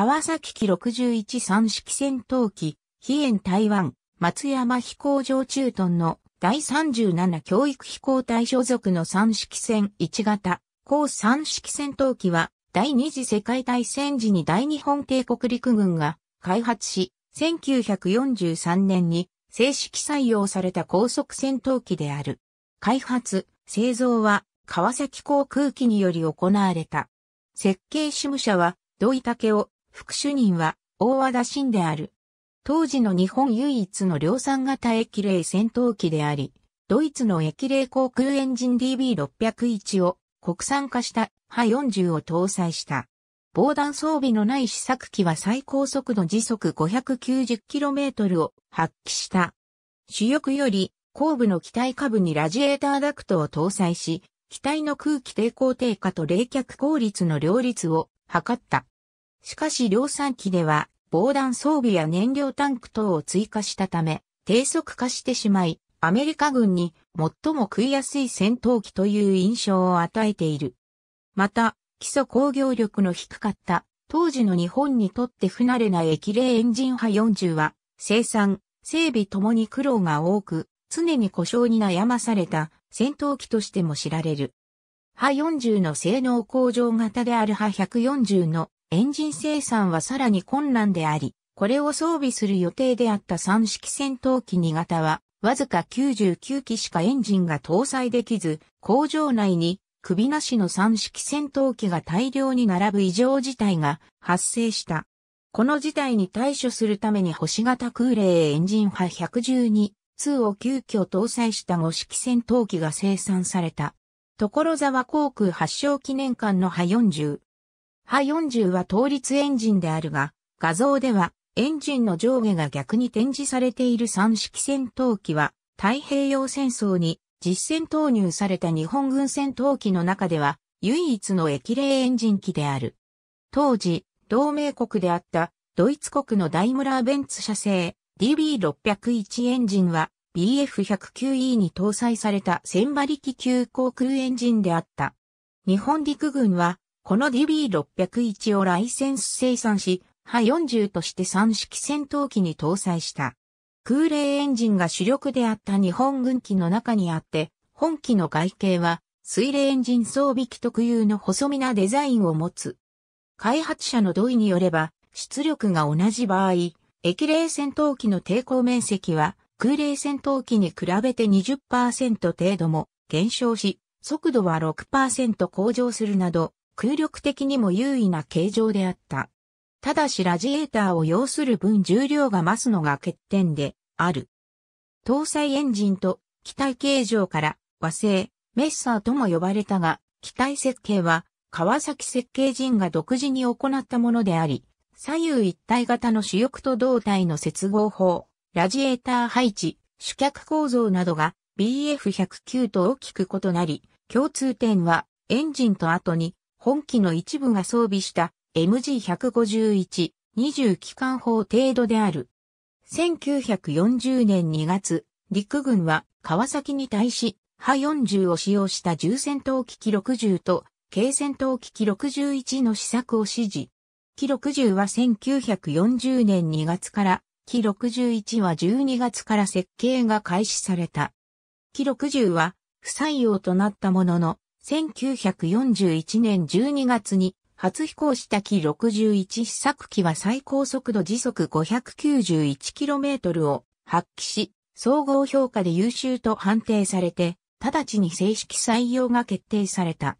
川崎機61三式戦闘機、飛燕台湾、松山飛行場駐屯の第37教育飛行隊所属の三式戦1型、高三式戦闘機は、第二次世界大戦時に大日本帝国陸軍が開発し、1943年に正式採用された高速戦闘機である。開発、製造は川崎航空機により行われた。設計主務者は、土井武雄、副主任は大和田信である。当時の日本唯一の量産型液霊戦闘機であり、ドイツの液霊航空エンジン DB601 を国産化したハ40を搭載した。防弾装備のない試作機は最高速度時速 590km を発揮した。主翼より後部の機体下部にラジエーターダクトを搭載し、機体の空気抵抗低下と冷却効率の両立を測った。しかし量産機では防弾装備や燃料タンク等を追加したため、低速化してしまい、アメリカ軍に最も食いやすい戦闘機という印象を与えている。また、基礎工業力の低かった当時の日本にとって不慣れな液冷エンジン派40は生産、整備ともに苦労が多く、常に故障に悩まされた戦闘機としても知られる。派40の性能向上型である派140のエンジン生産はさらに困難であり、これを装備する予定であった三式戦闘機2型は、わずか99機しかエンジンが搭載できず、工場内に首なしの三式戦闘機が大量に並ぶ異常事態が発生した。この事態に対処するために星型空冷エンジン派112、2を急遽搭載した5式戦闘機が生産された。所沢航空発祥記念館の派40、ハ40は倒立エンジンであるが、画像ではエンジンの上下が逆に展示されている三式戦闘機は、太平洋戦争に実戦投入された日本軍戦闘機の中では、唯一の液冷エンジン機である。当時、同盟国であったドイツ国のダイムラーベンツ社製 DB601 エンジンは BF109E に搭載された千馬力級航空エンジンであった。日本陸軍はこの DB601 をライセンス生産し、ハ40として3式戦闘機に搭載した。空冷エンジンが主力であった日本軍機の中にあって、本機の外形は水冷エンジン装備機特有の細身なデザインを持つ。開発者の同意によれば、出力が同じ場合、液冷戦闘機の抵抗面積は空冷戦闘機に比べて20%程度も減少し、速度は6%向上するなど、空力的にも優位な形状であった。ただしラジエーターを要する分重量が増すのが欠点である。搭載エンジンと機体形状から和製、メッサーとも呼ばれたが、機体設計は川崎設計人が独自に行ったものであり、左右一体型の主翼と胴体の接合法、ラジエーター配置、主脚構造などが BF109 と大きく異なり、共通点はエンジンと後に本機の一部が装備した MG151、20機関砲程度である。1940年2月、陸軍は川崎に対し、波40を使用した重戦闘機機60と、軽戦闘機機61の試作を指示。機60は1940年2月から、機61は12月から設計が開始された。機60は不採用となったものの、1941年12月に初飛行した機61試作機は最高速度時速 591km を発揮し、総合評価で優秀と判定されて、直ちに正式採用が決定された。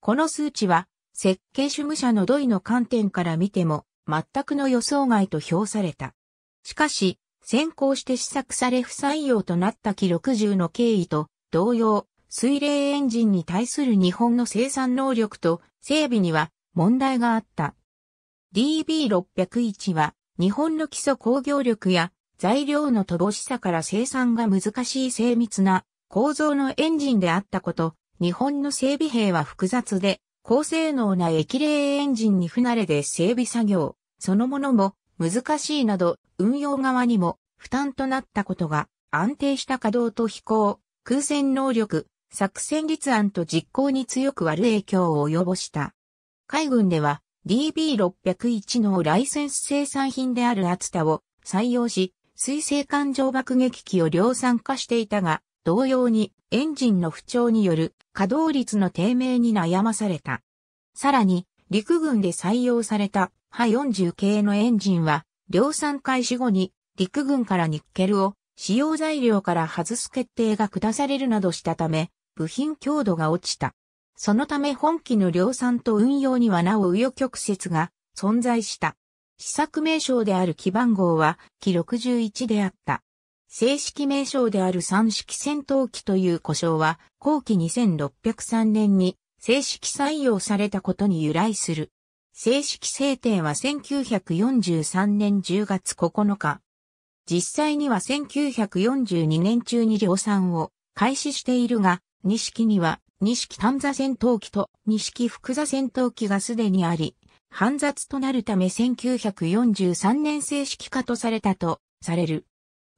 この数値は、設計主務者の土井の観点から見ても、全くの予想外と評された。しかし、先行して試作され不採用となった機60の経緯と同様、水冷エンジンに対する日本の生産能力と整備には問題があった。DB601 は日本の基礎工業力や材料の乏しさから生産が難しい精密な構造のエンジンであったこと、日本の整備兵は複雑で高性能な液冷エンジンに不慣れで整備作業そのものも難しいなど運用側にも負担となったことが安定した稼働と飛行、空戦能力、作戦立案と実行に強く悪影響を及ぼした。海軍では DB601 のライセンス生産品であるアツタを採用し、水星艦上爆撃機を量産化していたが、同様にエンジンの不調による稼働率の低迷に悩まされた。さらに、陸軍で採用されたハ40系のエンジンは、量産開始後に陸軍からニッケルを使用材料から外す決定が下されるなどしたため、部品強度が落ちた。そのため本機の量産と運用にはなお紆余曲折が存在した。試作名称である基番号は、機61であった。正式名称である三式戦闘機という故障は、後期2603年に正式採用されたことに由来する。正式制定は1943年10月9日。実際には1942年中に量産を開始しているが、錦には、錦丹座戦闘機と錦福座戦闘機がすでにあり、煩雑となるため1943年正式化とされたとされる。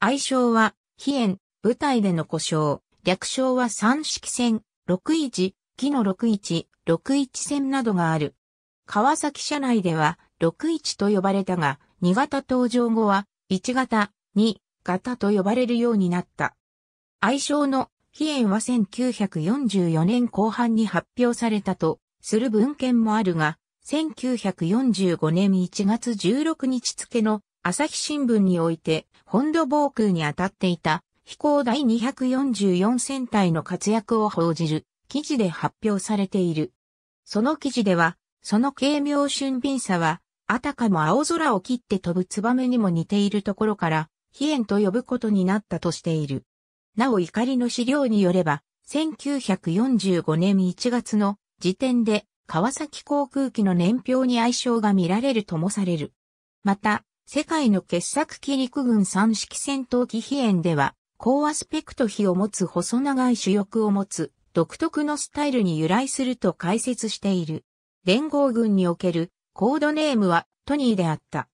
愛称は、飛燕、舞台での故障、略称は三式戦、六一、木の六一、六一戦などがある。川崎社内では、六一と呼ばれたが、二型登場後は、一型、二型と呼ばれるようになった。愛称の飛燕は1944年後半に発表されたとする文献もあるが、1945年1月16日付の朝日新聞において、本土防空に当たっていた飛行第244戦隊の活躍を報じる記事で発表されている。その記事では、その軽妙俊敏さは、あたかも青空を切って飛ぶツバメにも似ているところから、飛燕と呼ぶことになったとしている。なお怒りの資料によれば、1945年1月の時点で川崎航空機の年表に愛称が見られるともされる。また、世界の傑作機陸軍三式戦闘機飛円では、高アスペクト比を持つ細長い主翼を持つ独特のスタイルに由来すると解説している。連合軍におけるコードネームはトニーであった。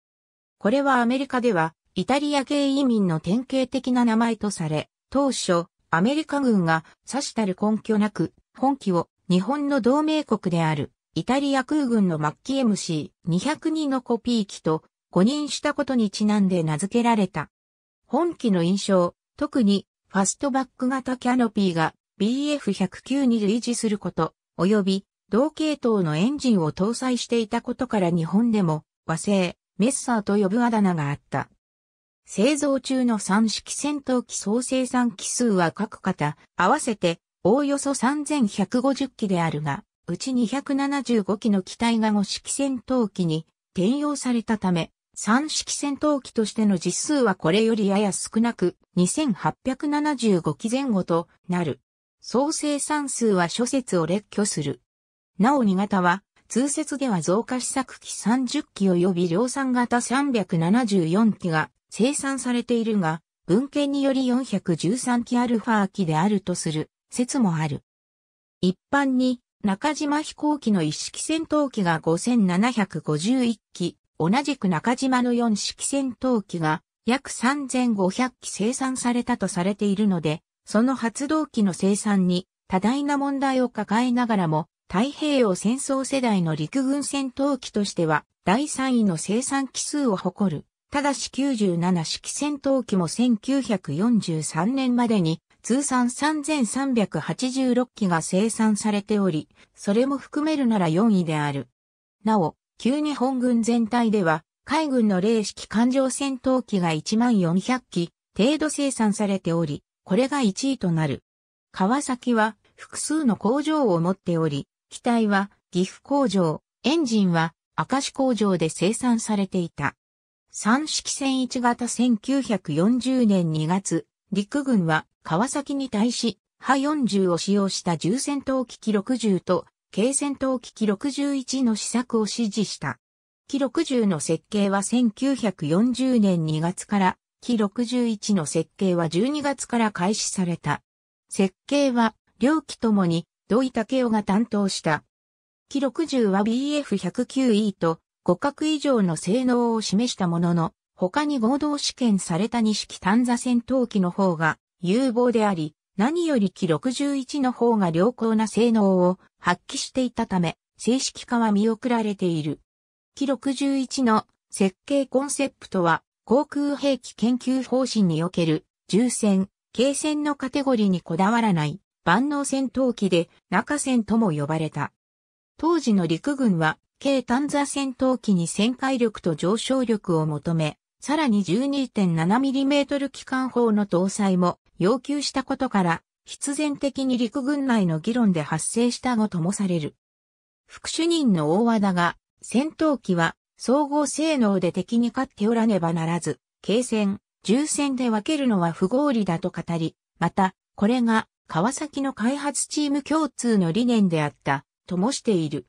これはアメリカではイタリア系移民の典型的な名前とされ、当初、アメリカ軍が指したる根拠なく、本機を日本の同盟国であるイタリア空軍のマッキ MC202 のコピー機と誤認したことにちなんで名付けられた。本機の印象、特にファストバック型キャノピーが BF109 に類似すること、及び同系統のエンジンを搭載していたことから日本でも和製メッサーと呼ぶあだ名があった。製造中の3式戦闘機総生産機数は各型、合わせておおよそ3150機であるが、うち275機の機体が5式戦闘機に転用されたため、3式戦闘機としての実数はこれよりやや少なく2875機前後となる。総生産数は諸説を列挙する。なお2型は、通説では増加試作機30機及び量産型374機が生産されているが、文献により413機アルファ機であるとする説もある。一般に中島飛行機の一式戦闘機が5751機、同じく中島の四式戦闘機が約3500機生産されたとされているので、その発動機の生産に多大な問題を抱えながらも、太平洋戦争世代の陸軍戦闘機としては第3位の生産機数を誇るただし97式戦闘機も1943年までに通算3386機が生産されており、それも含めるなら4位である。なお、旧日本軍全体では、海軍の零式艦上戦闘機が1400機程度生産されており、これが1位となる。川崎は複数の工場を持っており、機体は岐阜工場、エンジンは明石工場で生産されていた。三式戦一型1940年2月、陸軍は川崎に対し、ハ40を使用した重戦闘機機60と、軽戦闘機機61の試作を指示した。機60の設計は1940年2月から、機61の設計は12月から開始された。設計は、両機ともに、土井武雄が担当した。機60は BF109E と互角以上の性能を示したものの、他に合同試験された2式単座戦闘機の方が有望であり、何より機61の方が良好な性能を発揮していたため、正式化は見送られている。機61の設計コンセプトは、航空兵器研究方針における、重戦、軽戦のカテゴリーにこだわらない、万能戦闘機で、中戦とも呼ばれた。当時の陸軍は、軽単座戦闘機に旋回力と上昇力を求め、さらに 12.7mm 機関砲の搭載も要求したことから、必然的に陸軍内の議論で発生した後ともされる。副主任の大和田が、戦闘機は総合性能で敵に勝っておらねばならず、軽戦、重戦で分けるのは不合理だと語り、また、これが川崎の開発チーム共通の理念であった、ともしている。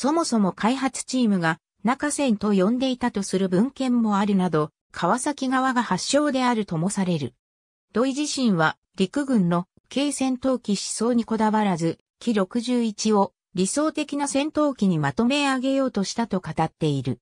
そもそも開発チームが中線と呼んでいたとする文献もあるなど、川崎側が発祥であるともされる。土井自身は陸軍の軽戦闘機思想にこだわらず、機61を理想的な戦闘機にまとめ上げようとしたと語っている。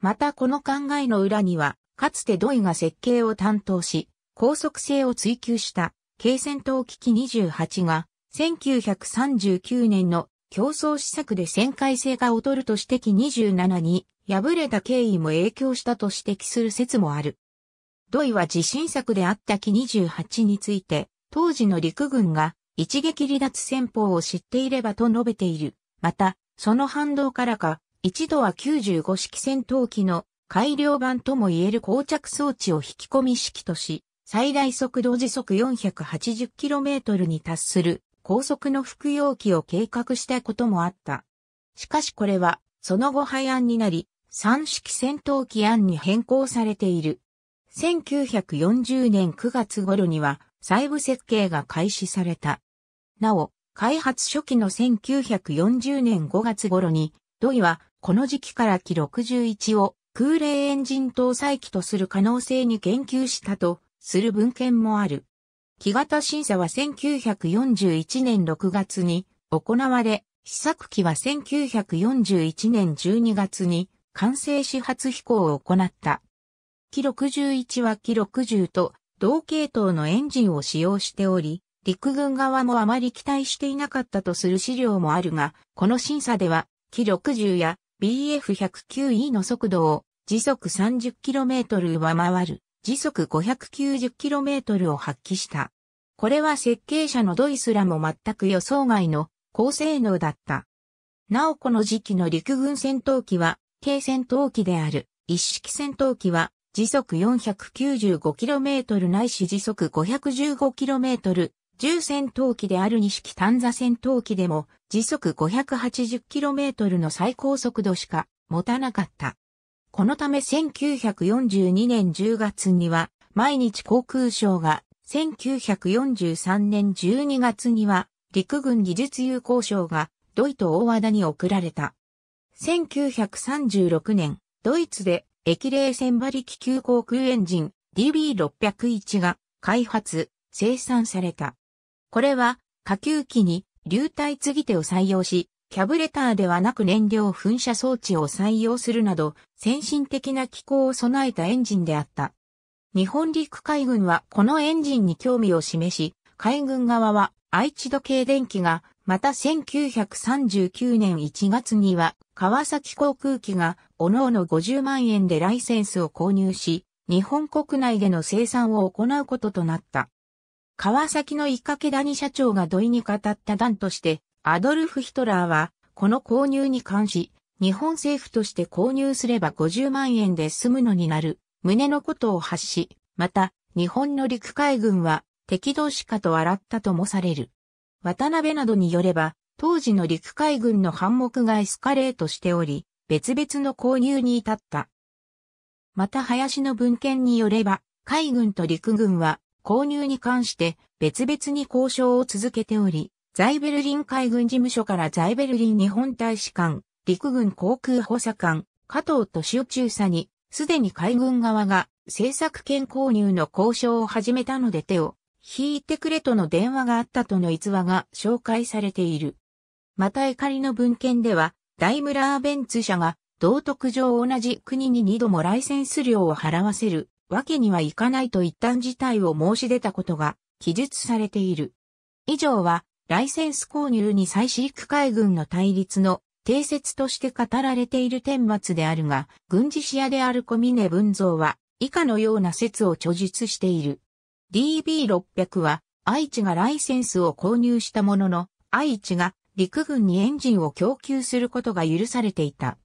またこの考えの裏には、かつて土井が設計を担当し、高速性を追求した軽戦闘機機28が、1939年の競争施策で旋回性が劣ると指摘27に、敗れた経緯も影響したと指摘する説もある。土井は自信策であった木28について、当時の陸軍が一撃離脱戦法を知っていればと述べている。また、その反動からか、一度は95式戦闘機の改良版とも言える膠着装置を引き込み式とし、最大速度時速 480km に達する高速の服用期を計画したこともあった。しかしこれは、その後廃案になり、三式戦闘機案に変更されている。1940年9月頃には、細部設計が開始された。なお、開発初期の1940年5月頃に、土井は、この時期から機61を空冷エンジン搭載機とする可能性に言及したとする文献もある。木型審査は1941年6月に行われ、試作機は1941年12月に完成始発飛行を行った。機61は機60と同系統のエンジンを使用しており、陸軍側もあまり期待していなかったとする資料もあるが、この審査では、機60や BF109E の速度を時速 30km 上回る時速 590km を発揮した。これは設計者のドイスらも全く予想外の高性能だった。なおこの時期の陸軍戦闘機は、軽戦闘機である一式戦闘機は、時速 495km ないし時速 515km、重戦闘機である二式単座戦闘機でも時速 580km の最高速度しか持たなかった。このため1942年10月には、毎日航空省が、1943年12月には、陸軍技術友好賞が、ドイツ大和田に送られた。1936年、ドイツで、液冷船馬力級航空エンジン DB601 が開発、生産された。これは、下級機に流体継ぎ手を採用し、キャブレターではなく燃料噴射装置を採用するなど、先進的な機構を備えたエンジンであった。日本陸海軍はこのエンジンに興味を示し、海軍側は愛知土系電機が、また1939年1月には川崎航空機が各々50万円でライセンスを購入し、日本国内での生産を行うこととなった。川崎のイ掛谷社長が土井に語った段として、アドルフ・ヒトラーは、この購入に関し、日本政府として購入すれば50万円で済むのになる、旨のことを発し、また、日本の陸海軍は、敵同士かと洗ったともされる。渡辺などによれば、当時の陸海軍の反目がエスカレートしており、別々の購入に至った。また林の文献によれば、海軍と陸軍は購入に関して別々に交渉を続けており、在ベルリン海軍事務所から在ベルリン日本大使館、陸軍航空補佐官、加藤敏夫中佐に、すでに海軍側が制作権購入の交渉を始めたので手を引いてくれとの電話があったとの逸話が紹介されている。また怒りの文献では、ダイムラーベンツ社が道徳上同じ国に二度もライセンス料を払わせるわけにはいかないと一旦事態を申し出たことが記述されている。以上は、ライセンス購入に再飼育海軍の対立の定説として語られている顛末であるが、軍事視野である小峰文造は、以下のような説を著述している。DB600 は、愛知がライセンスを購入したものの、愛知が陸軍にエンジンを供給することが許されていた。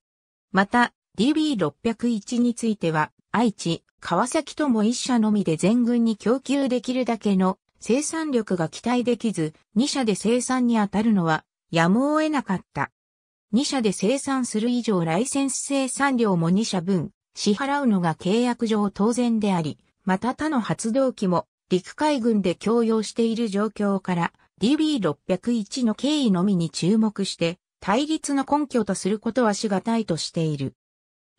また、DB601 については、愛知、川崎とも一社のみで全軍に供給できるだけの生産力が期待できず、2社で生産に当たるのはやむを得なかった。2社で生産する以上ライセンス生産量も2社分、支払うのが契約上当然であり、また他の発動機も陸海軍で供用している状況から DB601 の経緯のみに注目して対立の根拠とすることはしがたいとしている。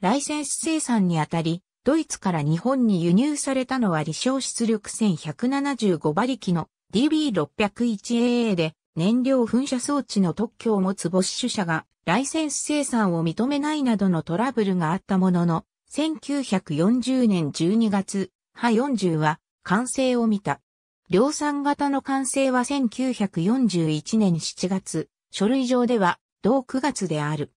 ライセンス生産にあたり、ドイツから日本に輸入されたのは離小出力1175馬力の DB601AA で燃料噴射装置の特許を持つ母ッ社がライセンス生産を認めないなどのトラブルがあったものの、1940年12月、ハ40は完成を見た。量産型の完成は1941年7月、書類上では同9月である。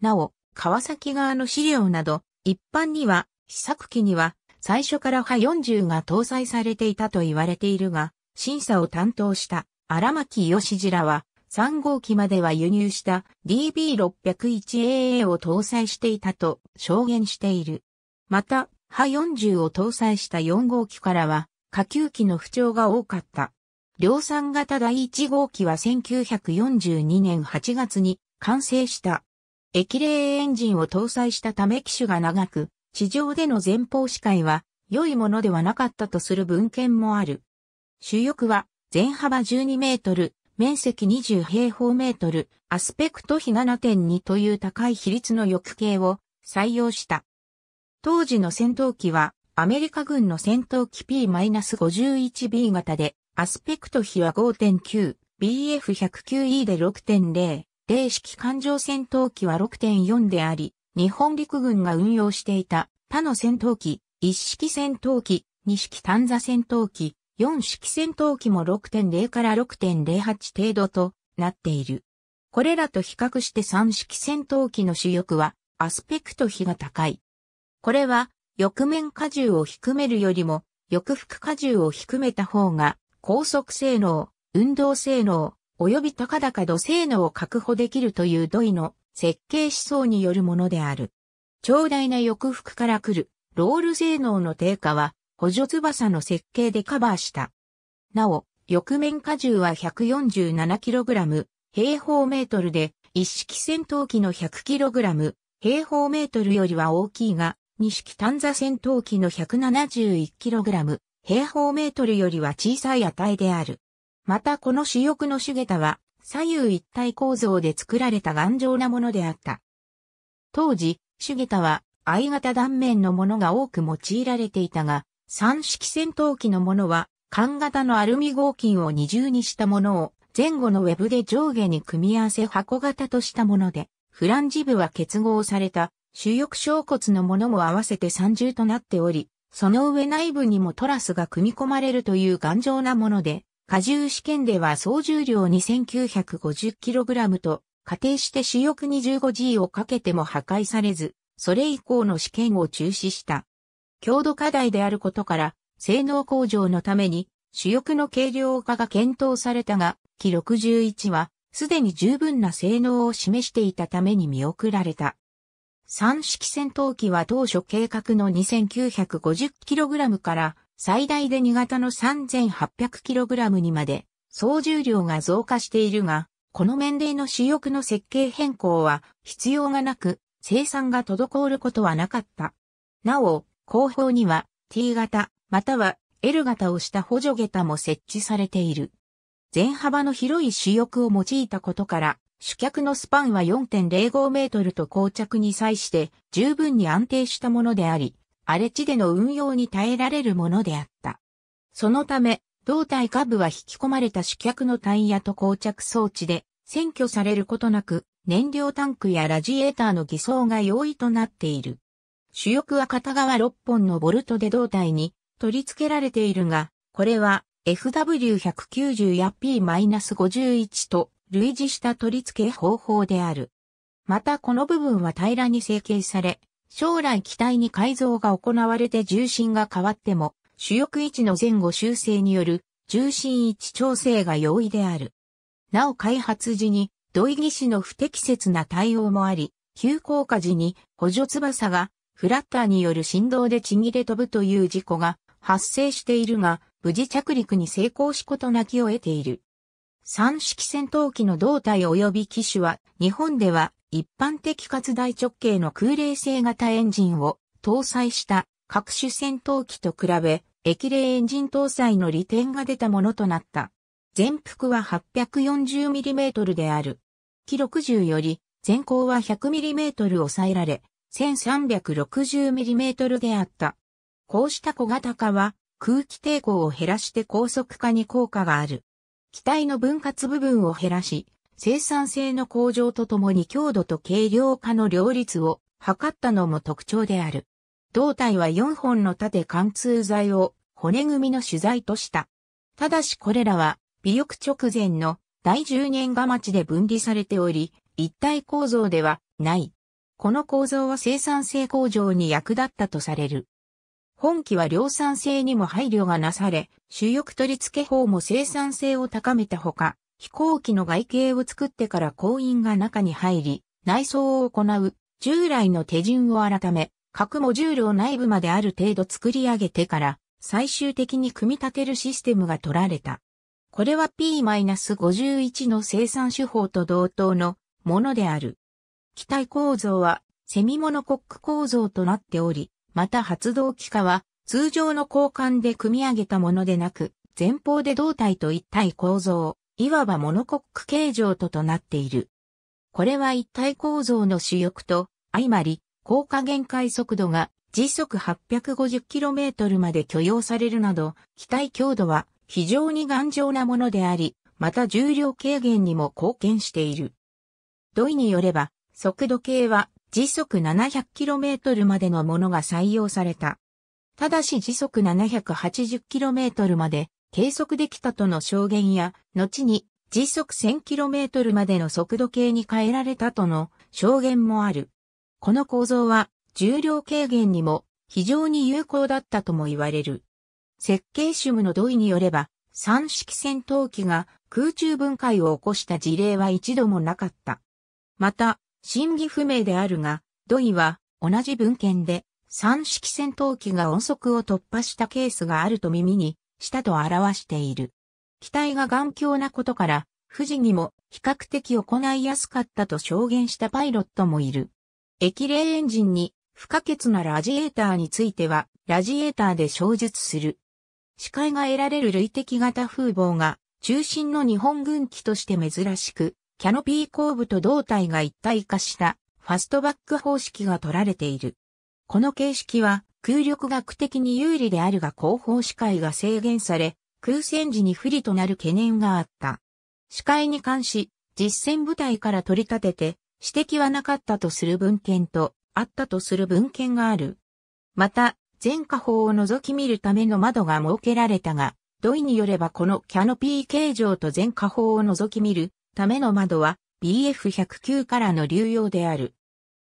なお、川崎側の資料など、一般には、試作機には、最初からハ40が搭載されていたと言われているが、審査を担当した荒牧義次らは、3号機までは輸入した DB601AA を搭載していたと証言している。また、ハ40を搭載した4号機からは、下級機の不調が多かった。量産型第1号機は1942年8月に完成した。液冷エンジンを搭載したため機種が長く、地上での前方視界は良いものではなかったとする文献もある。主翼は全幅12メートル、面積20平方メートル、アスペクト比7.2という高い比率の翼形を採用した。当時の戦闘機はアメリカ軍の戦闘機 P-51B 型で、アスペクト比は5.9、BF109E で6.0、零式艦上戦闘機は6.4であり、日本陸軍が運用していた他の戦闘機、一式戦闘機、二式短座戦闘機、4式戦闘機も6.0から6.08程度となっている。これらと比較して3式戦闘機の主翼はアスペクト比が高い。これは翼面荷重を低めるよりも翼腹荷重を低めた方が高速性能、運動性能、及び高々度性能を確保できるという土井の設計思想によるものである。長大な翼腹から来るロール性能の低下は補助翼の設計でカバーした。なお、翼面荷重は 147kg 平方メートルで、一式戦闘機の 100kg 平方メートルよりは大きいが、二式単座戦闘機の 171kg 平方メートルよりは小さい値である。またこの主翼の主桁は左右一体構造で作られた頑丈なものであった。当時、主桁は I 型断面のものが多く用いられていたが、三式戦闘機のものは、缶型のアルミ合金を二重にしたものを、前後のウェブで上下に組み合わせ箱型としたもので、フランジ部は結合された、主翼小骨のものも合わせて三重となっており、その上内部にもトラスが組み込まれるという頑丈なもので、荷重試験では総重量 2950kg と、仮定して主翼 25G をかけても破壊されず、それ以降の試験を中止した。強度課題であることから、性能向上のために、主翼の軽量化が検討されたが、機61は、すでに十分な性能を示していたために見送られた。三式戦闘機は当初計画の 2950kg から最大で2型の 3800kg にまで総重量が増加しているが、この面での主翼の設計変更は必要がなく生産が滞ることはなかった。なお、後方には T 型、または L 型をした補助下駄も設置されている。全幅の広い主翼を用いたことから、主脚のスパンは4.05メートルと膠着に際して十分に安定したものであり、荒れ地での運用に耐えられるものであった。そのため、胴体下部は引き込まれた主脚のタイヤと膠着装置で、占拠されることなく、燃料タンクやラジエーターの偽装が容易となっている。主翼は片側6本のボルトで胴体に取り付けられているが、これは FW190 や P-51 と類似した取り付け方法である。またこの部分は平らに成形され、将来機体に改造が行われて重心が変わっても、主翼位置の前後修正による重心位置調整が容易である。なお開発時に、土井技師の不適切な対応もあり、急降下時に補助翼がフラッターによる振動でちぎれ飛ぶという事故が発生しているが、無事着陸に成功しことなきを得ている。三式戦闘機の胴体及び機種は、日本では一般的かつ大直径の空冷性型エンジンを搭載した各種戦闘機と比べ、液冷エンジン搭載の利点が出たものとなった。全幅は 840mm である。記録10より、全高は 100mm 抑えられ、1360mm であった。こうした小型化は空気抵抗を減らして高速化に効果がある。機体の分割部分を減らし、生産性の向上とともに強度と軽量化の両立を図ったのも特徴である。胴体は4本の縦貫通材を骨組みの取材とした。ただしこれらは、尾翼直前の第10年が町で分離されており、一体構造ではない。この構造は生産性向上に役立ったとされる。本機は量産性にも配慮がなされ、主翼取り付け法も生産性を高めたほか、飛行機の外形を作ってから後輪が中に入り、内装を行う、従来の手順を改め、各モジュールを内部まである程度作り上げてから、最終的に組み立てるシステムが取られた。これは P-51 の生産手法と同等のものである。機体構造はセミモノコック構造となっており、また発動機化は通常の交換で組み上げたものでなく、前方で胴体と一体構造、いわばモノコック形状ととなっている。これは一体構造の主翼と相まり、高下限界速度が時速 850km まで許容されるなど、機体強度は非常に頑丈なものであり、また重量軽減にも貢献している。土井によれば、速度計は時速 700km までのものが採用された。ただし時速 780km まで計測できたとの証言や、後に時速 1000km までの速度計に変えられたとの証言もある。この構造は重量軽減にも非常に有効だったとも言われる。設計主務の同意によれば、三式戦闘機が空中分解を起こした事例は一度もなかった。また、真偽不明であるが、土井は同じ文献で三式戦闘機が音速を突破したケースがあると耳にしたと表している。機体が頑強なことから、富士にも比較的行いやすかったと証言したパイロットもいる。液冷エンジンに不可欠なラジエーターについては、ラジエーターで衝述する。視界が得られる累積型風防が中心の日本軍機として珍しく、キャノピー後部と胴体が一体化したファストバック方式が取られている。この形式は空力学的に有利であるが後方視界が制限され、空戦時に不利となる懸念があった。視界に関し、実戦部隊から取り立てて、指摘はなかったとする文献と、あったとする文献がある。また、全下法を覗き見るための窓が設けられたが、土井によればこのキャノピー形状と全下法を覗き見るための窓は BF109 からの流用である。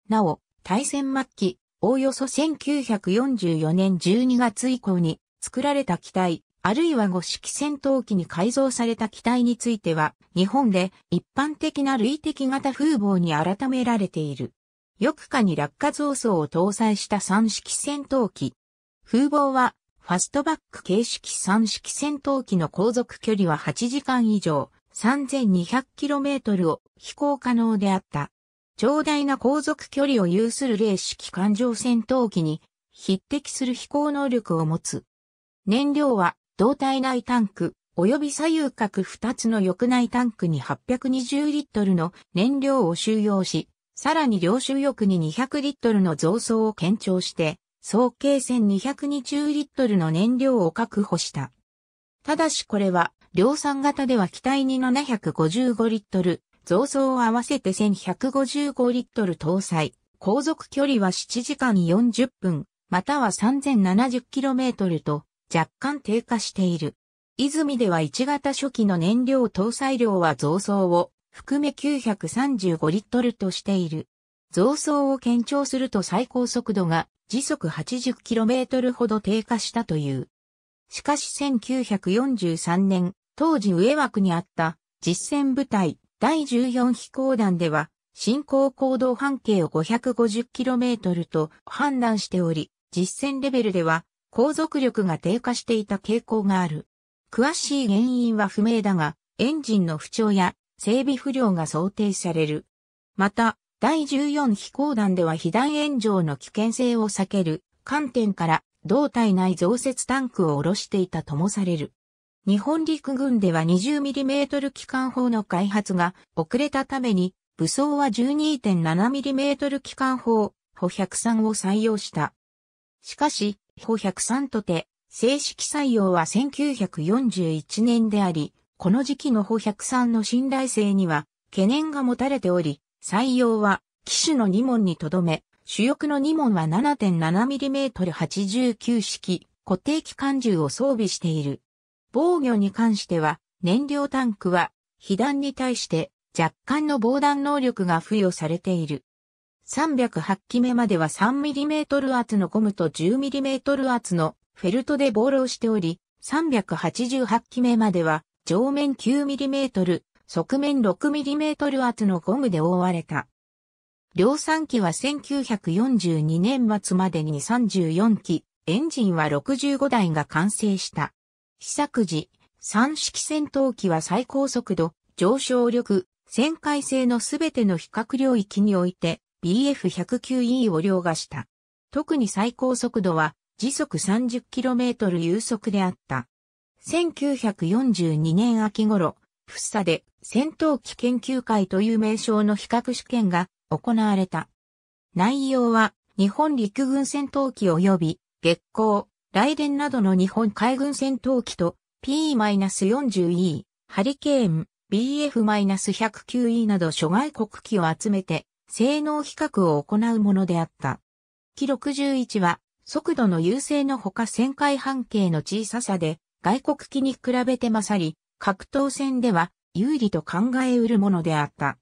なお、対戦末期、おおよそ1944年12月以降に作られた機体、あるいは五式戦闘機に改造された機体については、日本で一般的な類的型風防に改められている。翼下に落下造装を搭載した三式戦闘機。風防は、ファストバック形式三式戦闘機の航続距離は8時間以上、3200km を飛行可能であった。長大な航続距離を有する零式艦上戦闘機に匹敵する飛行能力を持つ。燃料は胴体内タンク及び左右角2つの翼内タンクに820リットルの燃料を収容し、さらに両主翼に200リットルの増装を検討して、総計1220リットルの燃料を確保した。ただしこれは量産型では機体に755リットル、増装を合わせて1155リットル搭載。航続距離は7時間40分、または3 0 7 0トルと若干低下している。泉では1型初期の燃料搭載量は増装を含め935リットルとしている。増装を検証すると最高速度が時速8 0トルほど低下したという。しかし1943年当時上枠にあった実戦部隊第14飛行団では、進行行動半径を 550km と判断しており、実戦レベルでは航続力が低下していた傾向がある。詳しい原因は不明だが、エンジンの不調や整備不良が想定される。また、第14飛行団では被弾炎上の危険性を避ける観点から胴体内増設タンクを下ろしていたともされる。日本陸軍では 20mm 機関砲の開発が遅れたために、武装は 12.7mm 機関砲、歩103を採用した。しかし、歩103とて、正式採用は1941年であり、この時期の歩103の信頼性には懸念が持たれており、採用は機種の2門にとどめ、主翼の2門は 7.7mm89 式固定機関銃を装備している。防御に関しては、燃料タンクは、被弾に対して若干の防弾能力が付与されている。308機目までは 3mm 厚のゴムと 10mm 厚のフェルトでボールをしており、388機目までは上面 9mm、側面 6mm 厚のゴムで覆われた。量産機は1942年末までに34機、エンジンは65台が完成した。試作時、三式戦闘機は最高速度、上昇力、旋回性のすべての比較領域において BF109E を凌駕した。特に最高速度は時速 30km 有速であった。1942年秋頃、フッサで戦闘機研究会という名称の比較試験が行われた。内容は日本陸軍戦闘機及び月光、雷電などの日本海軍戦闘機と P-40E、ハリケーン、BF-109E など諸外国機を集めて性能比較を行うものであった。機61は速度の優勢のほか旋回半径の小ささで外国機に比べて勝り、格闘戦では有利と考えうるものであった。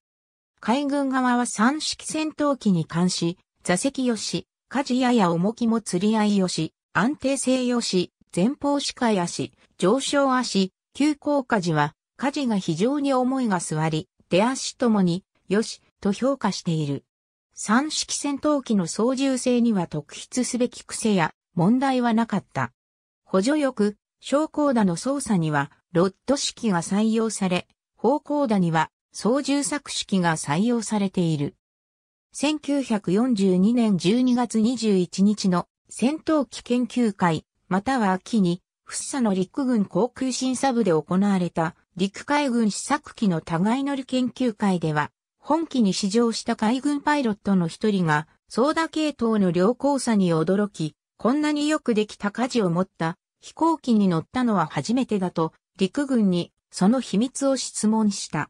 海軍側は三式戦闘機に関し、座席よし、舵やや重きも釣り合いよし、安定性よし、前方視界足、上昇足、急降下時は、下時が非常に重いが座り、出足ともに、よし、と評価している。三式戦闘機の操縦性には特筆すべき癖や問題はなかった。補助翼、昇降打の操作にはロッド式が採用され、方向打には操縦作式が採用されている。1942年12月21日の戦闘機研究会、または秋に、フッサの陸軍航空審査部で行われた陸海軍試作機の互い乗り研究会では、本機に試乗した海軍パイロットの一人が、ソーダ系統の良好さに驚き、こんなによくできた舵を持った飛行機に乗ったのは初めてだと、陸軍にその秘密を質問した。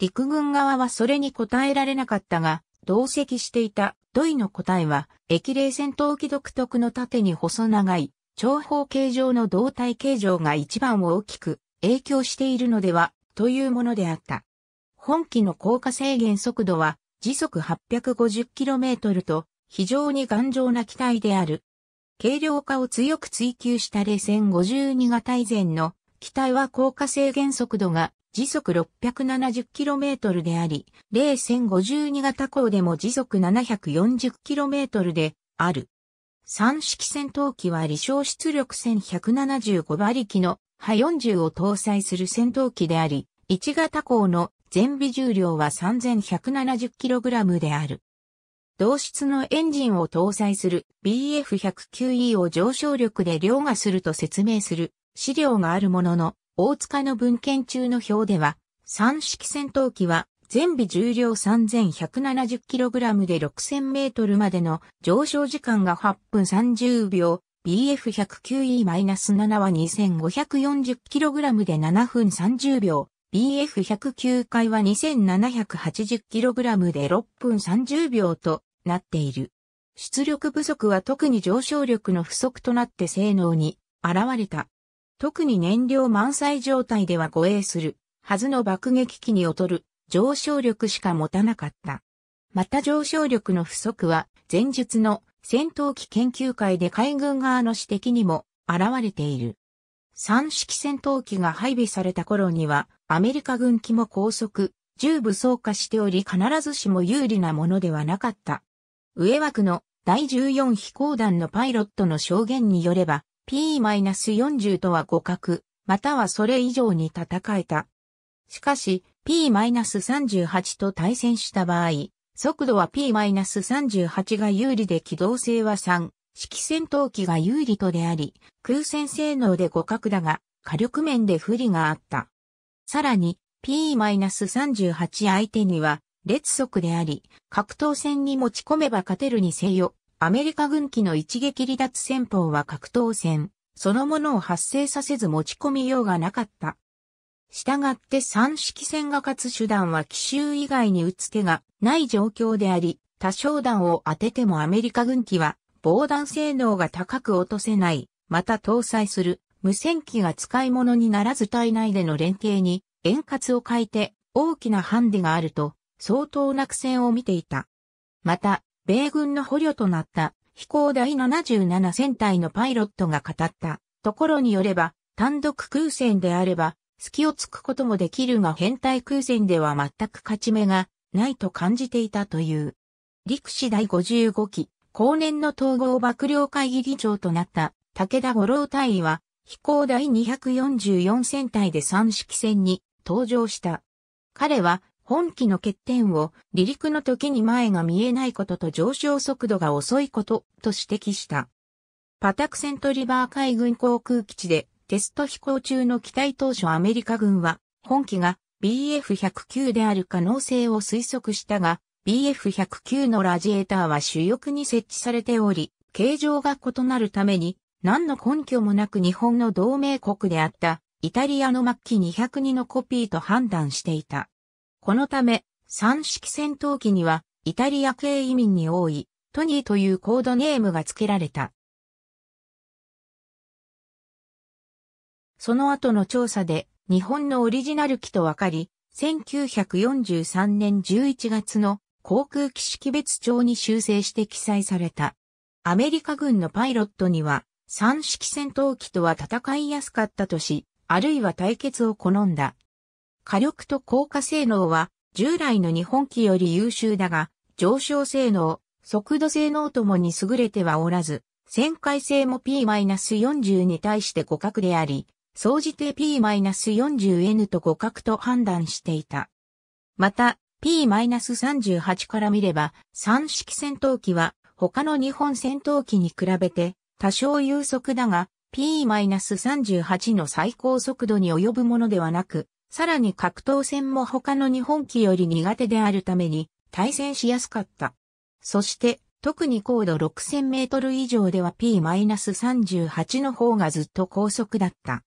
陸軍側はそれに答えられなかったが、同席していた土井の答えは、液冷戦闘機独特の縦に細長い、長方形状の胴体形状が一番大きく影響しているのでは、というものであった。本機の降下制限速度は時速 850km と非常に頑丈な機体である。軽量化を強く追求した冷戦52型以前の機体は降下制限速度が時速 670km であり、0 0 52型港でも時速 740km である。三式戦闘機は離小出力1175馬力の波40を搭載する戦闘機であり、1型港の全備重量は 3170kg である。同室のエンジンを搭載する BF109E を上昇力で凌駕すると説明する資料があるものの、大塚の文献中の表では、三式戦闘機は全備重量 3170kg で 6000m までの上昇時間が8分30秒、BF109E-7 は 2540kg で7分30秒、BF109 回は 2780kg で6分30秒となっている。出力不足は特に上昇力の不足となって性能に現れた。特に燃料満載状態では護衛するはずの爆撃機に劣る上昇力しか持たなかった。また上昇力の不足は前述の戦闘機研究会で海軍側の指摘にも現れている。三式戦闘機が配備された頃にはアメリカ軍機も高速、重武装化しており必ずしも有利なものではなかった。上枠の第14飛行団のパイロットの証言によれば、P-40 とは互角、またはそれ以上に戦えた。しかし、P-38 と対戦した場合、速度は P-38 が有利で機動性は3、式戦闘機が有利とであり、空戦性能で互角だが、火力面で不利があった。さらに、P-38 相手には、列速であり、格闘戦に持ち込めば勝てるにせよ、アメリカ軍機の一撃離脱戦法は格闘戦、そのものを発生させず持ち込みようがなかった。したがって三式戦が勝つ手段は奇襲以外に打つ手がない状況であり、多少弾を当ててもアメリカ軍機は防弾性能が高く落とせない、また搭載する無線機が使い物にならず体内での連携に円滑を欠いて大きなハンデがあると相当な苦戦を見ていた。また、米軍の捕虜となった飛行第77戦隊のパイロットが語ったところによれば、単独空戦であれば、隙をつくこともできるが変態空戦では全く勝ち目がないと感じていたという。陸士第55期、後年の統合幕僚会議議長となった武田五郎大尉は、飛行第244戦隊で三式戦に登場した。彼は本機の欠点を離陸の時に前が見えないことと上昇速度が遅いことと指摘した。パタクセントリバー海軍航空基地でテスト飛行中の機体当初アメリカ軍は本機が BF109 である可能性を推測したが BF109 のラジエーターは主翼に設置されており形状が異なるために何の根拠もなく日本の同盟国であったイタリアの末期202のコピーと判断していた。このため、三式戦闘機には、イタリア系移民に多い、トニーというコードネームが付けられた。その後の調査で、日本のオリジナル機と分かり、1943年11月の航空機識別帳に修正して記載された。アメリカ軍のパイロットには、三式戦闘機とは戦いやすかったとし、あるいは対決を好んだ火力と硬化性能は従来の日本機より優秀だが、上昇性能、速度性能ともに優れてはおらず、旋回性も P-40 に対して互角であり、総じて P-40N と互角と判断していた。また、P-38 から見れば、三式戦闘機は他の日本戦闘機に比べて多少有速だが、P-38 の最高速度に及ぶものではなく、さらに格闘戦も他の日本機より苦手であるために対戦しやすかった。そして、特に高度6000メートル以上では P-38 の方がずっと高速だった。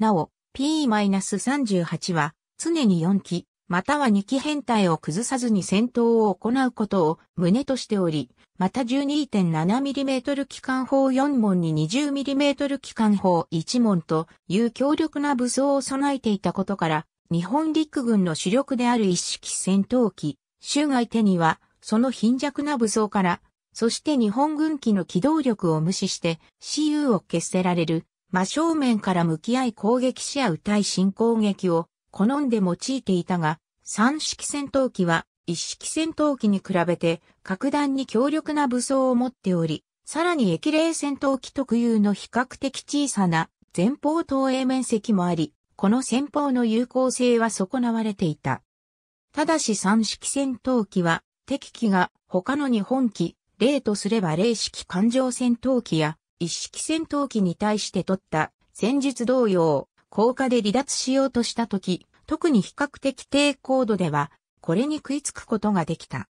なお、P-38 は常に4機、または2機編隊を崩さずに戦闘を行うことを旨としており、また 12.7mm 機関砲4門に 20mm 機関砲1門という強力な武装を備えていたことから、日本陸軍の主力である一式戦闘機、州外手には、その貧弱な武装から、そして日本軍機の機動力を無視して、私有を決せられる、真正面から向き合い攻撃し合う対新攻撃を、好んで用いていたが、三式戦闘機は、一式戦闘機に比べて、格段に強力な武装を持っており、さらに駅霊戦闘機特有の比較的小さな前方投影面積もあり、この戦法の有効性は損なわれていた。ただし三式戦闘機は敵機が他の日本機、例とすれば零式艦上戦闘機や一式戦闘機に対して取った戦術同様、高架で離脱しようとした時、特に比較的低高度では、これに食いつくことができた。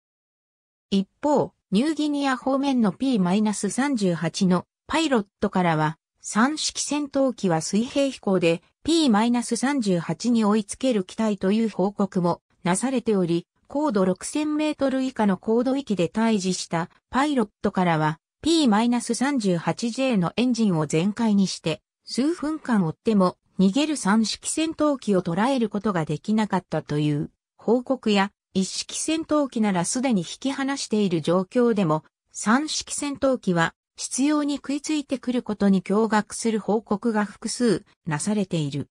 一方、ニューギニア方面の P-38 のパイロットからは、三式戦闘機は水平飛行で P-38 に追いつける機体という報告もなされており、高度6000メートル以下の高度域で退治したパイロットからは P-38J のエンジンを全開にして数分間追っても逃げる三式戦闘機を捉えることができなかったという報告や一式戦闘機ならすでに引き離している状況でも、三式戦闘機は必要に食いついてくることに驚愕する報告が複数なされている。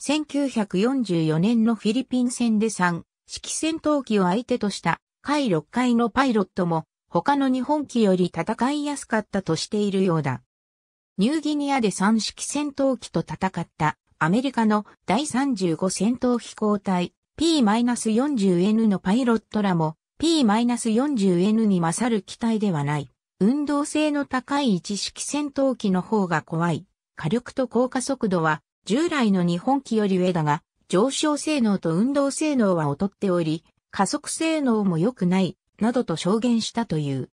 1944年のフィリピン戦で3式戦闘機を相手とした海6階のパイロットも他の日本機より戦いやすかったとしているようだ。ニューギニアで3式戦闘機と戦ったアメリカの第35戦闘飛行隊 P-40N のパイロットらも P-40N に勝る機体ではない。運動性の高い一式戦闘機の方が怖い。火力と降下速度は従来の日本機より上だが、上昇性能と運動性能は劣っており、加速性能も良くない、などと証言したという。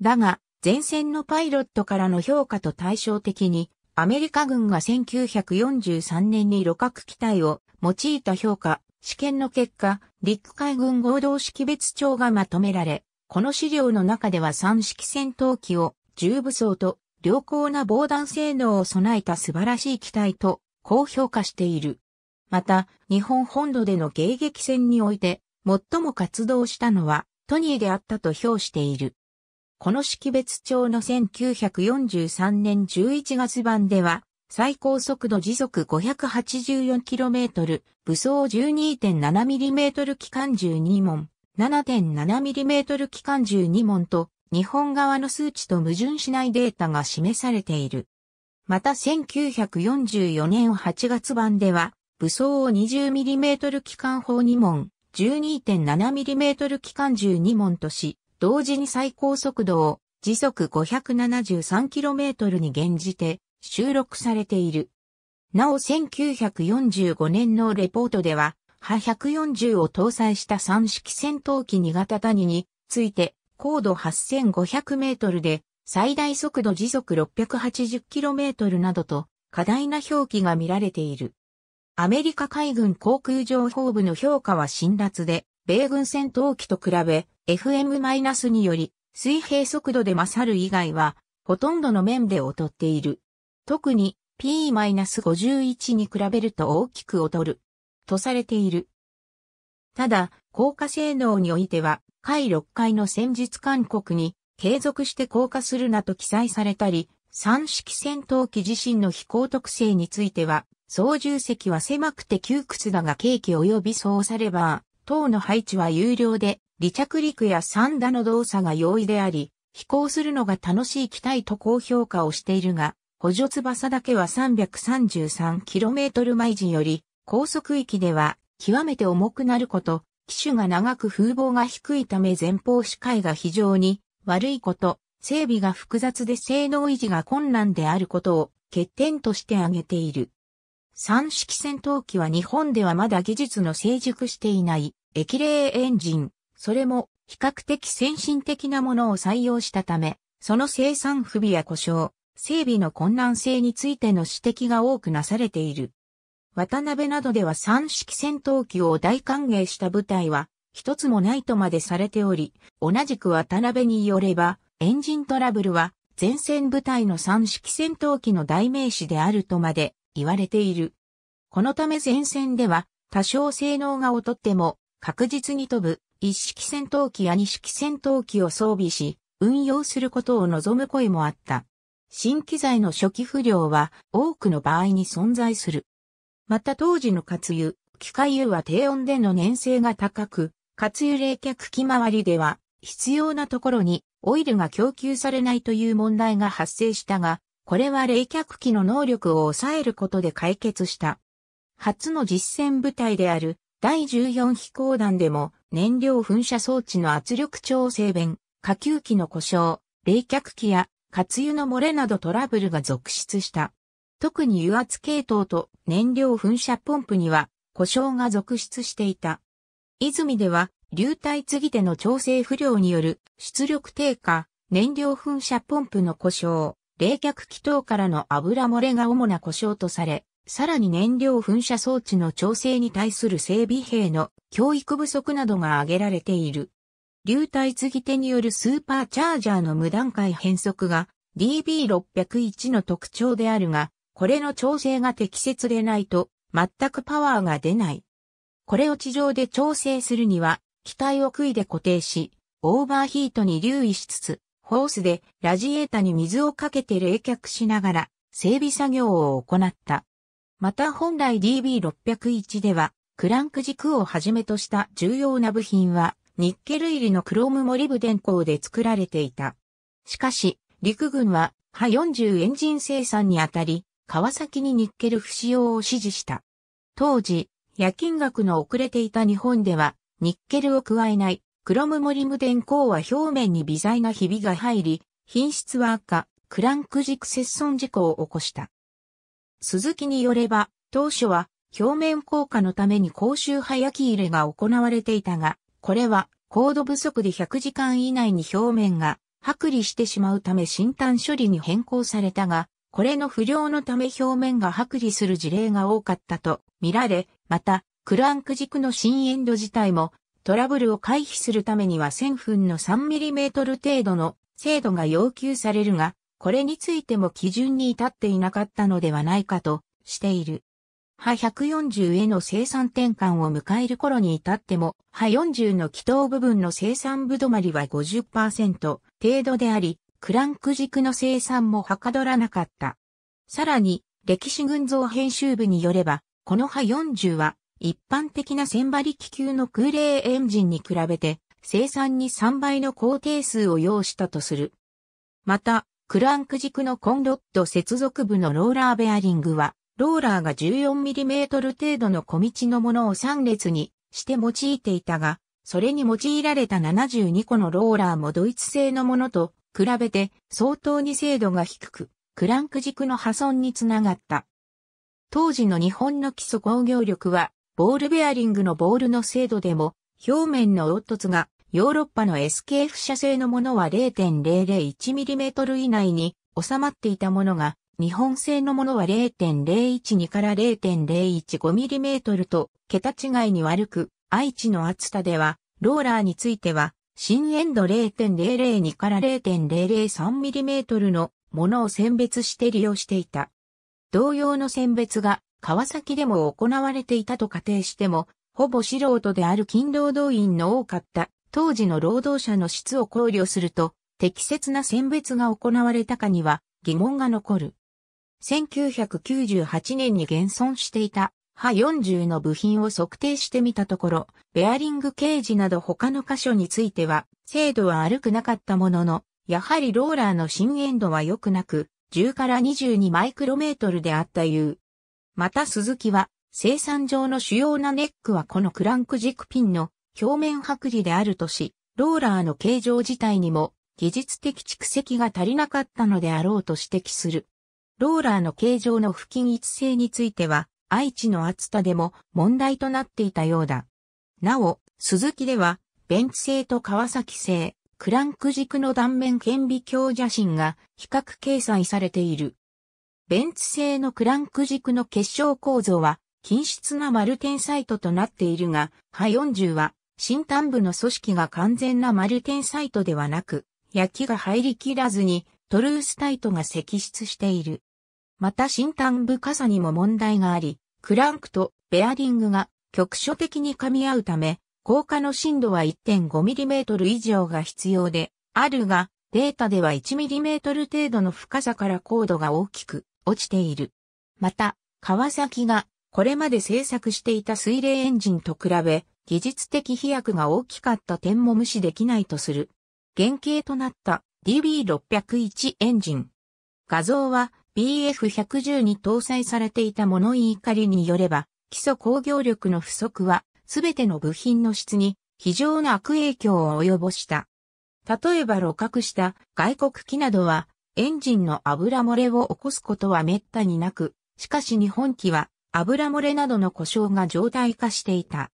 だが、前線のパイロットからの評価と対照的に、アメリカ軍が1943年に旅客機体を用いた評価、試験の結果、陸海軍合同識別帳がまとめられ、この資料の中では3式戦闘機を重武装と良好な防弾性能を備えた素晴らしい機体と、こう評価している。また、日本本土での迎撃戦において、最も活動したのは、トニーであったと評している。この識別帳の1943年11月版では、最高速度時速 584km、武装 12.7mm 機関12門、7.7mm 機関12門と、日本側の数値と矛盾しないデータが示されている。また1944年8月版では、武装を 20mm 機関砲2門、12.7mm 機関12門とし、同時に最高速度を時速 573km に減じて、収録されている。なお1945年のレポートでは、波140を搭載した3式戦闘機2型谷について、高度8500メートルで、最大速度時速 680km などと、過大な表記が見られている。アメリカ海軍航空情報部の評価は辛辣で、米軍戦闘機と比べ、FM- により、水平速度で勝る以外は、ほとんどの面で劣っている。特に P-51 に比べると大きく劣る、とされている。ただ、降下性能においては、回6回の戦術勧告に、継続して降下するなと記載されたり、三式戦闘機自身の飛行特性については、操縦席は狭くて窮屈だが景機及び操作レバー、等の配置は有料で、離着陸や三打の動作が容易であり、飛行するのが楽しい機体と高評価をしているが、補助翼だけは 333km 毎時より、高速域では極めて重くなること、機種が長く風防が低いため前方視界が非常に悪いこと、整備が複雑で性能維持が困難であることを欠点として挙げている。三式戦闘機は日本ではまだ技術の成熟していない液冷エンジン、それも比較的先進的なものを採用したため、その生産不備や故障、整備の困難性についての指摘が多くなされている。渡辺などでは三式戦闘機を大歓迎した部隊は一つもないとまでされており、同じく渡辺によればエンジントラブルは前線部隊の三式戦闘機の代名詞であるとまで言われている。このため前線では多少性能が劣っても確実に飛ぶ一式戦闘機や二式戦闘機を装備し運用することを望む声もあった。新機材の初期不良は多くの場合に存在する。また当時の活油、機械油は低温での粘性が高く、活油冷却機回りでは必要なところにオイルが供給されないという問題が発生したが、これは冷却機の能力を抑えることで解決した。初の実戦部隊である第14飛行団でも燃料噴射装置の圧力調整弁、下級機の故障、冷却機や活油の漏れなどトラブルが続出した。特に油圧系統と燃料噴射ポンプには故障が続出していた。泉では流体継ぎ手の調整不良による出力低下、燃料噴射ポンプの故障、冷却気筒からの油漏れが主な故障とされ、さらに燃料噴射装置の調整に対する整備兵の教育不足などが挙げられている。流体継ぎ手によるスーパーチャージャーの無段階変速が DB601 の特徴であるが、これの調整が適切でないと全くパワーが出ない。これを地上で調整するには、機体を杭で固定し、オーバーヒートに留意しつつ、ホースでラジエータに水をかけて冷却しながら整備作業を行った。また本来 DB601 では、クランク軸をはじめとした重要な部品はニッケル入りのクロームモリブデン鋼で作られていた。しかし、陸軍は、ハ40エンジン生産にあたり、川崎にニッケル不使用を指示した。当時、夜勤額の遅れていた日本では、ニッケルを加えない、クロムモリブデン鋼は表面に微細なひびが入り、品質は悪化、クランク軸切損事故を起こした。鈴木によれば、当初は、表面硬化のために高周波焼き入れが行われていたが、これは、高度不足で100時間以内に表面が剥離してしまうため新断処理に変更されたが、これの不良のため表面が剥離する事例が多かったと見られ、また、クランク軸の新エンド自体もトラブルを回避するためには1000分の 3mm 程度の精度が要求されるが、これについても基準に至っていなかったのではないかとしている。ハ140への生産転換を迎える頃に至っても、ハ40の気筒部分の生産部止まりは50%程度であり、クランク軸の生産もはかどらなかった。さらに、歴史群像編集部によれば、このハ40は、一般的な千馬力級の空冷エンジンに比べて、生産に3倍の工程数を要したとする。また、クランク軸のコンロッド接続部のローラーベアリングは、ローラーが 14mm 程度の小道のものを3列にして用いていたが、それに用いられた72個のローラーもドイツ製のものと比べて相当に精度が低く、クランク軸の破損につながった。当時の日本の基礎工業力は、ボールベアリングのボールの精度でも、表面の凹凸が、ヨーロッパの SKF 社製のものは 0.001mm 以内に収まっていたものが、日本製のものは0.012から0.015ミリメートルと、桁違いに悪く、愛知の厚田では、ローラーについては、新エンド0.002から0.003ミリメートルのものを選別して利用していた。同様の選別が川崎でも行われていたと仮定しても、ほぼ素人である勤労動員の多かった当時の労働者の質を考慮すると、適切な選別が行われたかには疑問が残る。1998年に現存していた、歯40の部品を測定してみたところ、ベアリングケージなど他の箇所については、精度は悪くなかったものの、やはりローラーの新エンドは良くなく、10から22マイクロメートルであったいう。また鈴木は、生産上の主要なネックはこのクランク軸ピンの表面剥離であるとし、ローラーの形状自体にも技術的蓄積が足りなかったのであろうと指摘する。ローラーの形状の不均一性については、愛知の厚田でも問題となっていたようだ。なお、鈴木では、ベンツ製と川崎製、クランク軸の断面顕微鏡写真が比較掲載されている。ベンツ製のクランク軸の結晶構造は、均質な丸点サイトとなっているが、ハ40は、新端部の組織が完全な丸点サイトではなく、焼きが入りきらずに、トルースタイトが積出している。また新端部傘にも問題があり、クランクとベアリングが局所的に噛み合うため、降下の深度は 1.5mm 以上が必要で、あるが、データでは 1mm 程度の深さから高度が大きく落ちている。また、川崎がこれまで製作していた水冷エンジンと比べ、技術的飛躍が大きかった点も無視できないとする。原型となった DB601 エンジン。画像は BF110 に搭載されていた物言いりによれば、基礎工業力の不足は、すべての部品の質に非常な悪影響を及ぼした。例えば露獲した外国機などは、エンジンの油漏れを起こすことは滅多になく、しかし日本機は油漏れなどの故障が常態化していた。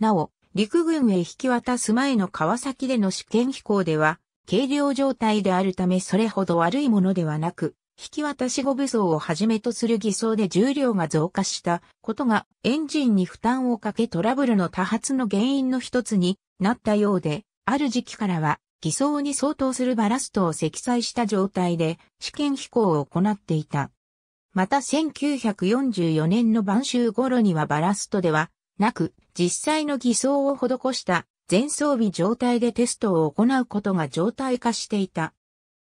なお、陸軍へ引き渡す前の川崎での試験飛行では、軽量状態であるためそれほど悪いものではなく、引き渡し後武装をはじめとする偽装で重量が増加したことがエンジンに負担をかけトラブルの多発の原因の一つになったようで、ある時期からは偽装に相当するバラストを積載した状態で試験飛行を行っていた。また1944年の晩秋頃にはバラストではなく実際の偽装を施した全装備状態でテストを行うことが常態化していた。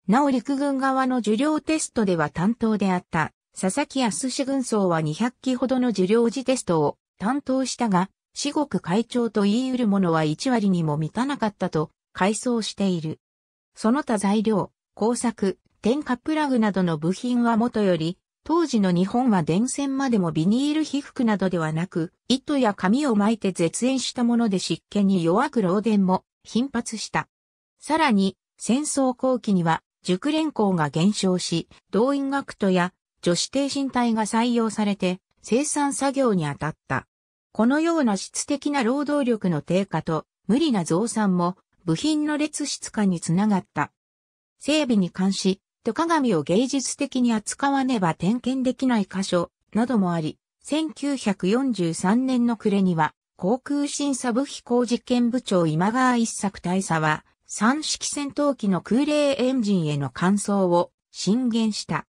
なお陸軍側の受領テストでは担当であった佐々木康志軍曹は200機ほどの受領時テストを担当したが、四国会長と言い得るものは1割にも満たなかったと回想している。その他材料、工作、点火プラグなどの部品はもとより、当時の日本は電線までもビニール被覆などではなく、糸や紙を巻いて絶縁したもので湿気に弱く漏電も頻発した。さらに、戦争後期には熟練校が減少し、動員学徒や女子低身体が採用されて生産作業に当たった。このような質的な労働力の低下と無理な増産も部品の劣質化につながった。整備に関し、手鏡を芸術的に扱わねば点検できない箇所などもあり、1943年の暮れには航空審査部飛行実験部長今川一作大佐は三式戦闘機の空冷エンジンへの換装を進言した。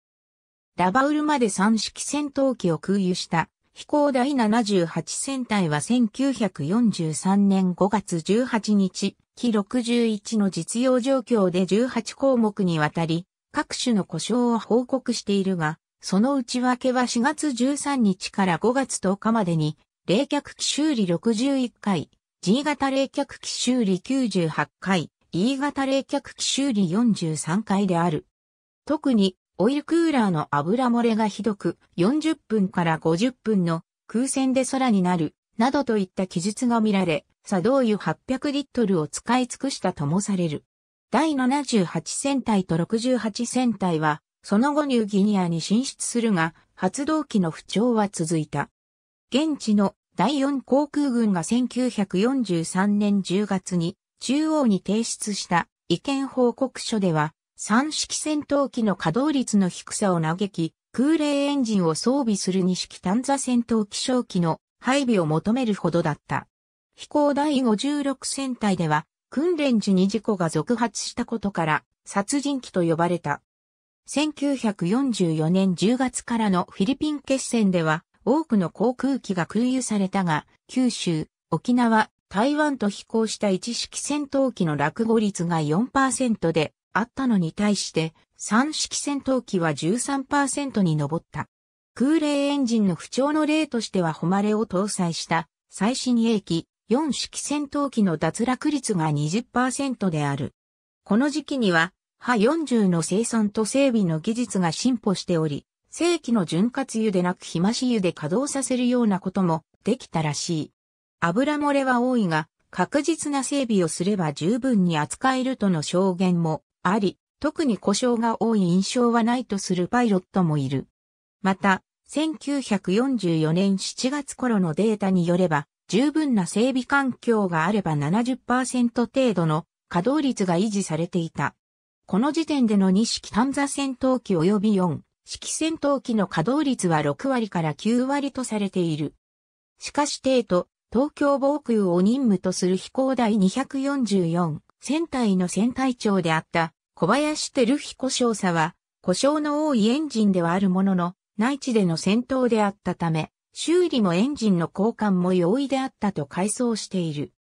ラバウルまで三式戦闘機を空輸した飛行第78戦隊は1943年5月18日、機61の実用状況で18項目にわたり、各種の故障を報告しているが、その内訳は4月13日から5月10日までに、冷却機修理61回、G 型冷却機修理98回、E 型冷却機修理43回である。特に、オイルクーラーの油漏れがひどく、40分から50分の空戦で空になる、などといった記述が見られ、作動油800リットルを使い尽くしたともされる。第78戦隊と68戦隊は、その後ニューギニアに進出するが、発動機の不調は続いた。現地の第4航空軍が1943年10月に中央に提出した意見報告書では、三式戦闘機の稼働率の低さを嘆き、空冷エンジンを装備する二式単座戦闘機小機の配備を求めるほどだった。飛行第56戦隊では、訓練時に事故が続発したことから、殺人機と呼ばれた。1944年10月からのフィリピン決戦では、多くの航空機が空輸されたが、九州、沖縄、台湾と飛行した一式戦闘機の落語率が4%であったのに対して、三式戦闘機は13%に上った。空冷エンジンの不調の例としては誉れを搭載した最新鋭機4式戦闘機の脱落率が20%である。この時期には、ハ40の生産と整備の技術が進歩しており、正規の潤滑油でなく日増し油で稼働させるようなこともできたらしい。油漏れは多いが、確実な整備をすれば十分に扱えるとの証言もあり、特に故障が多い印象はないとするパイロットもいる。また、1944年7月頃のデータによれば、十分な整備環境があれば70%程度の稼働率が維持されていた。この時点での2式探査戦闘機及び4式戦闘機の稼働率は6割から9割とされている。しかし、帝都、東京防空を任務とする飛行第244戦隊の戦隊長であった小林照彦少佐は故障の多いエンジンではあるものの内地での戦闘であったため修理もエンジンの交換も容易であったと回想している。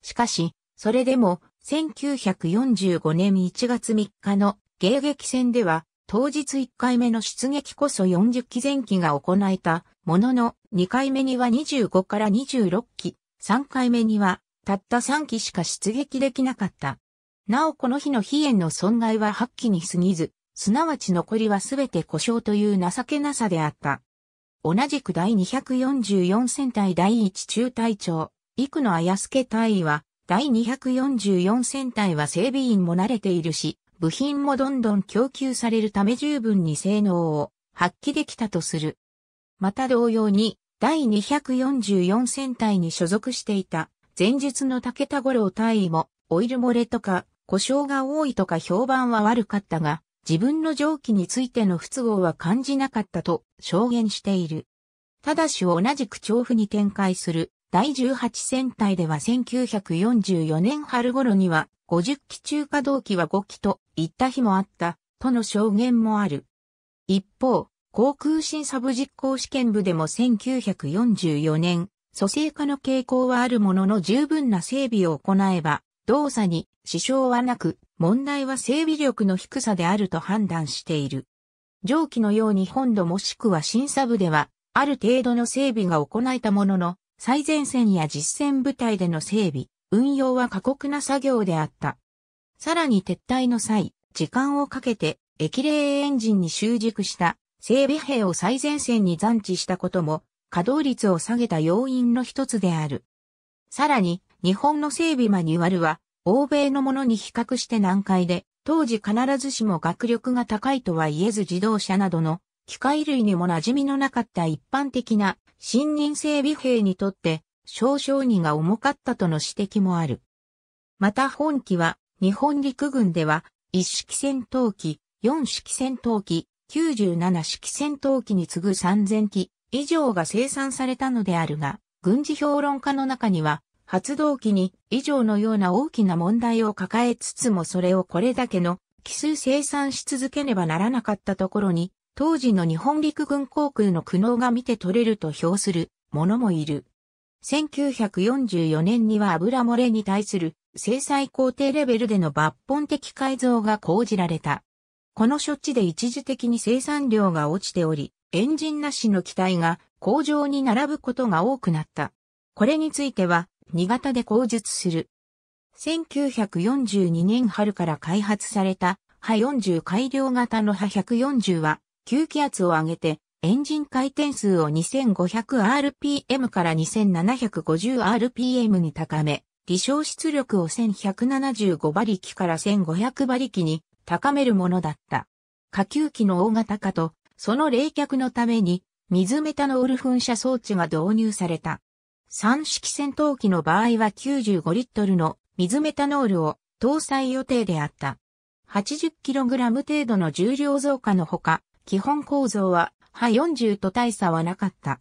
しかし、それでも1945年1月3日の迎撃戦では当日1回目の出撃こそ40機前機が行えたものの、2回目には25から26機、3回目には、たった3機しか出撃できなかった。なおこの日の飛燕の損害は8機に過ぎず、すなわち残りは全て故障という情けなさであった。同じく第244戦隊第1中隊長、幾野綾助隊員は、第244戦隊は整備員も慣れているし、部品もどんどん供給されるため十分に性能を発揮できたとする。また同様に、第244戦隊に所属していた、前述の武田五郎隊員も、オイル漏れとか、故障が多いとか評判は悪かったが、自分の蒸気についての不都合は感じなかったと証言している。ただし同じく調布に展開する第18戦隊では1944年春頃には50機中華動機は5機といった日もあったとの証言もある。一方、航空審査部実行試験部でも1944年、蘇生化の傾向はあるものの十分な整備を行えば、動作に支障はなく、問題は整備力の低さであると判断している。上記のように本土もしくは審査部では、ある程度の整備が行えたものの、最前線や実戦部隊での整備、運用は過酷な作業であった。さらに撤退の際、時間をかけて、液冷エンジンに習熟した整備兵を最前線に残置したことも、稼働率を下げた要因の一つである。さらに、日本の整備マニュアルは、欧米のものに比較して難解で、当時必ずしも学力が高いとは言えず自動車などの機械類にも馴染みのなかった一般的な新任整備兵にとって少々にが重かったとの指摘もある。また本機は日本陸軍では一式戦闘機、四式戦闘機、97式戦闘機に次ぐ3000機以上が生産されたのであるが、軍事評論家の中には、発動機に以上のような大きな問題を抱えつつもそれをこれだけの奇数生産し続けねばならなかったところに、当時の日本陸軍航空の苦悩が見て取れると評する者もいる。1944年には油漏れに対する制裁工程レベルでの抜本的改造が講じられた。この処置で一時的に生産量が落ちており、エンジンなしの機体が工場に並ぶことが多くなった。これについては、新潟で口述する。1942年春から開発された、波40改良型の波140は、吸気圧を上げて、エンジン回転数を 2500rpm から 2750rpm に高め、離衝出力を1175馬力から1500馬力に高めるものだった。下級機の大型化と、その冷却のために、水メタノール噴射装置が導入された。三式戦闘機の場合は95リットルの水メタノールを搭載予定であった。80kg 程度の重量増加のほか、基本構造は、ハ40と大差はなかった。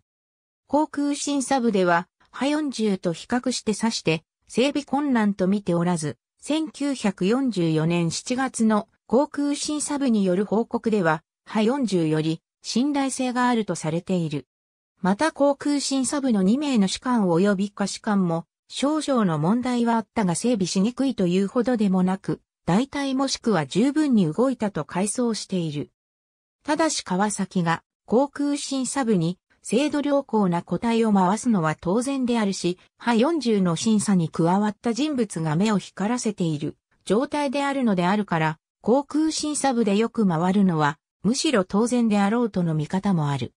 航空審査部では、ハ40と比較して指して、整備困難と見ておらず、1944年7月の航空審査部による報告では、ハ40より信頼性があるとされている。また航空審査部の2名の士官及び下士官も、少々の問題はあったが整備しにくいというほどでもなく、大体もしくは十分に動いたと回想している。ただし川崎が航空審査部に精度良好な個体を回すのは当然であるし、派40の審査に加わった人物が目を光らせている状態であるのであるから、航空審査部でよく回るのは、むしろ当然であろうとの見方もある。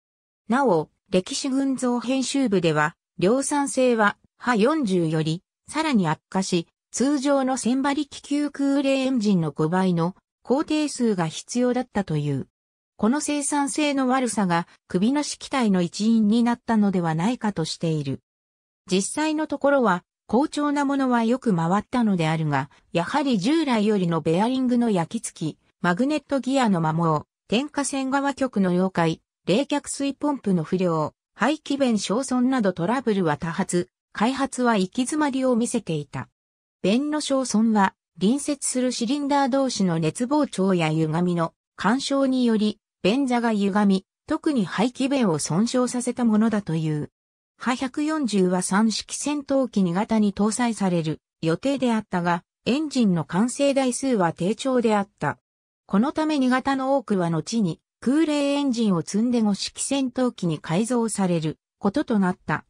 なお、歴史群像編集部では、量産性は、波40より、さらに悪化し、通常の千馬力級空冷エンジンの5倍の工程数が必要だったという。この生産性の悪さが首なし機体の一因になったのではないかとしている。実際のところは好調なものはよく回ったのであるが、やはり従来よりのベアリングの焼き付き、マグネットギアの摩耗、点火線側局の溶解、冷却水ポンプの不良、排気弁焼損などトラブルは多発、開発は行き詰まりを見せていた。弁の焼損は、隣接するシリンダー同士の熱膨張や歪みの干渉により、便座が歪み、特に排気弁を損傷させたものだという。ハ140は3式戦闘機2型に搭載される予定であったが、エンジンの完成台数は低調であった。このため2型の多くは後に空冷エンジンを積んで5式戦闘機に改造されることとなった。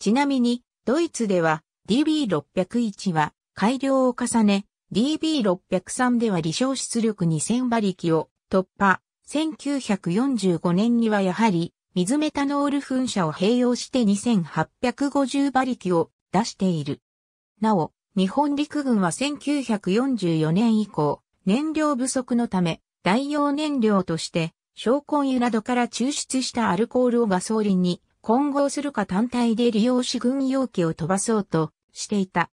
ちなみに、ドイツでは DB601 は改良を重ね、DB603 では離消出力2000馬力を突破。1945年にはやはり水メタノール噴射を併用して2850馬力を出している。なお、日本陸軍は1944年以降、燃料不足のため、代用燃料として、小根油などから抽出したアルコールをガソリンに混合するか単体で利用し軍用機を飛ばそうとしていた。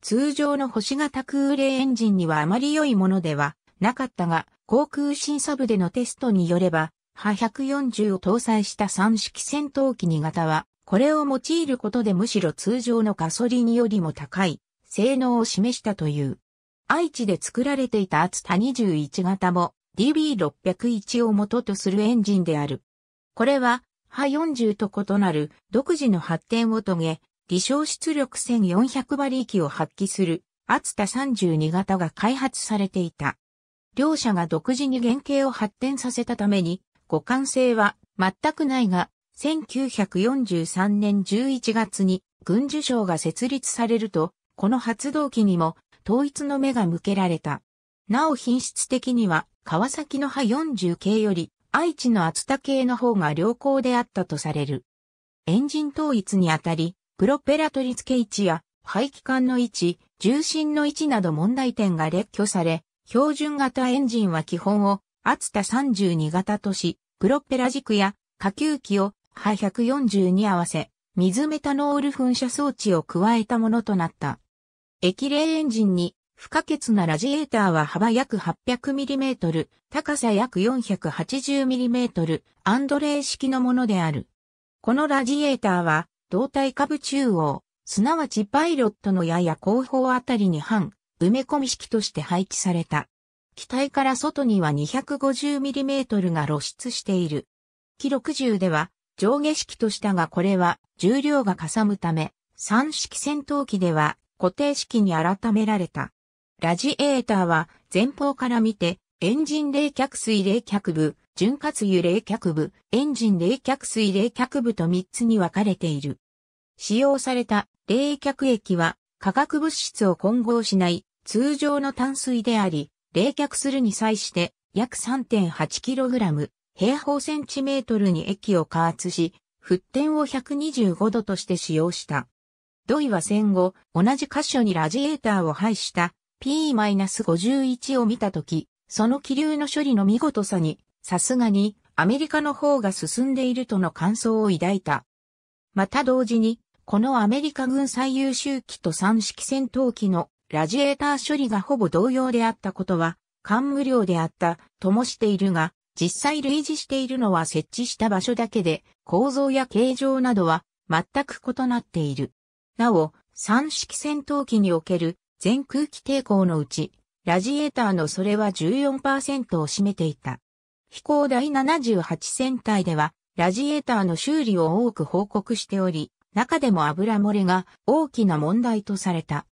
通常の星型空冷エンジンにはあまり良いものではなかったが、航空審査部でのテストによれば、波140を搭載した3式戦闘機2型は、これを用いることでむしろ通常のガソリンよりも高い性能を示したという。愛知で作られていた厚田21型も DB601 を元とするエンジンである。これは、波40と異なる独自の発展を遂げ、離小出力1400馬力を発揮する厚田32型が開発されていた。両者が独自に原型を発展させたために、互換性は全くないが、1943年11月に軍需省が設立されると、この発動機にも統一の目が向けられた。なお品質的には、川崎の葉40系より、愛知の厚田系の方が良好であったとされる。エンジン統一にあたり、プロペラ取り付け位置や、排気管の位置、重心の位置など問題点が列挙され、標準型エンジンは基本を厚田32型都市、プロペラ軸や下級機を波1 4に合わせ、水メタノール噴射装置を加えたものとなった。液冷エンジンに不可欠なラジエーターは幅約 800mm、高さ約 480mm、アンドレー式のものである。このラジエーターは、胴体下部中央、すなわちパイロットの矢や後方あたりに半、埋め込み式として配置された。機体から外には 250mm が露出している。記60では上下式としたがこれは重量がかさむため、3式戦闘機では固定式に改められた。ラジエーターは前方から見てエンジン冷却水冷却部、潤滑油冷却部、エンジン冷却水冷却部と3つに分かれている。使用された冷却液は化学物質を混合しない通常の淡水であり、冷却するに際して約 3.8kg 平方センチメートルに液を加圧し、沸点を125度として使用した。土井は戦後、同じ箇所にラジエーターを配した P-51 を見たとき、その気流の処理の見事さに、さすがにアメリカの方が進んでいるとの感想を抱いた。また同時に、このアメリカ軍最優秀機と三式戦闘機のラジエーター処理がほぼ同様であったことは、感無量であった、ともしているが、実際類似しているのは設置した場所だけで、構造や形状などは全く異なっている。なお、三式戦闘機における全空気抵抗のうち、ラジエーターのそれは14%を占めていた。飛行第78戦隊では、ラジエーターの修理を多く報告しており、中でも油漏れが大きな問題とされた。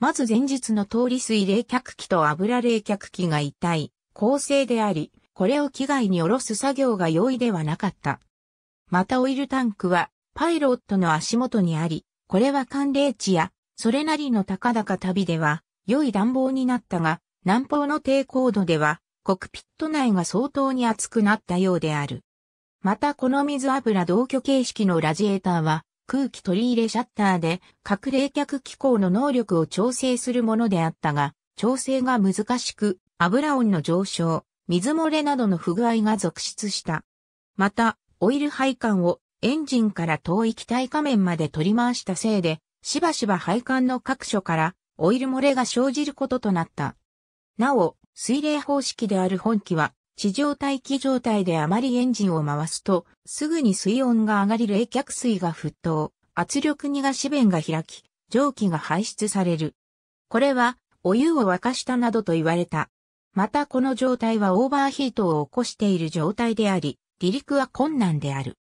まず前述の通り水冷却器と油冷却器が一体、構成であり、これを機外に下ろす作業が容易ではなかった。またオイルタンクは、パイロットの足元にあり、これは寒冷地や、それなりの高々旅では、良い暖房になったが、南方の低高度では、コクピット内が相当に熱くなったようである。またこの水油同居形式のラジエーターは、空気取り入れシャッターで核冷却機構の能力を調整するものであったが、調整が難しく、油温の上昇、水漏れなどの不具合が続出した。また、オイル配管をエンジンから遠い機体仮面まで取り回したせいで、しばしば配管の各所からオイル漏れが生じることとなった。なお、水冷方式である本機は地上待機状態であまりエンジンを回すと、すぐに水温が上がり冷却水が沸騰、圧力逃がし弁が開き、蒸気が排出される。これは、お湯を沸かしたなどと言われた。またこの状態はオーバーヒートを起こしている状態であり、離陸は困難である。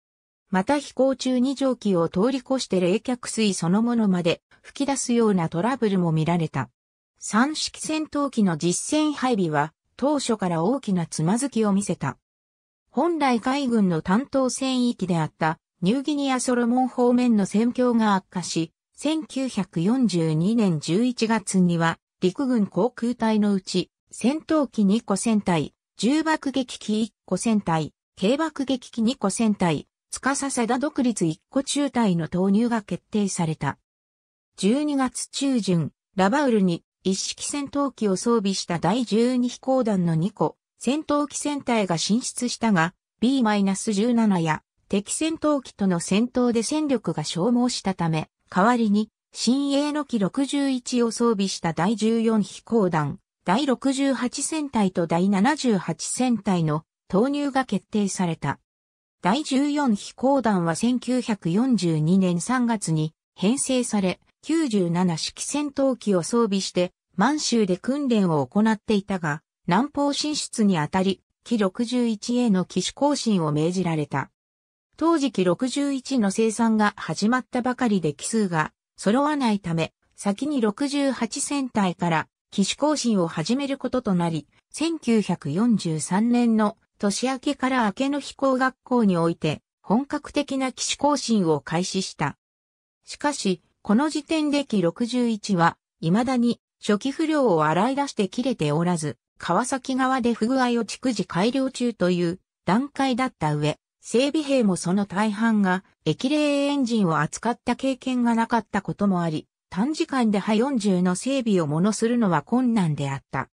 また飛行中に蒸気を通り越して冷却水そのものまで吹き出すようなトラブルも見られた。三式戦闘機の実戦配備は当初から大きなつまずきを見せた。本来海軍の担当戦域であったニューギニアソロモン方面の戦況が悪化し、1942年11月には陸軍航空隊のうち戦闘機2個戦隊、重爆撃機1個戦隊、軽爆撃機2個戦隊、司さだ独立1個中隊の投入が決定された。12月中旬、ラバウルに一式戦闘機を装備した第12飛行団の2個、戦闘機戦隊が進出したが、B-17 や敵戦闘機との戦闘で戦力が消耗したため、代わりに、新鋭の機61を装備した第14飛行団、第68戦隊と第78戦隊の投入が決定された。第14飛行団は1942年3月に編成され、97式戦闘機を装備して満州で訓練を行っていたが、南方進出にあたり、機 61A の機種更新を命じられた。当時機61の生産が始まったばかりで機数が揃わないため、先に68戦隊から機種更新を始めることとなり、1943年の年明けから明けの飛行学校において本格的な機種更新を開始した。しかし、この時点で機61は未だに初期不良を洗い出して切れておらず、川崎側で不具合を逐次改良中という段階だった上、整備兵もその大半が液冷エンジンを扱った経験がなかったこともあり、短時間でハ40の整備をものするのは困難であった。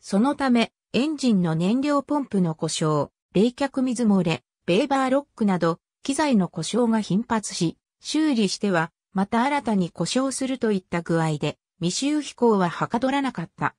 そのため、エンジンの燃料ポンプの故障、冷却水漏れ、ベーバーロックなど、機材の故障が頻発し、修理しては、また新たに故障するといった具合で、未収飛行ははかどらなかった。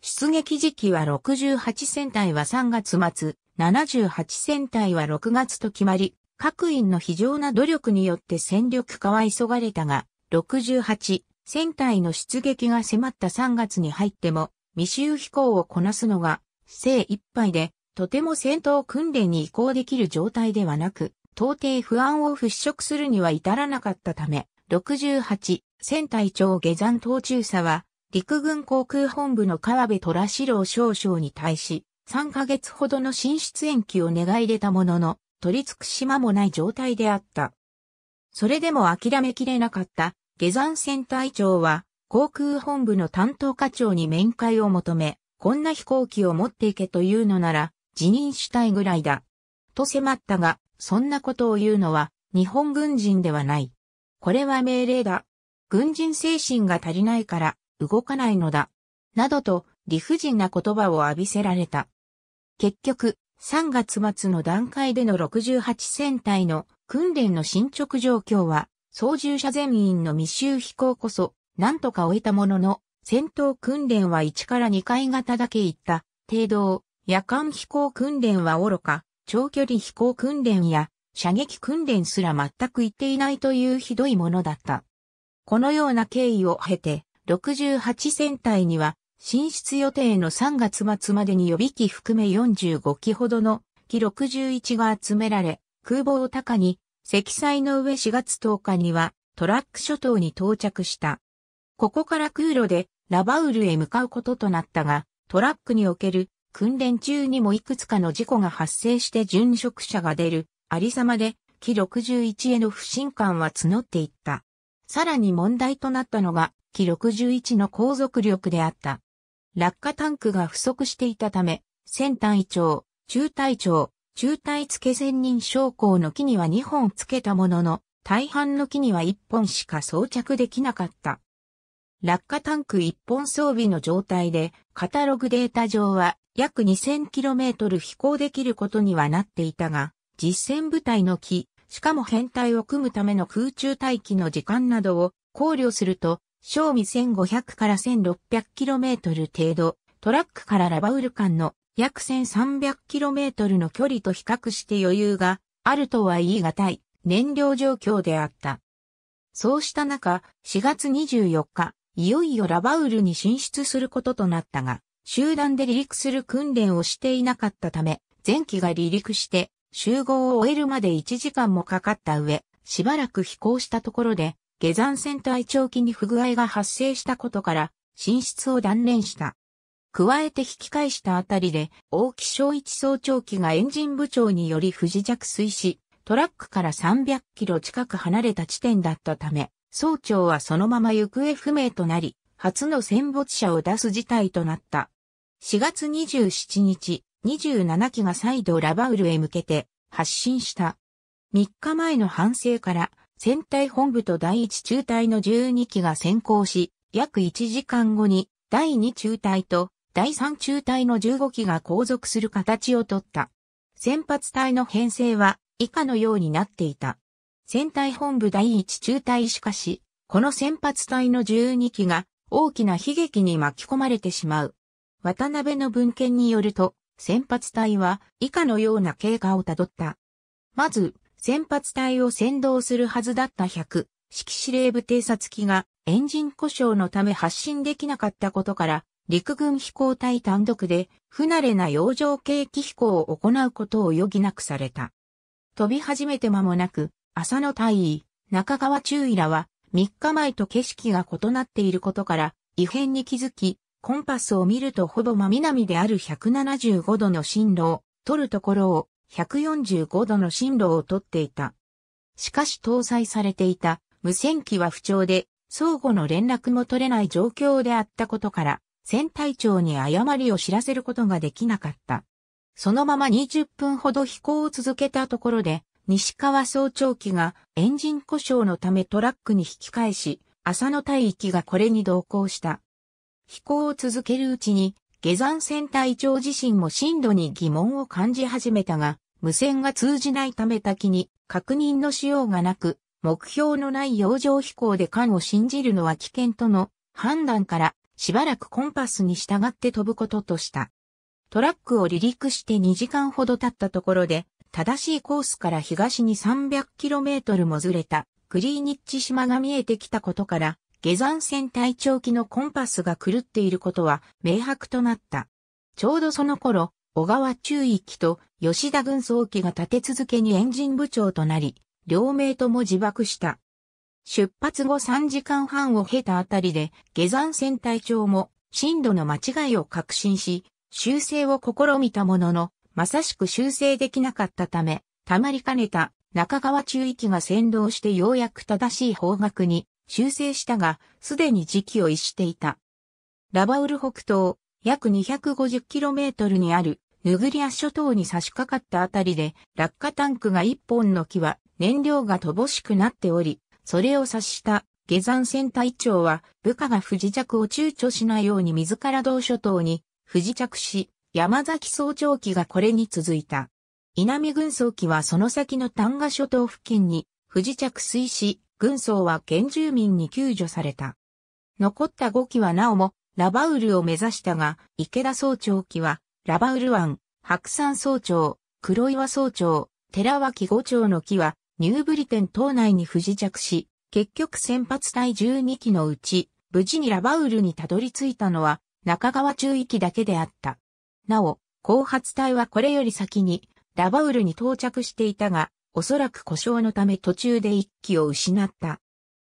出撃時期は68戦隊は3月末、78戦隊は6月と決まり、各員の非常な努力によって戦力化は急がれたが、68戦隊の出撃が迫った3月に入っても、未収飛行をこなすのが、精一杯で、とても戦闘訓練に移行できる状態ではなく、到底不安を払拭するには至らなかったため、68船隊長下山東中佐は、陸軍航空本部の河辺虎四郎少将に対し、3ヶ月ほどの進出延期を願い出たものの、取り付く島もない状態であった。それでも諦めきれなかった下山船隊長は航空本部の担当課長に面会を求め、こんな飛行機を持っていけというのなら辞任したいぐらいだ。と迫ったが、そんなことを言うのは日本軍人ではない。これは命令だ。軍人精神が足りないから動かないのだ。などと理不尽な言葉を浴びせられた。結局、3月末の段階での68戦隊の訓練の進捗状況は、操縦者全員の未就飛行こそ、何とか終えたものの、戦闘訓練は1から2回型だけ行った、程度夜間飛行訓練は愚か、長距離飛行訓練や射撃訓練すら全く行っていないというひどいものだった。このような経緯を経て、68戦隊には、進出予定の3月末までに予備機含め45機ほどの機61が集められ、空母を高に、積載の上4月10日にはトラック諸島に到着した。ここから空路でラバウルへ向かうこととなったが、トラックにおける訓練中にもいくつかの事故が発生して殉職者が出るありさまで、機61への不信感は募っていった。さらに問題となったのが、機61の航続力であった。落下タンクが不足していたため、先隊長、中隊長、中隊付専任将校の機には2本付けたものの、大半の機には1本しか装着できなかった。落下タンク1本装備の状態で、カタログデータ上は約 2000km 飛行できることにはなっていたが、実戦部隊の機しかも編隊を組むための空中待機の時間などを考慮すると、賞味1500から 1600km 程度、トラックからラバウル間の約 1300km の距離と比較して余裕があるとは言い難い燃料状況であった。そうした中、4月24日、いよいよラバウルに進出することとなったが、集団で離陸する訓練をしていなかったため、前期が離陸して集合を終えるまで1時間もかかった上、しばらく飛行したところで、下山船隊長機に不具合が発生したことから、進出を断念した。加えて引き返したあたりで、大木正一総長機がエンジン部長により不時着水し、トラックから300キロ近く離れた地点だったため、総長はそのまま行方不明となり、初の戦没者を出す事態となった。4月27日、27機が再度ラバウルへ向けて発進した。3日前の反省から戦隊本部と第1中隊の12機が先行し、約1時間後に第2中隊と第3中隊の15機が後続する形をとった。先発隊の編成は以下のようになっていた。戦隊本部第1中隊しかし、この先発隊の12機が大きな悲劇に巻き込まれてしまう。渡辺の文献によると、先発隊は以下のような経過をたどった。まず、先発隊を先導するはずだった100式司令部偵察機がエンジン故障のため発進できなかったことから、陸軍飛行隊単独で不慣れな洋上景気飛行を行うことを余儀なくされた。飛び始めて間もなく、浅野隊員、中川中尉らは3日前と景色が異なっていることから異変に気づき、コンパスを見るとほぼ真南である175度の進路を取るところを145度の進路を取っていた。しかし搭載されていた無線機は不調で相互の連絡も取れない状況であったことから船隊長に誤りを知らせることができなかった。そのまま20分ほど飛行を続けたところで西川総長機がエンジン故障のためトラックに引き返し、浅野帯域がこれに同行した。飛行を続けるうちに、下山船隊長自身も深度に疑問を感じ始めたが、無線が通じないため滝に確認のしようがなく、目標のない洋上飛行で艦を信じるのは危険との判断から、しばらくコンパスに従って飛ぶこととした。トラックを離陸して2時間ほど経ったところで、正しいコースから東に 300km もずれたクリーニッチ島が見えてきたことから、下山船隊長機のコンパスが狂っていることは明白となった。ちょうどその頃、小川中域と吉田軍曹機が立て続けにエンジン部長となり、両名とも自爆した。出発後3時間半を経たあたりで、下山船隊長も震度の間違いを確信し、修正を試みたものの、まさしく修正できなかったため、たまりかねた中川中域が先導してようやく正しい方角に修正したが、すでに時期を逸していた。ラバウル北東、約 250km にある、ヌグリア諸島に差し掛かったあたりで、落下タンクが一本の木は燃料が乏しくなっており、それを察した下山船隊長は部下が不時着を躊躇しないように自ら同諸島に不時着し、山崎総長機がこれに続いた。稲見軍曹機はその先の丹賀諸島付近に不時着水し、軍曹は原住民に救助された。残った5機はなおもラバウルを目指したが、池田総長機は、ラバウル湾、白山総長、黒岩総長、寺脇五長の機は、ニューブリテン島内に不時着し、結局先発隊12機のうち、無事にラバウルにたどり着いたのは、中川中域だけであった。なお、後発隊はこれより先に、ラバウルに到着していたが、おそらく故障のため途中で1機を失った。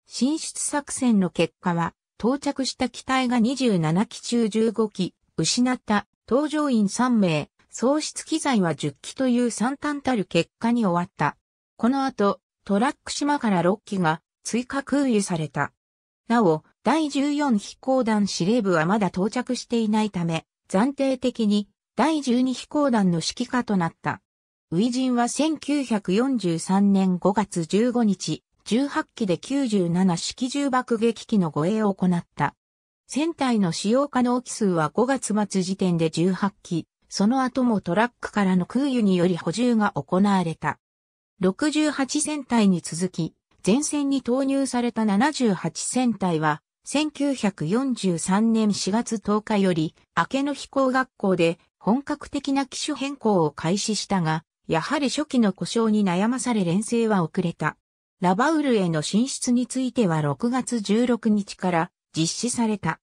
進出作戦の結果は、到着した機体が27機中15機、失った搭乗員3名、喪失機材は10機という惨憺たる結果に終わった。この後、トラック島から6機が追加空輸された。なお、第14飛行団司令部はまだ到着していないため、暫定的に第12飛行団の指揮下となった。ウィジンは1943年5月15日、18機で97式銃爆撃機の護衛を行った。船体の使用可能機数は5月末時点で18機、その後もトラックからの空輸により補充が行われた。68船体に続き、前線に投入された78船体は、1943年4月10日より、明けの飛行学校で本格的な機種変更を開始したが、やはり初期の故障に悩まされ連成は遅れた。ラバウルへの進出については6月16日から実施された。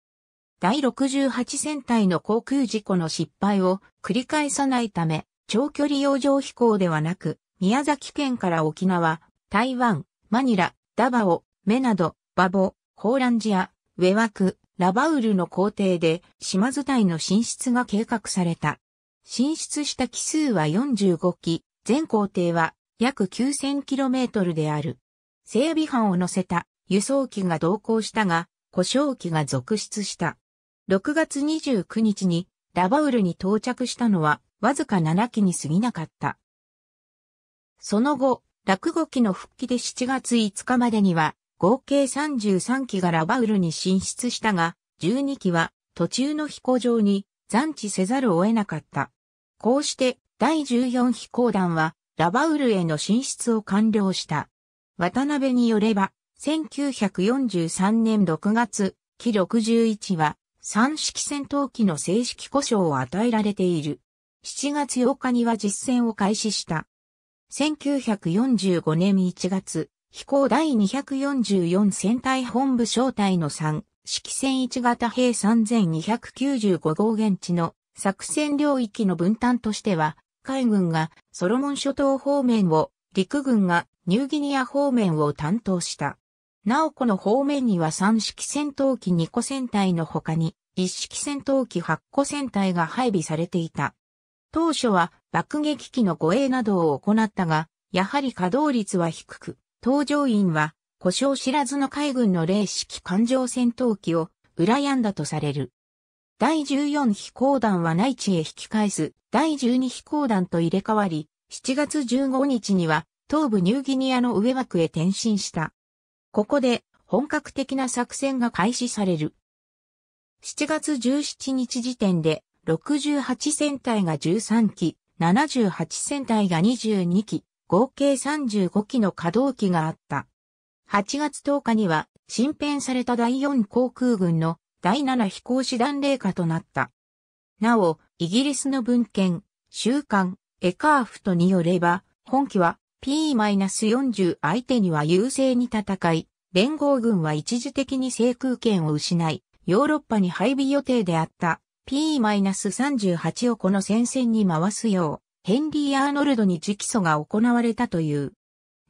第68戦隊の航空事故の失敗を繰り返さないため、長距離洋上飛行ではなく、宮崎県から沖縄、台湾、マニラ、ダバオ、メナド、バボ、ホーランジア、ウェワク、ラバウルの工程で島伝いの進出が計画された。進出した機数は45機、全行程は約 9000km である。整備班を乗せた輸送機が同行したが、故障機が続出した。6月29日にラバウルに到着したのはわずか7機に過ぎなかった。その後、落語機の復帰で7月5日までには合計33機がラバウルに進出したが、12機は途中の飛行場に残地せざるを得なかった。こうして第14飛行団はラバウルへの進出を完了した。渡辺によれば、1943年6月、機61は3式戦闘機の正式故障を与えられている。7月8日には実戦を開始した。1945年1月、飛行第244戦隊本部小隊の3、式戦1型兵3295号現地の作戦領域の分担としては、海軍がソロモン諸島方面を、陸軍がニューギニア方面を担当した。なおこの方面には3式戦闘機2個戦隊の他に、1式戦闘機8個戦隊が配備されていた。当初は爆撃機の護衛などを行ったが、やはり稼働率は低く、搭乗員は故障知らずの海軍の零式艦上戦闘機を羨んだとされる。第14飛行団は内地へ引き返す第12飛行団と入れ替わり、7月15日には東部ニューギニアの上枠へ転身した。ここで本格的な作戦が開始される。7月17日時点で68戦隊が13機、78戦隊が22機、合計35機の稼働機があった。8月10日には新編された第4航空軍の第7飛行士団令下となった。なお、イギリスの文献、週刊、エカーフトによれば、本機は P-40 相手には優勢に戦い、連合軍は一時的に制空権を失い、ヨーロッパに配備予定であった P-38 をこの戦線に回すよう、ヘンリー・アーノルドに直訴が行われたという。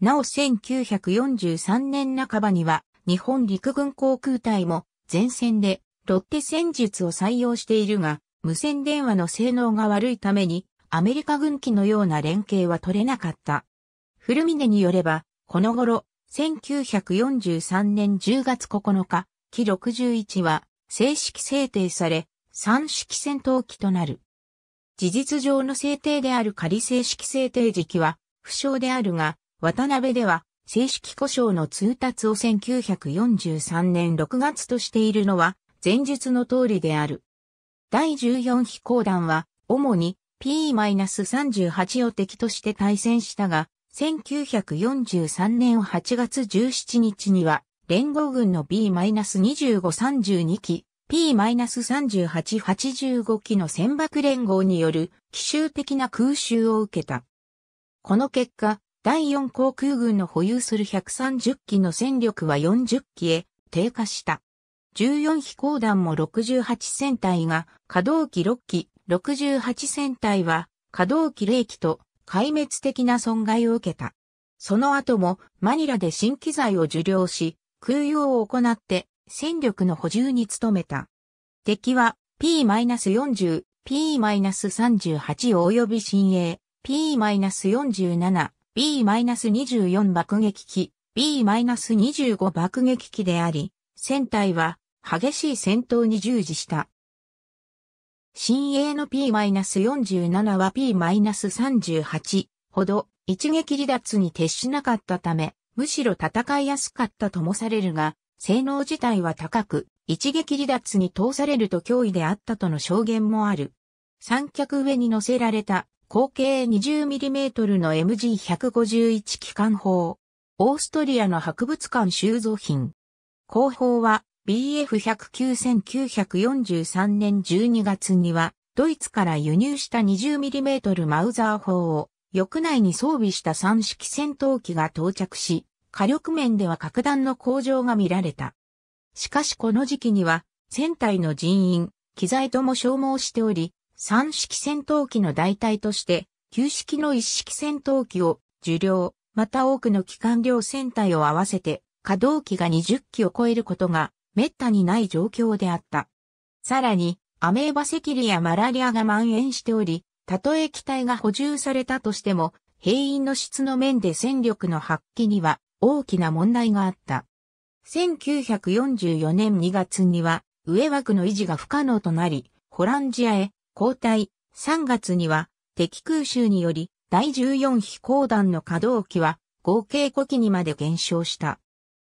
なお1943年半ばには、日本陸軍航空隊も前線でロッテ戦術を採用しているが、無線電話の性能が悪いために、アメリカ軍機のような連携は取れなかった。古峰によれば、この頃、1943年10月9日、機61は正式制定され、三式戦闘機となる。事実上の制定である仮正式制定時期は、不詳であるが、渡辺では、正式故障の通達を1943年6月としているのは、前述の通りである。第14飛行団は、主に P-38 を敵として対戦したが、1943年8月17日には、連合軍の B-2532 機、P-3885 機の船爆連合による奇襲的な空襲を受けた。この結果、第4航空軍の保有する130機の戦力は40機へ低下した。14飛行団も68戦隊が、稼働機6機、68戦隊は、稼働機0機と、壊滅的な損害を受けた。その後も、マニラで新機材を受領し、空用を行って、戦力の補充に努めた。敵は、P-40、P-38 及び新鋭、P-47、B-24 爆撃機、B-25 爆撃機であり、船体は激しい戦闘に従事した。新鋭の P-47 は P-38 ほど一撃離脱に徹しなかったため、むしろ戦いやすかったともされるが、性能自体は高く、一撃離脱に通されると脅威であったとの証言もある。三脚上に乗せられた口径 20mm の MG151 機関砲。オーストリアの博物館収蔵品。後方は b f 1 0 9 9 4 3年12月には、ドイツから輸入した 20mm マウザー砲を、翼内に装備した3式戦闘機が到着し、火力面では格段の向上が見られた。しかしこの時期には、船体の人員、機材とも消耗しており、3式戦闘機の代替として、旧式の1式戦闘機を受領、また多くの機関量船体を合わせて、稼働機が20機を超えることが滅多にない状況であった。さらに、アメーバセキリやマラリアが蔓延しており、たとえ機体が補充されたとしても、兵員の質の面で戦力の発揮には大きな問題があった。1944年2月には、上枠の維持が不可能となり、ホランジアへ交代、3月には敵空襲により第14飛行団の稼働機は合計5機にまで減少した。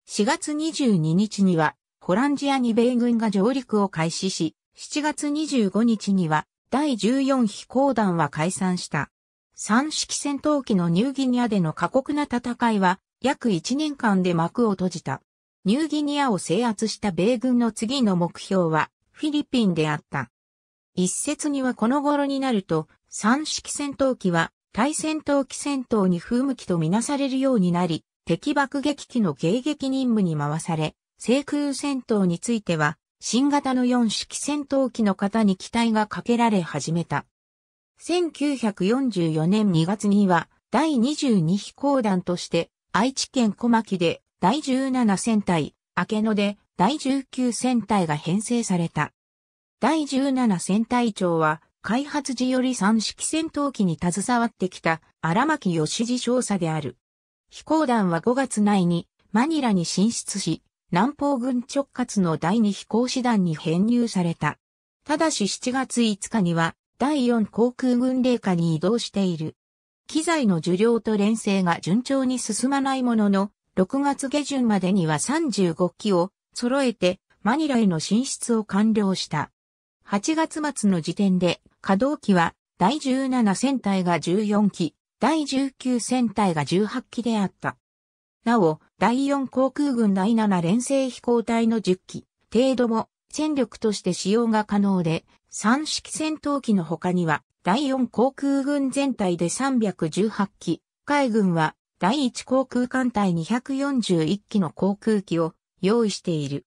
4月22日にはホランジアに米軍が上陸を開始し、7月25日には第14飛行団は解散した。三式戦闘機のニューギニアでの過酷な戦いは約1年間で幕を閉じた。ニューギニアを制圧した米軍の次の目標はフィリピンであった。一説にはこの頃になると、三式戦闘機は対戦闘機戦闘に風向きとみなされるようになり、敵爆撃機の迎撃任務に回され、制空戦闘については、新型の4式戦闘機の方に期待がかけられ始めた。1944年2月には、第22飛行団として、愛知県小牧で第17戦隊、明野で第19戦隊が編成された。第17戦隊長は、開発時より3式戦闘機に携わってきた荒牧義次少佐である。飛行団は5月内にマニラに進出し、南方軍直轄の第2飛行士団に編入された。ただし7月5日には第4航空軍令下に移動している。機材の受領と連成が順調に進まないものの、6月下旬までには35機を揃えてマニラへの進出を完了した。8月末の時点で稼働機は第17戦隊が14機、第19戦隊が18機であった。なお、第4航空軍第7連星飛行隊の10機、程度も戦力として使用が可能で、3式戦闘機の他には、第4航空軍全体で318機、海軍は第1航空艦隊241機の航空機を用意している。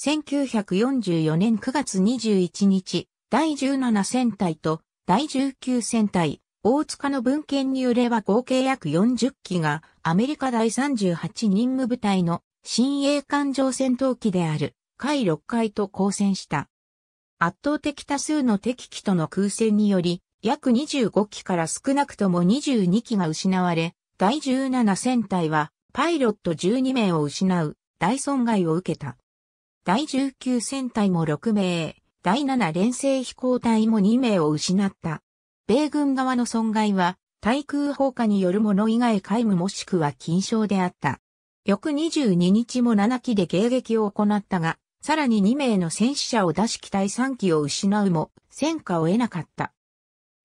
1944年9月21日、第17戦隊と第19戦隊、大塚の文献によれば合計約40機がアメリカ第38任務部隊の新鋭艦上戦闘機である、海6海と交戦した。圧倒的多数の敵機との空戦により、約25機から少なくとも22機が失われ、第17戦隊はパイロット12名を失う大損害を受けた。第19戦隊も6名、第7連星飛行隊も2名を失った。米軍側の損害は対空砲火によるもの以外皆無もしくは禁傷であった。翌22日も7機で迎撃を行ったが、さらに2名の戦死者を出し機体3機を失うも、戦果を得なかった。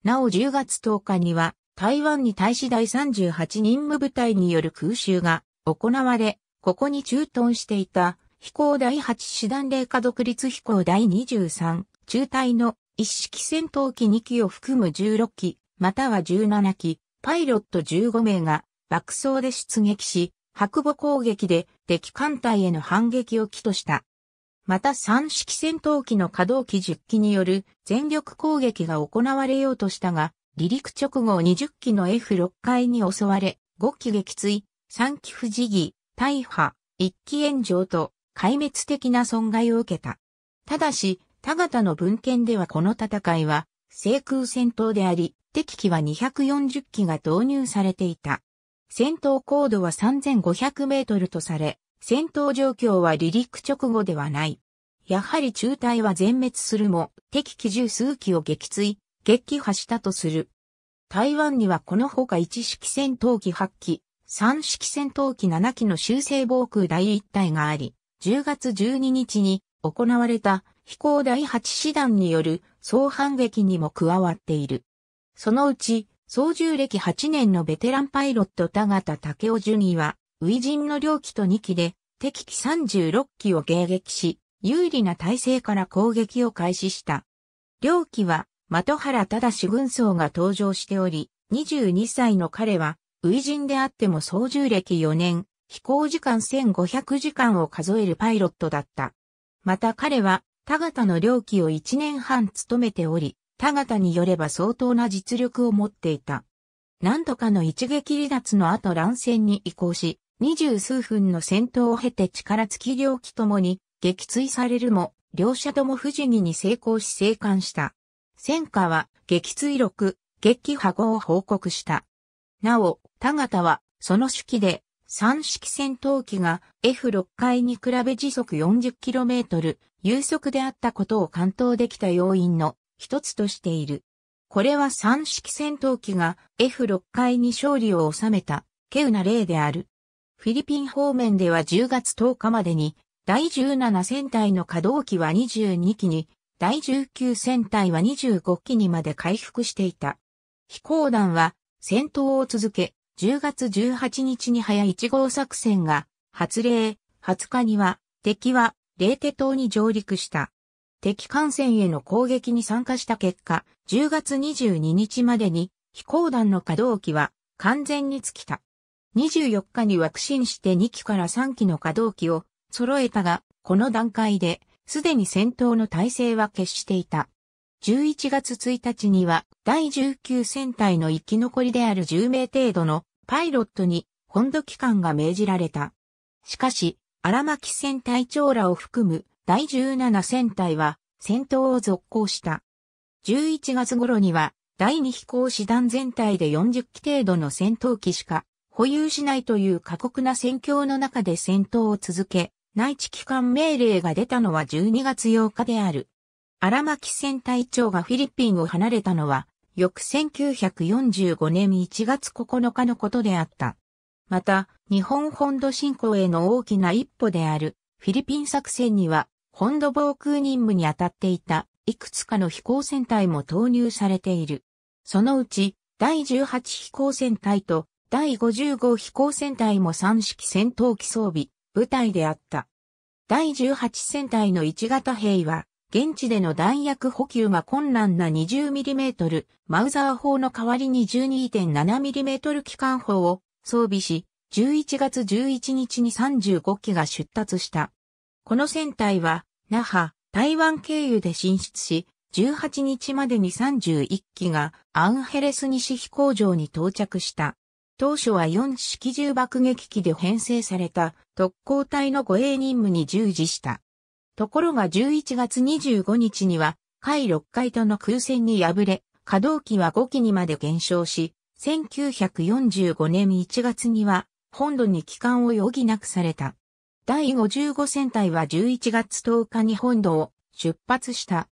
なお10月10日には、台湾に対し第38任務部隊による空襲が行われ、ここに駐屯していた飛行第8師団霊下独立飛行第23中隊の一式戦闘機2機を含む16機または17機、パイロット15名が爆走で出撃し、白母攻撃で敵艦隊への反撃を起とした。また3式戦闘機の稼働機10機による全力攻撃が行われようとしたが、離陸直後20機の F6 階に襲われ、5機撃墜、3機不時儀、大破、1機炎上と壊滅的な損害を受けた。ただし、田形の文献ではこの戦いは制空戦闘であり、敵機は240機が導入されていた。戦闘高度は3500メートルとされ、戦闘状況は離陸直後ではない。やはり中隊は全滅するも、敵機十数機を撃墜、撃破したとする。台湾にはこのほか1式戦闘機8機、3式戦闘機7機の修正防空第1隊があり、10月12日に行われた飛行第8師団による総反撃にも加わっている。そのうち、操縦歴8年のベテランパイロット田形武雄位は、ウイジンの両機と2機で、敵機36機を迎撃し、有利な体制から攻撃を開始した。両機は、的原忠軍曹が登場しており、22歳の彼は、ウジンであっても操縦歴4年、飛行時間1500時間を数えるパイロットだった。また彼は、田形の領期を1年半務めており、田形によれば相当な実力を持っていた。何度かの一撃離脱の後乱戦に移行し、二十数分の戦闘を経て力尽き領期ともに撃墜されるも、両者とも不死にに成功し生還した。戦火は撃墜録、撃破後を報告した。なお、田形はその手記で三式戦闘機が F6 階に比べ時速 40km、有職であったことを関東できた要因の一つとしている。これは三式戦闘機が F6 回に勝利を収めた、稀有な例である。フィリピン方面では10月10日までに、第17戦隊の稼働機は22機に、第19戦隊は25機にまで回復していた。飛行団は戦闘を続け、10月18日に早1号作戦が発令、20日には敵はレーテ島に上陸した。敵艦船への攻撃に参加した結果、10月22日までに飛行弾の稼働機は完全に尽きた。24日に惑進して2機から3機の稼働機を揃えたが、この段階で、すでに戦闘の体制は決していた。11月1日には、第19戦隊の生き残りである10名程度のパイロットに、本土機関が命じられた。しかし、荒巻戦隊長らを含む第17戦隊は戦闘を続行した。11月頃には第2飛行士団全体で40機程度の戦闘機しか保有しないという過酷な戦況の中で戦闘を続け、内地機関命令が出たのは12月8日である。荒巻戦隊長がフィリピンを離れたのは、翌1945年1月9日のことであった。また、日本本土侵攻への大きな一歩であるフィリピン作戦には、本土防空任務に当たっていたいくつかの飛行船隊も投入されている。そのうち、第18飛行船隊と第55飛行船隊も3式戦闘機装備、部隊であった。第18戦隊の1型兵は、現地での弾薬補給が困難な 20mm マウザー砲の代わりに 12.7mm 機関砲を装備し、11月11日に35機が出発した。この船体は、那覇、台湾経由で進出し、18日までに31機がアンヘレス西飛行場に到着した。当初は4式銃爆撃機で編成された特攻隊の護衛任務に従事した。ところが11月25日には、海6回との空戦に敗れ、稼働機は5機にまで減少し、1945年1月には本土に帰還を余儀なくされた。第55戦隊は11月10日に本土を出発した。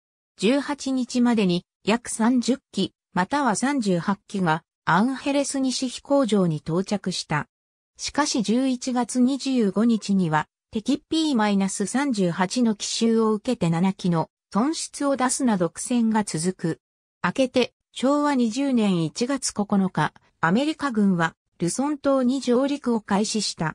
18日までに約30機、または38機がアンヘレス西飛行場に到着した。しかし11月25日には敵 P-38 の奇襲を受けて7機の損失を出すなど苦戦が続く。明けて昭和20年1月9日、アメリカ軍はルソン島に上陸を開始した。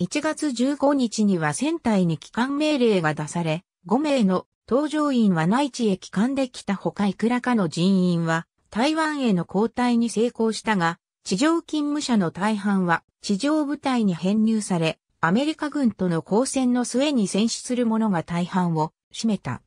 1月15日には船体に帰還命令が出され、5名の搭乗員は内地へ帰還できたほかいくらかの人員は台湾への交代に成功したが、地上勤務者の大半は地上部隊に編入され、アメリカ軍との交戦の末に戦死する者が大半を占めた。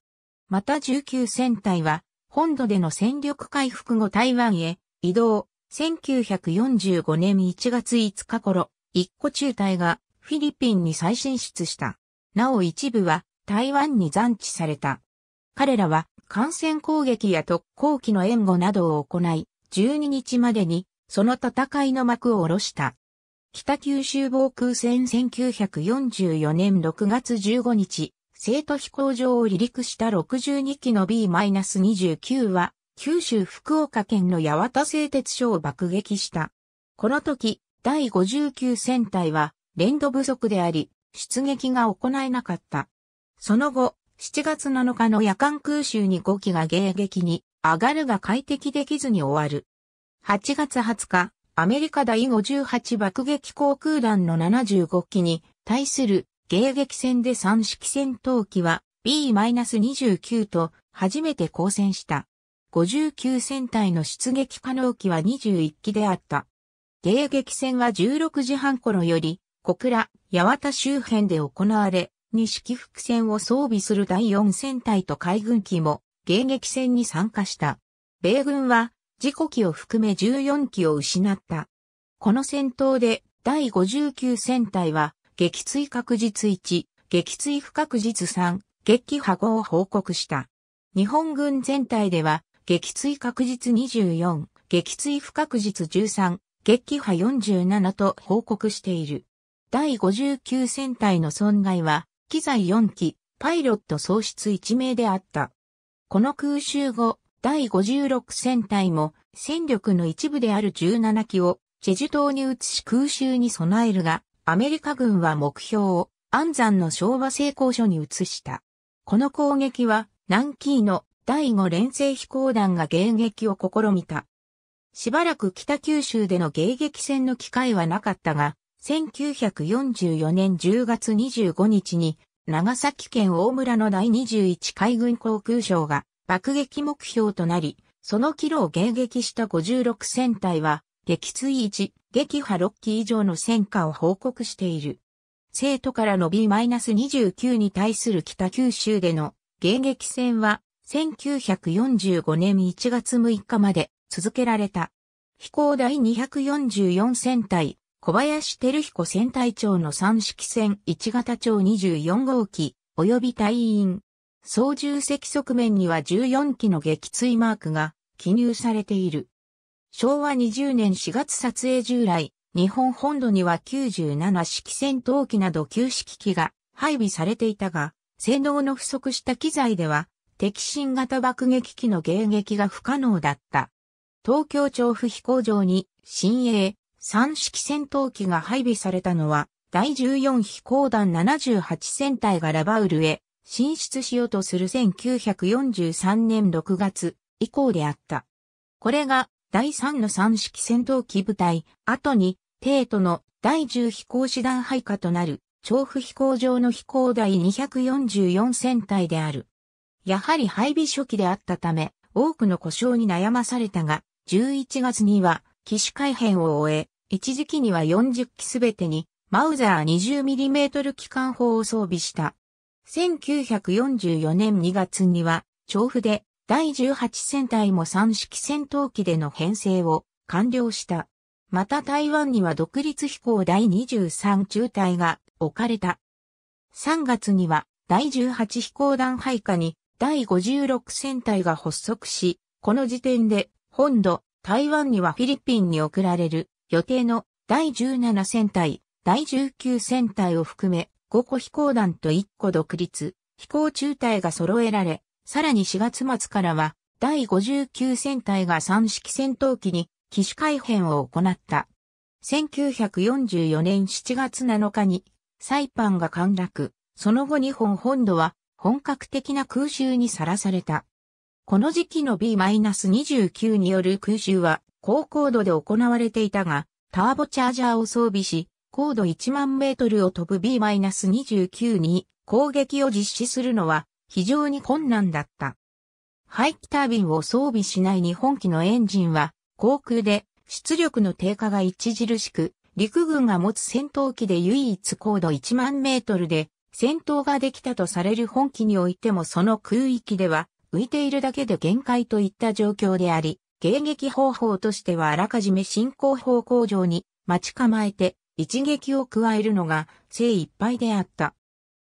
また19戦隊は本土での戦力回復後台湾へ移動、1945年1月5日頃、一個中隊がフィリピンに再進出した。なお一部は台湾に残地された。彼らは感染攻撃や特攻機の援護などを行い、12日までにその戦いの幕を下ろした。北九州防空戦1944年6月15日、生徒飛行場を離陸した62機の B-29 は、九州福岡県の八幡製鉄所を爆撃した。この時、第59戦隊は、連動不足であり、出撃が行えなかった。その後、7月7日の夜間空襲に5機が迎撃に、上がるが快適できずに終わる。8月20日、アメリカ第58爆撃航空団の75機に対する迎撃戦で三式戦闘機は B-29 と初めて交戦した。59戦隊の出撃可能機は21機であった。迎撃戦は16時半頃より、小倉、八幡周辺で行われ、式伏戦を装備する第4戦隊と海軍機も迎撃戦に参加した。米軍は事故機を含め14機を失った。この戦闘で第59戦隊は撃墜確実1、撃墜不確実3、撃破5を報告した。日本軍全体では、撃墜確実24、撃墜不確実13、撃破47と報告している。第59戦隊の損害は、機材4機、パイロット喪失1名であった。この空襲後、第56戦隊も戦力の一部である17機をチェジュ島に移し空襲に備えるが、アメリカ軍は目標を安山の昭和成功所に移した。この攻撃は南紀の第5連星飛行団が迎撃を試みた。しばらく北九州での迎撃戦の機会はなかったが、1944年10月25日に長崎県大村の第21海軍航空省が爆撃目標となり、そのキロを迎撃した56戦隊は、撃墜1、撃破6機以上の戦果を報告している。生徒からの B-29 に対する北九州での迎撃戦は1945年1月6日まで続けられた。飛行第244戦隊、小林照彦戦隊長の三式戦1型長24号機、及び隊員。操縦席側面には14機の撃墜マークが記入されている。昭和20年4月撮影従来、日本本土には97式戦闘機など旧式機が配備されていたが、性能の不足した機材では、敵新型爆撃機の迎撃が不可能だった。東京調布飛行場に新鋭3式戦闘機が配備されたのは、第14飛行団78戦隊がラバウルへ進出しようとする1943年6月以降であった。これが第3の三式戦闘機部隊、後に、帝都の第10飛行士団配下となる、調布飛行場の飛行第244戦隊である。やはり配備初期であったため、多くの故障に悩まされたが、11月には、機種改編を終え、一時期には40機すべてに、マウザー 20mm 機関砲を装備した。1944年2月には、調布で第18戦隊も3式戦闘機での編成を完了した。また台湾には独立飛行第23中隊が置かれた。3月には第18飛行団配下に第56戦隊が発足し、この時点で本土、台湾にはフィリピンに送られる予定の第17戦隊、第19戦隊を含め5個飛行団と1個独立、飛行中隊が揃えられ、さらに4月末からは、第59戦隊が3式戦闘機に機種改変を行った。1944年7月7日に、サイパンが陥落、その後日本本土は本格的な空襲にさらされた。この時期の B-29 による空襲は高高度で行われていたが、ターボチャージャーを装備し、高度1万メートルを飛ぶ B-29 に攻撃を実施するのは非常に困難だった。排気タービンを装備しない日本機のエンジンは、航空で出力の低下が著しく、陸軍が持つ戦闘機で唯一高度1万メートルで戦闘ができたとされる本機においてもその空域では浮いているだけで限界といった状況であり、迎撃方法としてはあらかじめ進行方向上に待ち構えて一撃を加えるのが精一杯であった。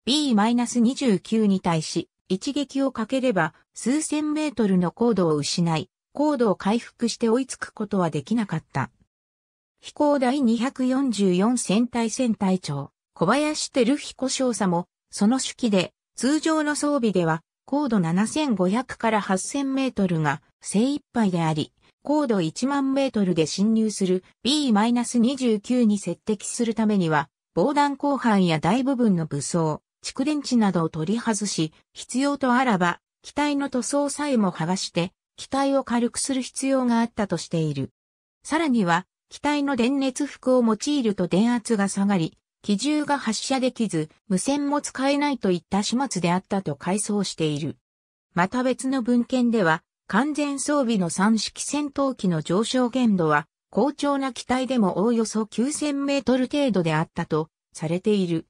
B-29 に対し、一撃をかければ数千メートルの高度を失い、高度を回復して追いつくことはできなかった。飛行第244戦隊戦隊長、小林照彦少佐も、その手記で、通常の装備では、高度7500から8000メートルが精一杯であり、高度1万メートルで侵入する B-29 に接敵するためには、防弾後半や大部分の武装、蓄電池などを取り外し、必要とあらば、機体の塗装さえも剥がして、機体を軽くする必要があったとしている。さらには、機体の電熱服を用いると電圧が下がり、機銃が発射できず、無線も使えないといった始末であったと回想している。また別の文献では、完全装備の三式戦闘機の上昇限度は、好調な機体でもおおよそ9000メートル程度であったとされている。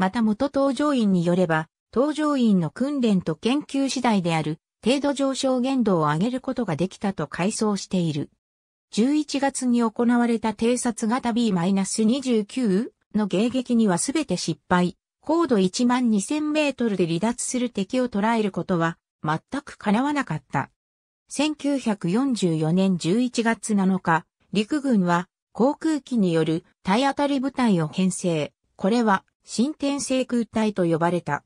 また元搭乗員によれば、搭乗員の訓練と研究次第である程度上昇限度を上げることができたと回想している。11月に行われた偵察型 B-29 の迎撃にはすべて失敗。高度1万2000メートルで離脱する敵を捉えることは全く叶わなかった。1944年11月7日、陸軍は航空機による体当たり部隊を編成。これは新天性空体と呼ばれた。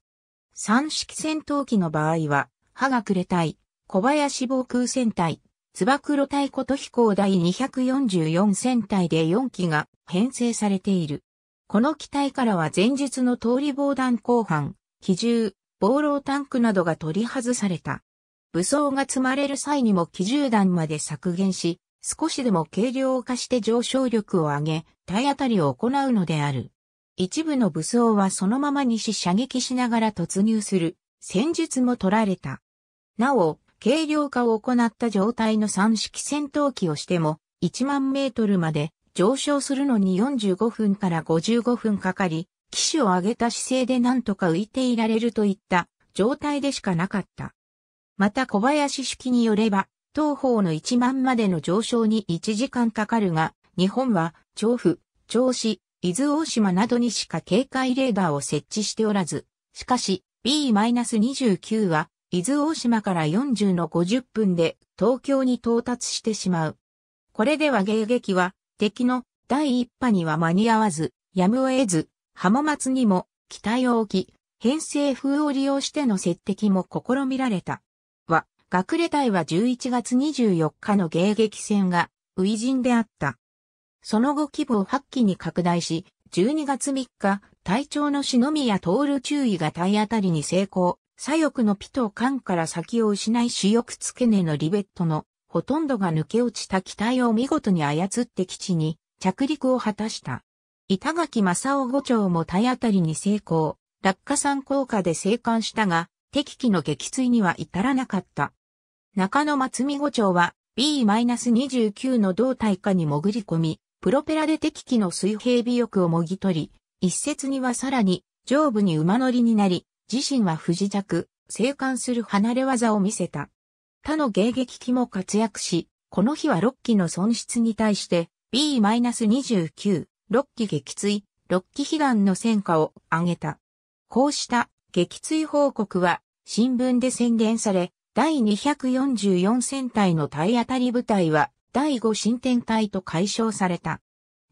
三式戦闘機の場合は、歯がくれ隊、小林防空戦隊、つば黒隊こと飛行第244戦隊で4機が編成されている。この機体からは前述の通り防弾後半、機銃、防漏タンクなどが取り外された。武装が積まれる際にも機銃弾まで削減し、少しでも軽量化して上昇力を上げ、体当たりを行うのである。一部の武装はそのままにし射撃しながら突入する戦術も取られた。なお、軽量化を行った状態の三式戦闘機をしても1万メートルまで上昇するのに45分から55分かかり、機種を上げた姿勢でなんとか浮いていられるといった状態でしかなかった。また小林式によれば、東方の1万までの上昇に1時間かかるが、日本は、調布、調子、伊豆大島などにしか警戒レーダーを設置しておらず、しかし B-29 は伊豆大島から40の50分で東京に到達してしまう。これでは迎撃は敵の第一波には間に合わず、やむを得ず、浜松にも機体を置き、編成風を利用しての接敵も試みられた。は、学れ隊は11月24日の迎撃戦が、初陣であった。その後規模を8揮に拡大し、12月3日、隊長の篠宮徹注意が体当たりに成功、左翼のピト艦から先を失い主翼付け根のリベットのほとんどが抜け落ちた機体を見事に操って基地に着陸を果たした。板垣正夫五長も体当たりに成功、落下山効果で生還したが、敵機の撃墜には至らなかった。中野松見五長は B-29 の胴体下に潜り込み、プロペラで敵機の水平尾翼をもぎ取り、一説にはさらに上部に馬乗りになり、自身は不時着、生還する離れ技を見せた。他の迎撃機も活躍し、この日は6機の損失に対して B-29、6機撃墜、6機悲願の戦果を挙げた。こうした撃墜報告は新聞で宣伝され、第244戦隊の体当たり部隊は第5新天体と解消された。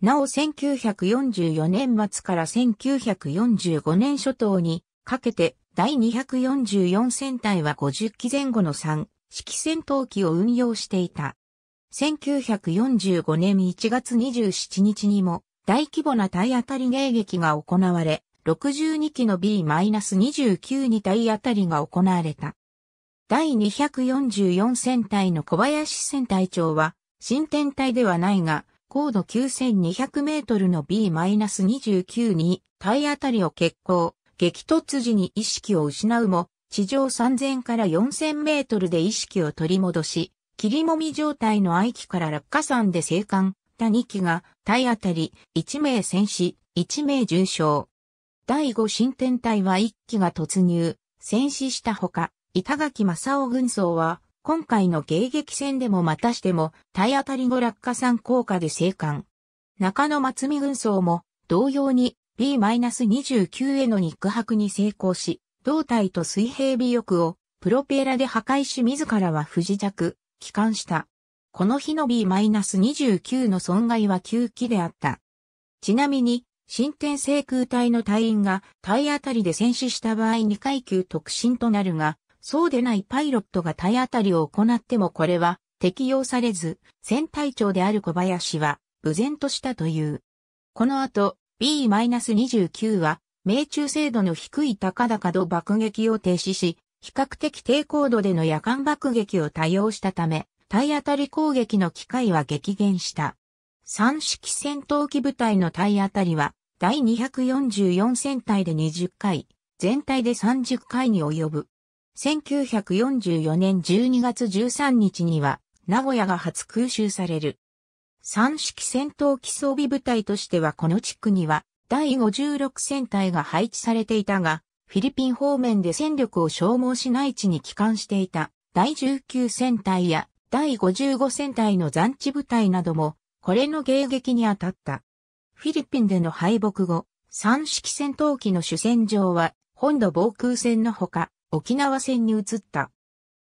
なお1944年末から1945年初頭にかけて第244戦隊は50機前後の3式戦闘機を運用していた。1945年1月27日にも大規模な体当たり迎撃が行われ、62機の B-29 に体当たりが行われた。第244戦隊の小林戦隊長は、新天体ではないが、高度9200メートルの B-29 に体当たりを欠航、激突時に意識を失うも、地上3000から4000メートルで意識を取り戻し、霧もみ状態の愛機から落下山で生還、他2機が体当たり、1名戦死、1名重傷。第5新天体は1機が突入、戦死したほか、板垣正夫軍曹は今回の迎撃戦でもまたしても体当たり後落下産効果で生還。中野松見軍曹も同様に B-29 への肉迫に成功し、胴体と水平尾翼をプロペラで破壊し自らは不時着、帰還した。この日の B-29 の損害は9機であった。ちなみに、新天制空隊の隊員が体当たりで戦死した場合2階級特進となるが、そうでないパイロットが体当たりを行ってもこれは適用されず、戦隊長である小林は、無然としたという。この後、B-29 は、命中精度の低い高々度爆撃を停止し、比較的低高度での夜間爆撃を多用したため、体当たり攻撃の機会は激減した。三式戦闘機部隊の体当たりは、第244戦隊で20回、全体で30回に及ぶ。1944年12月13日には、名古屋が初空襲される。三式戦闘機装備部隊としてはこの地区には、第56戦隊が配置されていたが、フィリピン方面で戦力を消耗しない地に帰還していた、第19戦隊や第55戦隊の残地部隊なども、これの迎撃に当たった。フィリピンでの敗北後、三式戦闘機の主戦場は、本土防空戦のほか、沖縄戦に移った。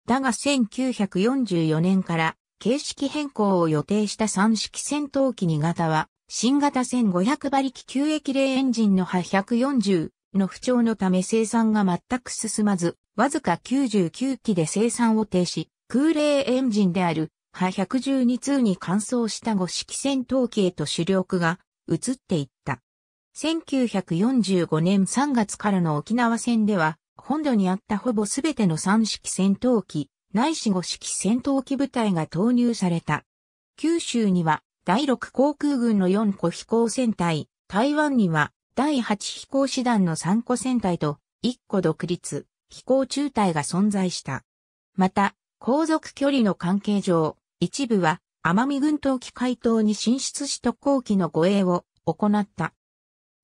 だが1944年から形式変更を予定した三式戦闘機2型は、新型1500馬力急液冷エンジンの波4 0の不調のため生産が全く進まず、わずか99機で生産を停止、空冷エンジンである波112通に乾燥した5式戦闘機へと主力が移っていった。1945年3月からの沖縄戦では、本土にあったほぼすべての3式戦闘機、内四五式戦闘機部隊が投入された。九州には第6航空軍の4個飛行船隊、台湾には第8飛行師団の3個船隊と1個独立、飛行中隊が存在した。また、航続距離の関係上、一部は奄美群島機海島に進出し渡航機の護衛を行った。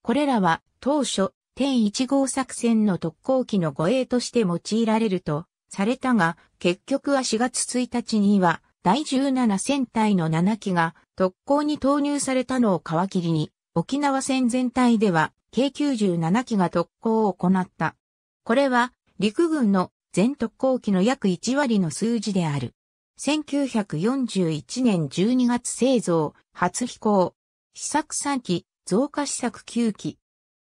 これらは当初天1号作戦の特攻機の護衛として用いられるとされたが、結局は4月1日には第17戦隊の7機が特攻に投入されたのを皮切りに、沖縄戦全体では計97機が特攻を行った。これは陸軍の全特攻機の約1割の数字である。1941年12月製造、初飛行、試作3機、増加試作9機、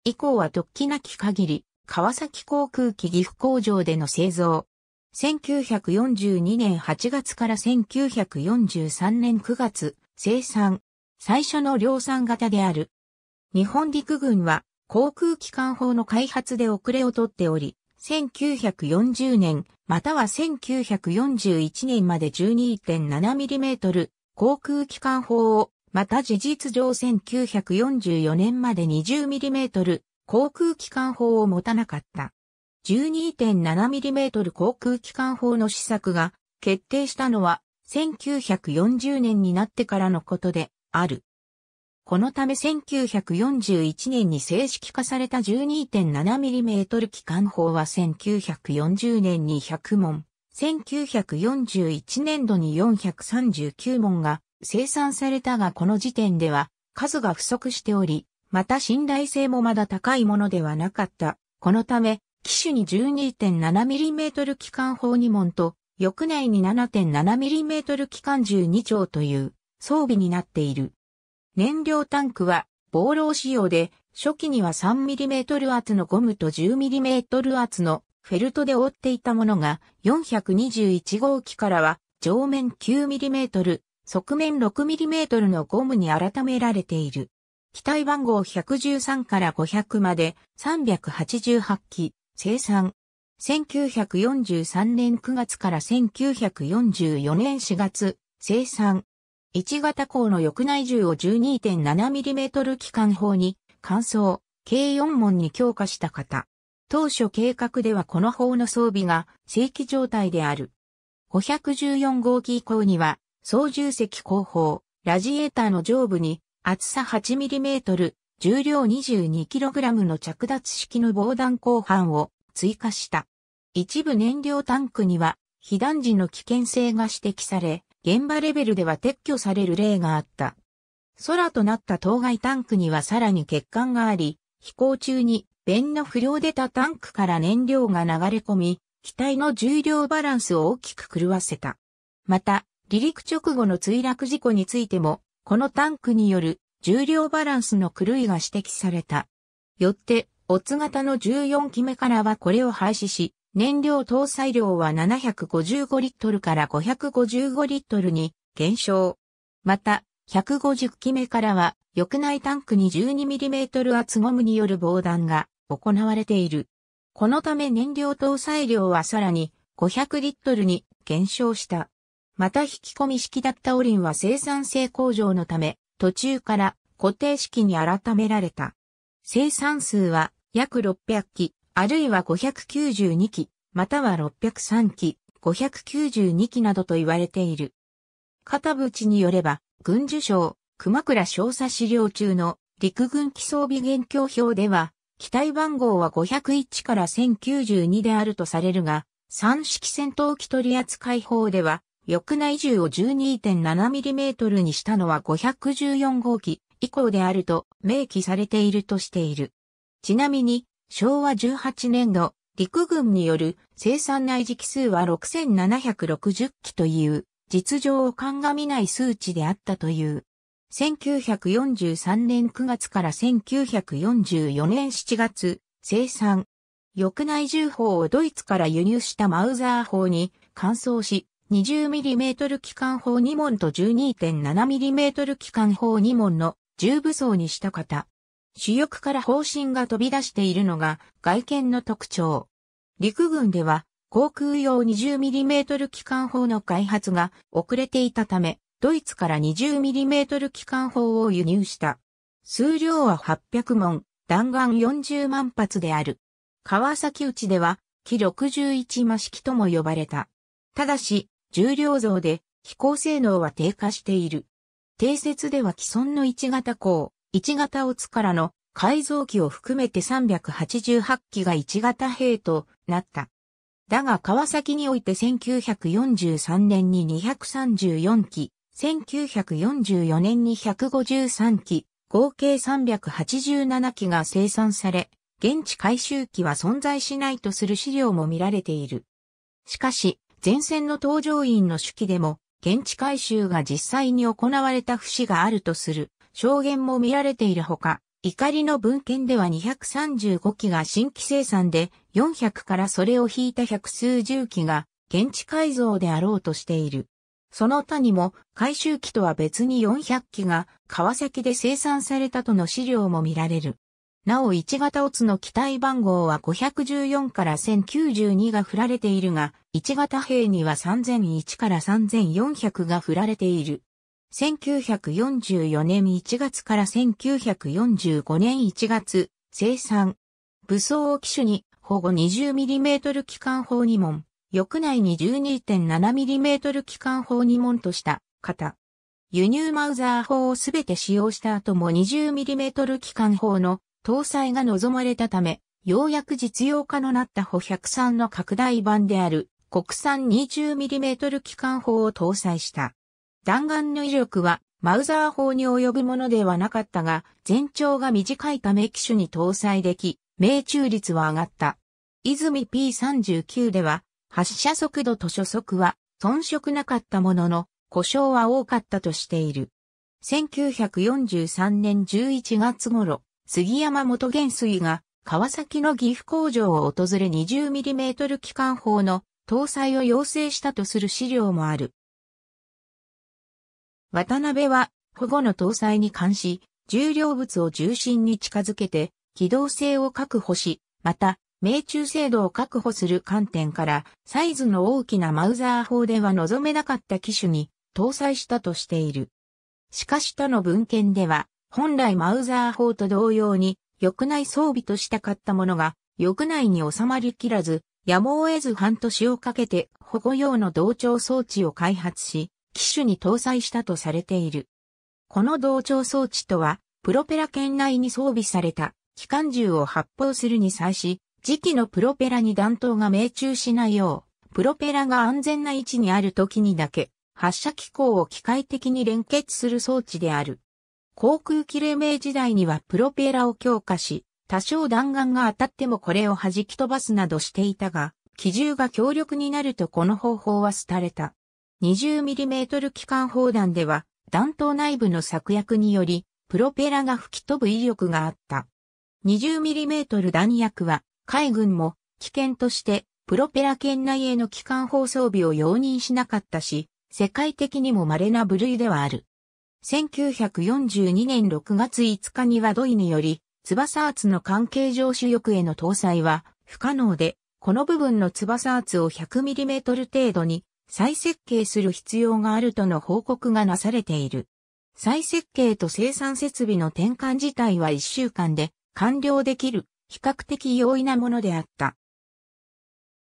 以降は特起なき限り、川崎航空機岐阜工場での製造。1942年8月から1943年9月、生産。最初の量産型である。日本陸軍は航空機関法の開発で遅れをとっており、1940年または1941年まで 12.7mm 航空機関法をまた事実上1944年まで 20mm 航空機関砲を持たなかった。12.7mm 航空機関砲の試作が決定したのは1940年になってからのことである。このため1941年に正式化された 12.7mm 機関砲は1940年に100門、1941年度に439門が生産されたがこの時点では数が不足しており、また信頼性もまだ高いものではなかった。このため、機種に 12.7mm 機関砲2門と、翌年に 7.7mm 機関銃2丁という装備になっている。燃料タンクは防漏仕様で、初期には 3mm 厚のゴムと 10mm 厚のフェルトで覆っていたものが421号機からは上面 9mm、側面 6mm のゴムに改められている。機体番号113から500まで388機生産。1943年9月から1944年4月生産。1型鋼の翼内銃を 12.7mm 機関砲に乾燥、計4門に強化した方。当初計画ではこの砲の装備が正規状態である。514号機以降には操縦席後方、ラジエーターの上部に厚さ 8mm、重量 22kg の着脱式の防弾鋼板を追加した。一部燃料タンクには被弾時の危険性が指摘され、現場レベルでは撤去される例があった。空となった当該タンクにはさらに欠陥があり、飛行中に弁の不良出たタンクから燃料が流れ込み、機体の重量バランスを大きく狂わせた。また、離陸直後の墜落事故についても、このタンクによる重量バランスの狂いが指摘された。よって、オッツ型の14機目からはこれを廃止し、燃料搭載量は755リットルから555リットルに減少。また、150機目からは、翼内タンクに 12mm 厚ゴムによる防弾が行われている。このため燃料搭載量はさらに500リットルに減少した。また引き込み式だったオリンは生産性向上のため、途中から固定式に改められた。生産数は約600機、あるいは592機、または603機、592機などと言われている。片淵によれば、軍需省、熊倉少佐資料中の陸軍機装備現況表では、機体番号は501から1092であるとされるが、三式戦闘機取扱法では、翼内銃を 12.7mm にしたのは514号機以降であると明記されているとしている。ちなみに、昭和18年度、陸軍による生産内時期数は6760機という、実情を鑑みない数値であったという。1943年9月から1944年7月、生産。翼内銃砲をドイツから輸入したマウザー砲に換装し、20mm 機関砲2門と 12.7mm 機関砲2門の重武装にした型。主翼から砲身が飛び出しているのが外見の特徴。陸軍では航空用 20mm 機関砲の開発が遅れていたため、ドイツから 20mm 機関砲を輸入した。数量は800門、弾丸40万発である。川崎内では、木61マ式とも呼ばれた。ただし、重量増で飛行性能は低下している。定説では既存の1型鋼、1型オツからの改造機を含めて388機が1型兵となった。だが川崎において1943年に234機、1944年に153機、合計387機が生産され、現地回収機は存在しないとする資料も見られている。しかし、前線の登場員の手記でも、現地改修が実際に行われた節があるとする証言も見られているほか、怒りの文献では235機が新規生産で400からそれを引いた百数十機が現地改造であろうとしている。その他にも回収機とは別に400機が川崎で生産されたとの資料も見られる。なお1型オツの機体番号は514から1092が振られているが、1型兵には3001から3400が振られている。1944年1月から1945年1月、生産。武装を機種に、保護 20mm 機関砲2門、翼内に 12.7mm 機関砲2門とした、型。輸入マウザー砲をすべて使用した後も 20mm 機関砲の搭載が望まれたため、ようやく実用化のなった歩103の拡大版である国産 20mm 機関砲を搭載した。弾丸の威力はマウザー砲に及ぶものではなかったが、全長が短いため機種に搭載でき、命中率は上がった。泉 P39 では、発射速度と初速は遜色なかったものの、故障は多かったとしている。1943年11月頃、杉山元元帥が川崎の岐阜工場を訪れ 20mm 機関砲の搭載を要請したとする資料もある。渡辺は保護の搭載に関し、重量物を重心に近づけて機動性を確保し、また、命中精度を確保する観点から、サイズの大きなマウザー砲では望めなかった機種に搭載したとしている。しかし他の文献では、本来マウザー砲と同様に、翼内装備としたかったものが、翼内に収まりきらず、やむを得ず半年をかけて保護用の同調装置を開発し、機種に搭載したとされている。この同調装置とは、プロペラ圏内に装備された機関銃を発砲するに際し、時期のプロペラに弾頭が命中しないよう、プロペラが安全な位置にある時にだけ、発射機構を機械的に連結する装置である。航空機黎明時代にはプロペラを強化し、多少弾丸が当たってもこれを弾き飛ばすなどしていたが、機銃が強力になるとこの方法は廃れた。20mm 機関砲弾では、弾頭内部の策略により、プロペラが吹き飛ぶ威力があった。20mm 弾薬は、海軍も、危険として、プロペラ圏内への機関砲装備を容認しなかったし、世界的にも稀な部類ではある。1942年6月5日には土井により、翼圧の関係上主翼への搭載は不可能で、この部分の翼圧を 100mm 程度に再設計する必要があるとの報告がなされている。再設計と生産設備の転換自体は1週間で完了できる比較的容易なものであった。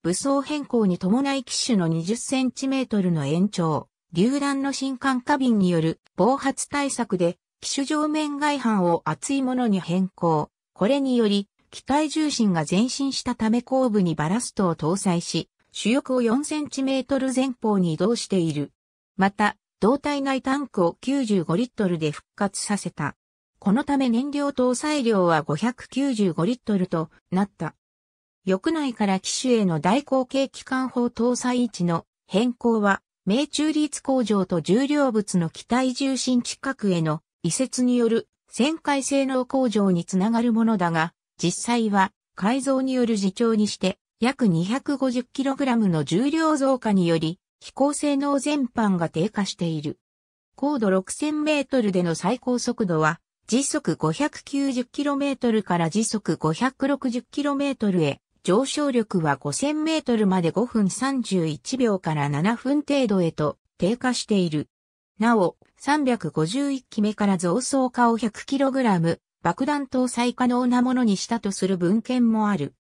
武装変更に伴い機種の 20cm の延長、榴弾の新艦花瓶による暴発対策で、機種上面外反を厚いものに変更。これにより、機体重心が前進したため後部にバラストを搭載し、主翼を4センチメートル前方に移動している。また、胴体内タンクを95リットルで復活させた。このため燃料搭載量は595リットルとなった。翼内から機種への代行形機関砲搭載位置の変更は命中率工場と重量物の機体重心近くへの移設による旋回性能向上につながるものだが、実際は改造による自重にして約 250kg の重量増加により飛行性能全般が低下している。高度 6000m での最高速度は時速 590km から時速 560km へ上昇力は5000メートルまで5分31秒から7分程度へと低下している。なお、351機目から増装化を 100kg 爆弾搭載可能なものにしたとする文献もある。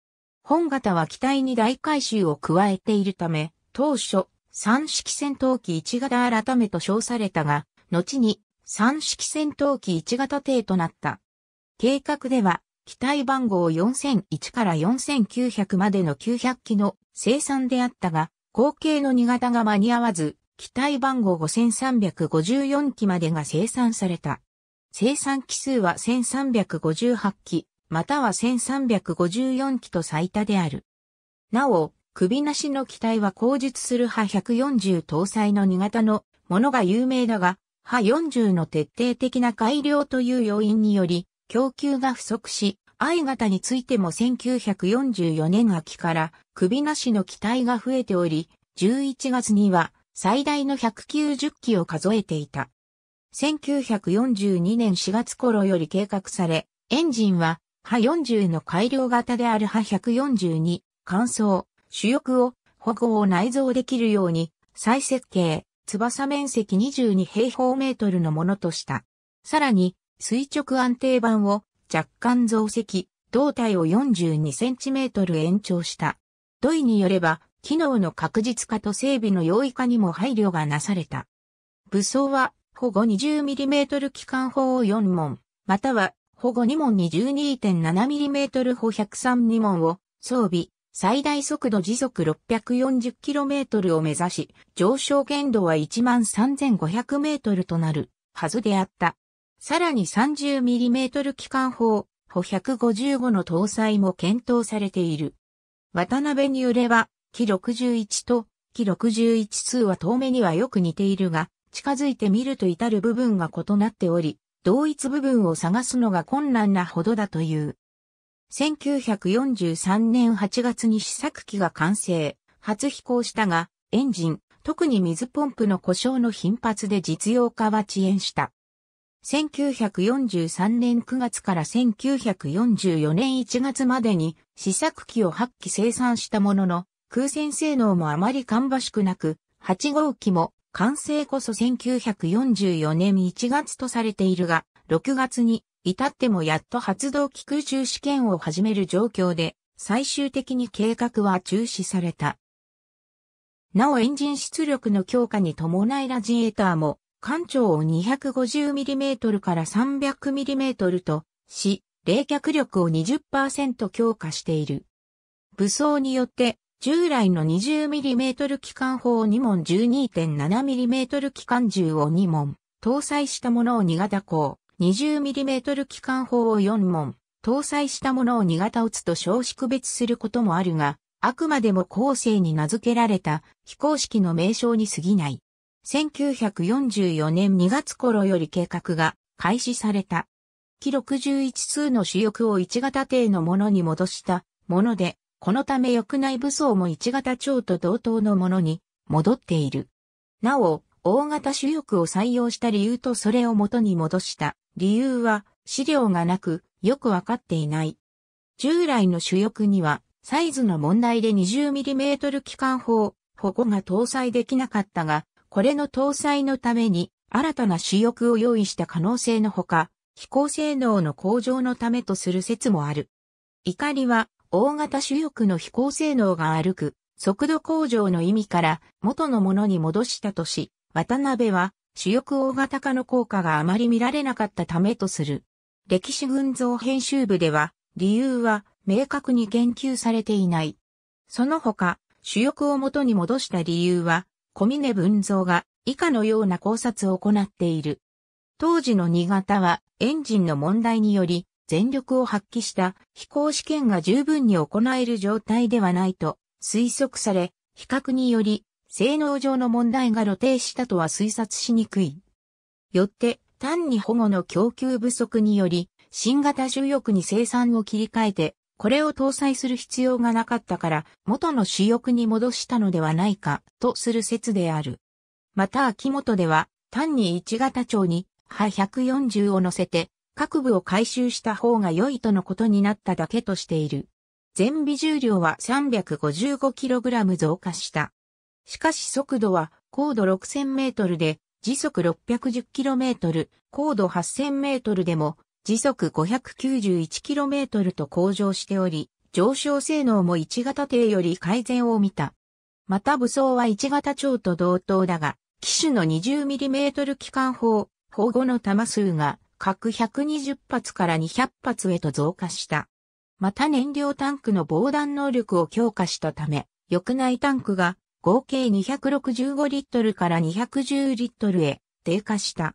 本型は機体に大回収を加えているため、当初、三式戦闘機1型改めと称されたが、後に三式戦闘機1型艇となった。計画では、機体番号4001から4900までの900機の生産であったが、後継の2型が間に合わず、機体番号5354機までが生産された。生産機数は1358機、または1354機と最多である。なお、首なしの機体は後述する波140搭載の2型のものが有名だが、波40の徹底的な改良という要因により、供給が不足し、I 型についても1944年秋から首なしの機体が増えており、11月には最大の190機を数えていた。1942年4月頃より計画され、エンジンは、ハ40の改良型であるハ142、乾燥、主翼を、保護を内蔵できるように、再設計、翼面積22平方メートルのものとした。さらに、垂直安定板を若干増積、胴体を 42cm 延長した。土井によれば、機能の確実化と整備の容易化にも配慮がなされた。武装は、保護 20mm 機関砲を4門、または、保護2門に 12.7mm 砲103門を装備、最大速度時速 640km を目指し、上昇限度は 13,500m となるはずであった。さらに 30mm 機関砲、歩155の搭載も検討されている。渡辺によれば、機61と機61 2は遠目にはよく似ているが、近づいてみると至る部分が異なっており、同一部分を探すのが困難なほどだという。1943年8月に試作機が完成、初飛行したが、エンジン、特に水ポンプの故障の頻発で実用化は遅延した。1943年9月から1944年1月までに試作機を発揮生産したものの、空戦性能もあまり芳しくなく、8号機も完成こそ1944年1月とされているが、6月に至ってもやっと発動機空中試験を始める状況で、最終的に計画は中止された。なおエンジン出力の強化に伴いラジエーターも艦長を 250mm から 300mm とし、冷却力を20%強化している。武装によって従来の 20mm 機関砲2門 12.7mm 機関銃を2門、搭載したものを2型砲、20mm 機関砲を4門、搭載したものを2型撃つと少子区別することもあるが、あくまでも後世に名付けられた非公式の名称に過ぎない。1944年2月頃より計画が開始された。記61数の主翼を1型艇のものに戻したもので、このため翼内武装も1型長と同等のものに戻っている。なお、大型主翼を採用した理由とそれを元に戻した理由は資料がなくよくわかっていない。従来の主翼にはサイズの問題で 20mm 機関砲、保護が搭載できなかったが、これの搭載のために新たな主翼を用意した可能性のほか、飛行性能の向上のためとする説もある。怒りは大型主翼の飛行性能が歩く速度向上の意味から元のものに戻したとし、渡辺は主翼大型化の効果があまり見られなかったためとする。歴史群像編集部では理由は明確に言及されていない。その他、主翼を元に戻した理由は小峰文造が以下のような考察を行っている。当時の新潟はエンジンの問題により全力を発揮した飛行試験が十分に行える状態ではないと推測され、比較により性能上の問題が露呈したとは推察しにくい。よって単に保護の供給不足により新型主翼に生産を切り替えてこれを搭載する必要がなかったから元の主翼に戻したのではないかとする説である。また秋元では単に1型長に波140を乗せて各部を回収した方が良いとのことになっただけとしている。全備重量は 355kg 増加した。しかし速度は高度 6000m で時速 610km、高度 8000m でも時速 591km と向上しており、上昇性能も1型艇より改善を見た。また武装は1型超と同等だが、機種の 20mm 機関砲、砲後の弾数が各120発から200発へと増加した。また燃料タンクの防弾能力を強化したため、翼内タンクが合計265リットルから210リットルへ低下した。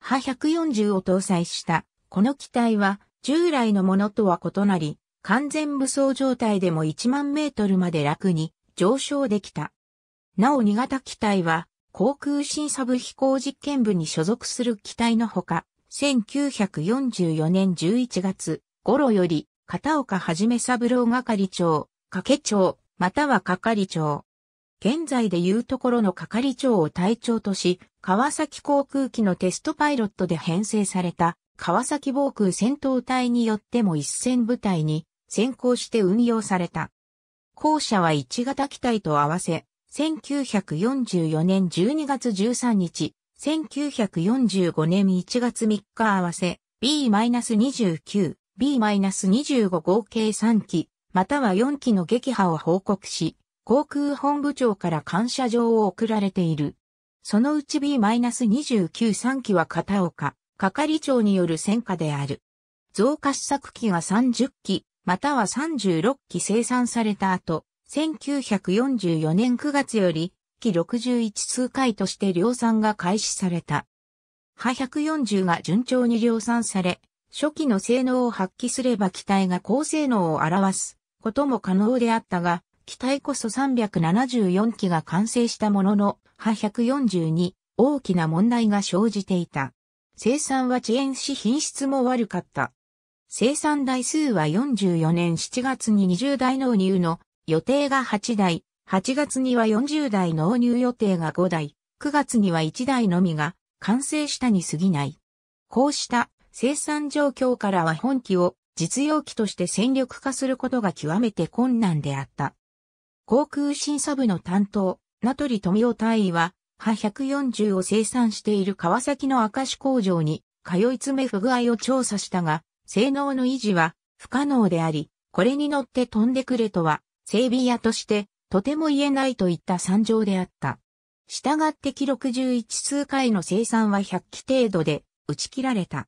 波140を搭載したこの機体は従来のものとは異なり、完全武装状態でも1万メートルまで楽に上昇できた。なお2型機体は航空審査部飛行実験部に所属する機体のほか、1944年11月頃より片岡はじめ三郎係長、掛長、または係長。現在でいうところの係長を隊長とし、川崎航空機のテストパイロットで編成された川崎防空戦闘隊によっても一戦部隊に先行して運用された。校舎は1型機体と合わせ、1944年12月13日、1945年1月3日合わせ、B-29、B-25 合計3機、または4機の撃破を報告し、航空本部長から感謝状を送られている。そのうち B-293 機は片岡、係長による戦果である。増加試作機が30機、または36機生産された後、1944年9月より、機61数回として量産が開始された。波140が順調に量産され、初期の性能を発揮すれば機体が高性能を表すことも可能であったが、機体こそ374機が完成したものの、波142、大きな問題が生じていた。生産は遅延し品質も悪かった。生産台数は44年7月に20台納入の予定が8台、8月には40台納入予定が5台、9月には1台のみが完成したに過ぎない。こうした生産状況からは本機を実用機として戦力化することが極めて困難であった。航空審査部の担当、名取富夫大尉は派140を生産している川崎の明石工場に通い詰め不具合を調査したが、性能の維持は不可能であり、これに乗って飛んでくるとは、整備屋としてとても言えないといった惨状であった。したがって記録1一数回の生産は100機程度で打ち切られた。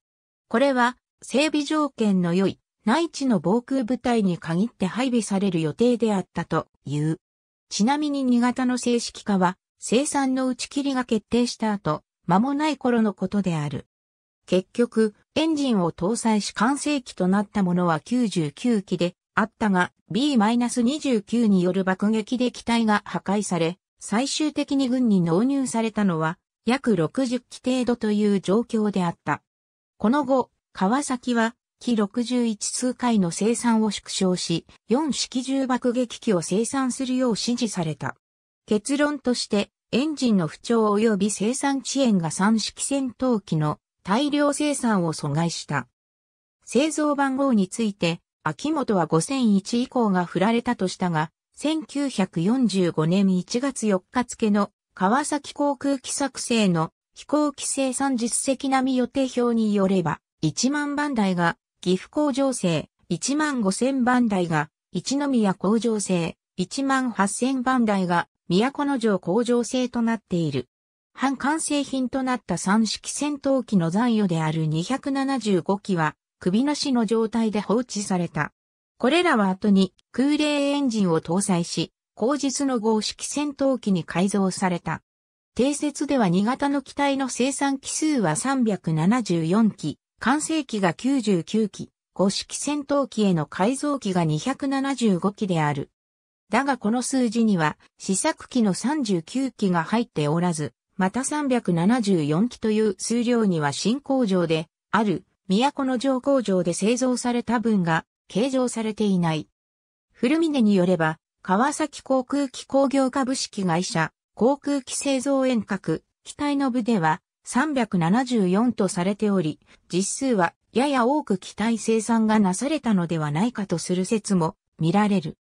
これは整備条件の良い内地の防空部隊に限って配備される予定であったという。ちなみに新潟の正式化は生産の打ち切りが決定した後、間もない頃のことである。結局、エンジンを搭載し完成機となったものは99機であったが、B-29 による爆撃で機体が破壊され、最終的に軍に納入されたのは、約60機程度という状況であった。この後、川崎は、機61数回の生産を縮小し、4式重爆撃機を生産するよう指示された。結論として、エンジンの不調及び生産遅延が三式戦闘機の大量生産を阻害した。製造番号について、秋元は5001以降が振られたとしたが、1945年1月4日付の川崎航空機作成の飛行機生産実績並み予定表によれば、1万番台が岐阜工場製、1万5000番台が一宮工場製、1万8000番台が都城工場製となっている。半完成品となった三式戦闘機の残余である275機は、首なしの状態で放置された。これらは後に空冷エンジンを搭載し、後日の合式戦闘機に改造された。定説では2型の機体の生産機数は374機、完成機が99機、合式戦闘機への改造機が275機である。だがこの数字には試作機の39機が入っておらず、また374機という数量には新工場である都の上工場で製造された分が計上されていない。古峰によれば、川崎航空機工業株式会社、航空機製造遠隔、機体の部では374とされており、実数はやや多く機体生産がなされたのではないかとする説も見られる。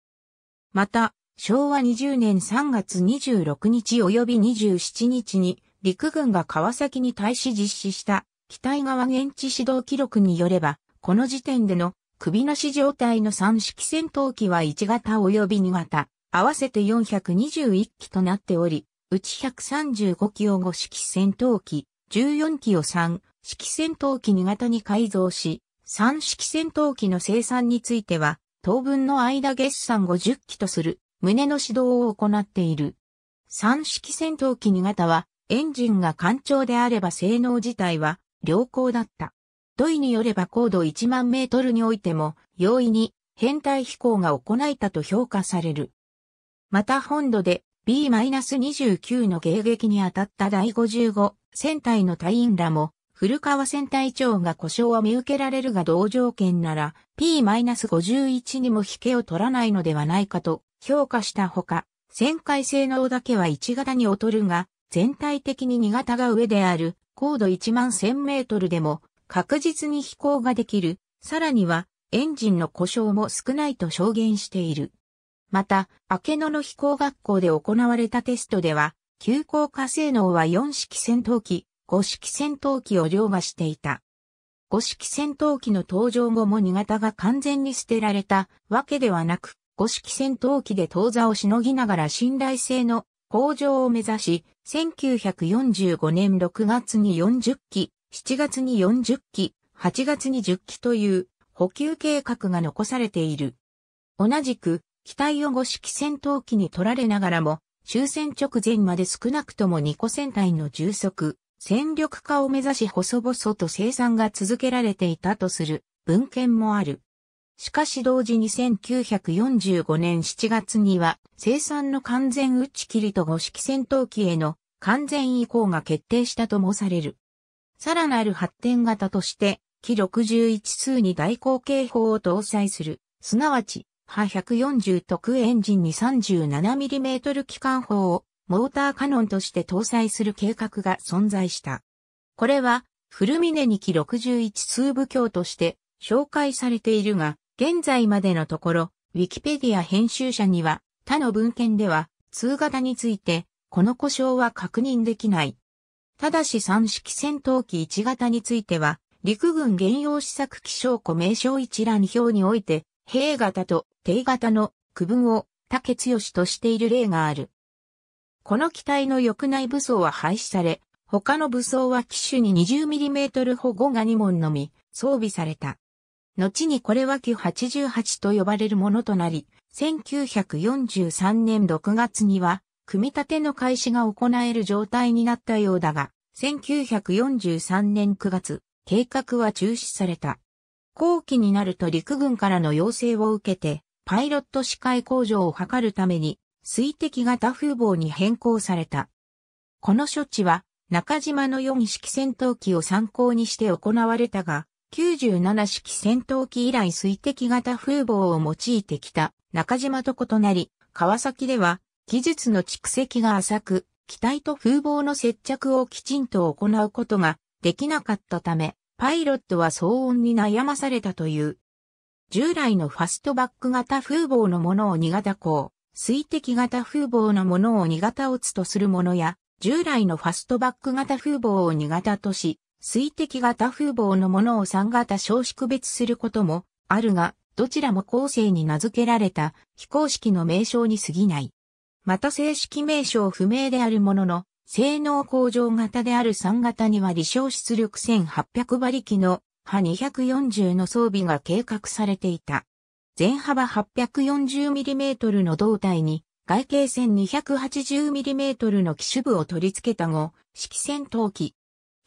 また、昭和20年3月26日及び27日に陸軍が川崎に対し実施した機体側現地指導記録によれば、この時点での首なし状態の3式戦闘機は1型及び2型、合わせて421機となっており、うち135機を5式戦闘機、14機を3式戦闘機2型に改造し、3式戦闘機の生産については、当分の間月産50機とする胸の指導を行っている。三式戦闘機2型はエンジンが艦長であれば性能自体は良好だった。土井によれば高度1万メートルにおいても容易に変態飛行が行えたと評価される。また本土で B-29 の迎撃に当たった第55戦隊の隊員らも古川船隊長が故障は見受けられるが同条件なら P-51 にも引けを取らないのではないかと評価したほか、旋回性能だけは1型に劣るが、全体的に2型が上である高度1万1000メートルでも確実に飛行ができる。さらにはエンジンの故障も少ないと証言している。また、明野の飛行学校で行われたテストでは、急降下性能は4式戦闘機五式戦闘機を乗馬していた。五式戦闘機の登場後も新潟が完全に捨てられたわけではなく、五式戦闘機で当座をしのぎながら信頼性の向上を目指し、1945年6月に40機、7月に40機、8月に10機という補給計画が残されている。同じく、機体を五式戦闘機に取られながらも、終戦直前まで少なくとも2個戦隊の充足、戦力化を目指し細々と生産が続けられていたとする文献もある。しかし同時に1945年7月には生産の完全打ち切りと五式戦闘機への完全移行が決定したともされる。さらなる発展型として、機61数に大口径砲を搭載する、すなわち、波140特エンジンに 37mm 機関砲をモーターカノンとして搭載する計画が存在した。これは、フルミネニキ61数部教として紹介されているが、現在までのところ、ウィキペディア編集者には、他の文献では、通型について、この故障は確認できない。ただし3式戦闘機1型については、陸軍原用試作機証庫名称一覧表において、兵型と低型の区分を竹強しとしている例がある。この機体の翼内武装は廃止され、他の武装は機種に 20mm 保護が2門のみ装備された。後にこれは q 88と呼ばれるものとなり、1943年6月には、組み立ての開始が行える状態になったようだが、1943年9月、計画は中止された。後期になると陸軍からの要請を受けて、パイロット司会工場を図るために、水滴型風防に変更された。この処置は中島の4式戦闘機を参考にして行われたが、97式戦闘機以来水滴型風防を用いてきた中島と異なり、川崎では技術の蓄積が浅く、機体と風防の接着をきちんと行うことができなかったため、パイロットは騒音に悩まされたという。従来のファストバック型風防のものを手型う。水滴型風防のものを2型オツとするものや、従来のファストバック型風防を2型とし、水滴型風防のものを3型少子区別することもあるが、どちらも後世に名付けられた非公式の名称に過ぎない。また正式名称不明であるものの、性能向上型である3型には離小出力1800馬力の波240の装備が計画されていた。全幅 840mm の胴体に、外径線 280mm の機種部を取り付けた後、式戦闘機。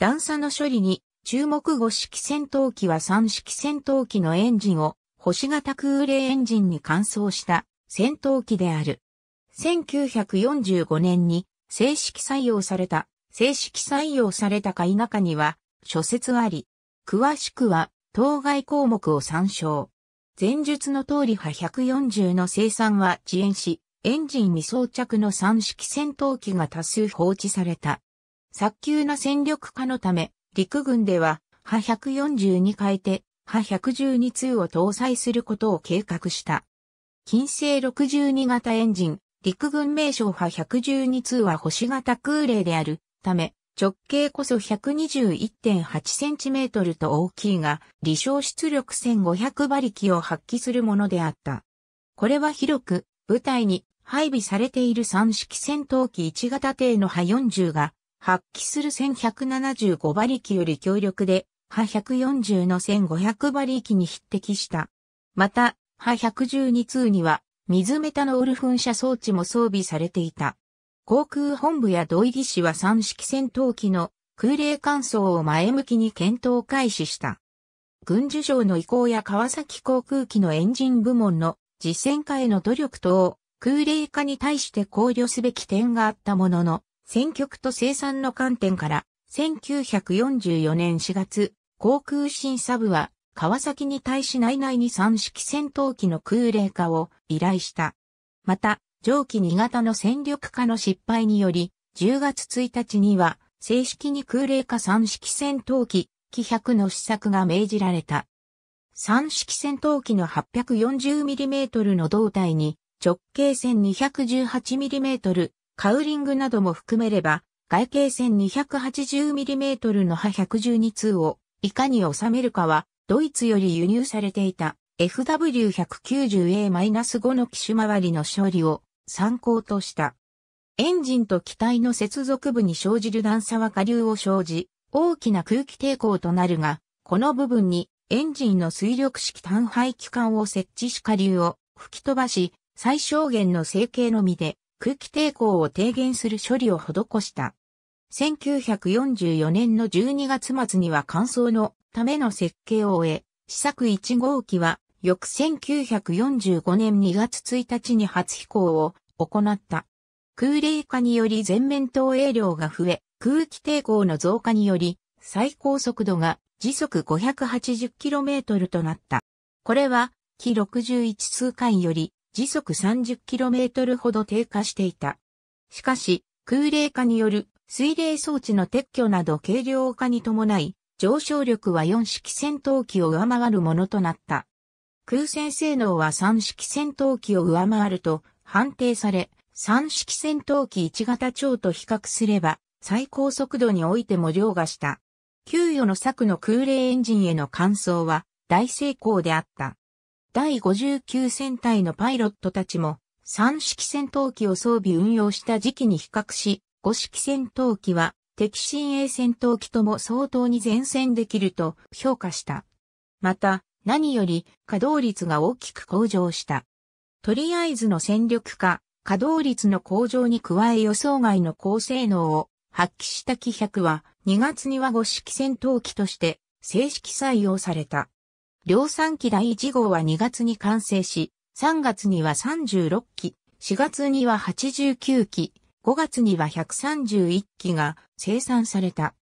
段差の処理に、注目後式戦闘機は3式戦闘機のエンジンを、星型空冷エンジンに換装した戦闘機である。1945年に正式採用された、正式採用されたか否かには諸説あり、詳しくは当該項目を参照。前述の通り波140の生産は遅延し、エンジン未装着の3式戦闘機が多数放置された。早急な戦力化のため、陸軍では、波140に変えて、波112通を搭載することを計画した。近世62型エンジン、陸軍名称波112通は星型空冷であるため、直径こそ 121.8cm と大きいが、離小出力1500馬力を発揮するものであった。これは広く、部隊に配備されている三式戦闘機1型艇の波40が、発揮する1175馬力より強力で、波140の1500馬力に匹敵した。また、波112通には、水メタノール噴射装置も装備されていた。航空本部や土井義師は三式戦闘機の空冷乾燥を前向きに検討開始した。軍需省の移行や川崎航空機のエンジン部門の実践化への努力等、空冷化に対して考慮すべき点があったものの、戦局と生産の観点から、1944年4月、航空審査部は、川崎に対し内々に三式戦闘機の空冷化を依頼した。また、上記2型の戦力化の失敗により、10月1日には、正式に空冷化3式戦闘機、機100の試作が命じられた。3式戦闘機の 840mm の胴体に、直径線 218mm、カウリングなども含めれば、外径線 280mm の刃112通をいかに収めるかは、ドイツより輸入されていた FW190A-5 の機種周りの処理を参考とした。エンジンと機体の接続部に生じる段差は下流を生じ、大きな空気抵抗となるが、この部分にエンジンの水力式単排気管を設置し下流を吹き飛ばし、最小限の成形のみで空気抵抗を低減する処理を施した。1944年の12月末には乾燥のための設計を終え、試作1号機は翌1945年2月1日に初飛行を行った。空冷化により全面投影量が増え、空気抵抗の増加により、最高速度が時速 580km となった。これは、機61数回より時速 30km ほど低下していた。しかし、空冷化による水冷装置の撤去など軽量化に伴い、上昇力は4式戦闘機を上回るものとなった。空戦性能は三式戦闘機を上回ると判定され、三式戦闘機一型超と比較すれば、最高速度においても凌駕した。給与の策の空冷エンジンへの換装は大成功であった。第59戦隊のパイロットたちも、三式戦闘機を装備運用した時期に比較し、五式戦闘機は敵新鋭戦闘機とも相当に前線できると評価した。また、何より稼働率が大きく向上した。とりあえずの戦力化、稼働率の向上に加え予想外の高性能を発揮した機100は2月には5式戦闘機として正式採用された。量産機第1号は2月に完成し、3月には36機、4月には89機、5月には131機が生産された。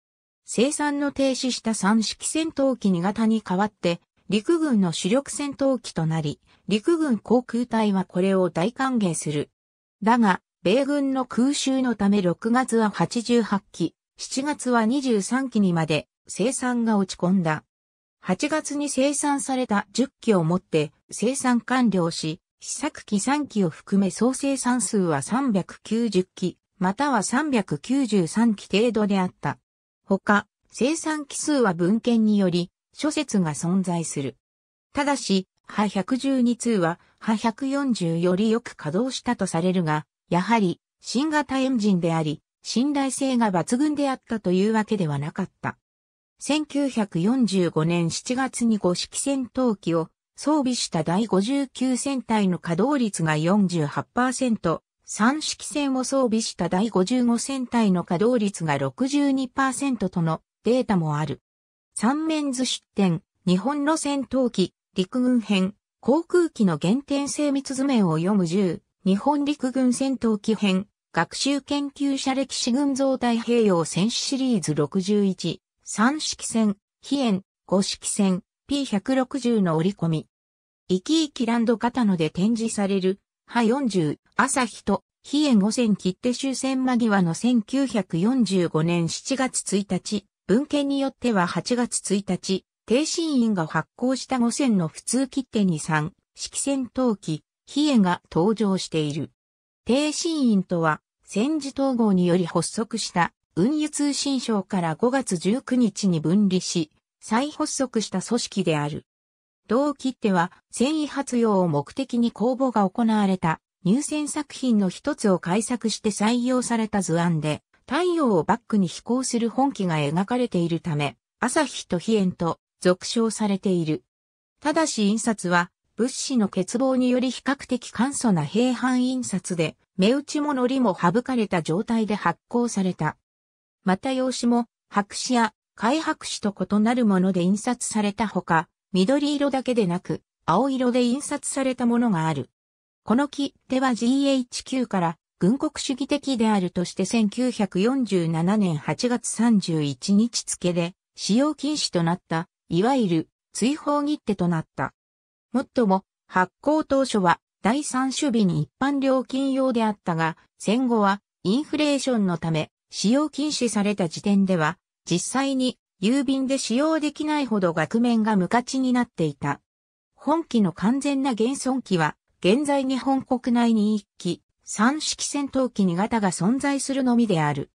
生産の停止した3式戦闘機2型に代わって陸軍の主力戦闘機となり、陸軍航空隊はこれを大歓迎する。だが、米軍の空襲のため6月は88機、7月は23機にまで生産が落ち込んだ。8月に生産された10機をもって生産完了し、試作機3機を含め総生産数は390機、または393機程度であった。他、生産機数は文献により、諸説が存在する。ただし、ハ112通はハ140よりよく稼働したとされるが、やはり新型エンジンであり、信頼性が抜群であったというわけではなかった。1945年7月に五式戦闘機を装備した第59戦隊の稼働率が48%、三式戦を装備した第55戦隊の稼働率が62%とのデータもある。三面図出展、日本路線闘機、陸軍編、航空機の原点精密図面を読む10、日本陸軍戦闘機編、学習研究者歴史群像太平洋戦士シリーズ61、三式戦、飛燕、五式戦、P160 の折り込み。生き生きランド型ので展示される、ハ40、朝日と、飛燕五戦切手終戦間際の1945年7月1日、文献によっては8月1日、帝神院が発行した五線の普通切手に3、式戦闘機、比叡が登場している。帝神院とは、戦時統合により発足した運輸通信省から5月19日に分離し、再発足した組織である。同切手は、繊維発用を目的に公募が行われた入選作品の一つを改作して採用された図案で、太陽をバックに飛行する本機が描かれているため、朝日と飛円と俗称されている。ただし印刷は、物資の欠乏により比較的簡素な平板印刷で、目打ちも糊も省かれた状態で発行された。また用紙も、白紙や開白紙と異なるもので印刷されたほか、緑色だけでなく、青色で印刷されたものがある。この切手は GHQ から軍国主義的であるとして1947年8月31日付で使用禁止となった、いわゆる追放切手となった。もっとも、発行当初は第三種日に一般料金用であったが、戦後はインフレーションのため使用禁止された時点では、実際に郵便で使用できないほど額面が無価値になっていた。本機の完全な現存機は、現在日本国内に一機、三式戦闘機2型が存在するのみである。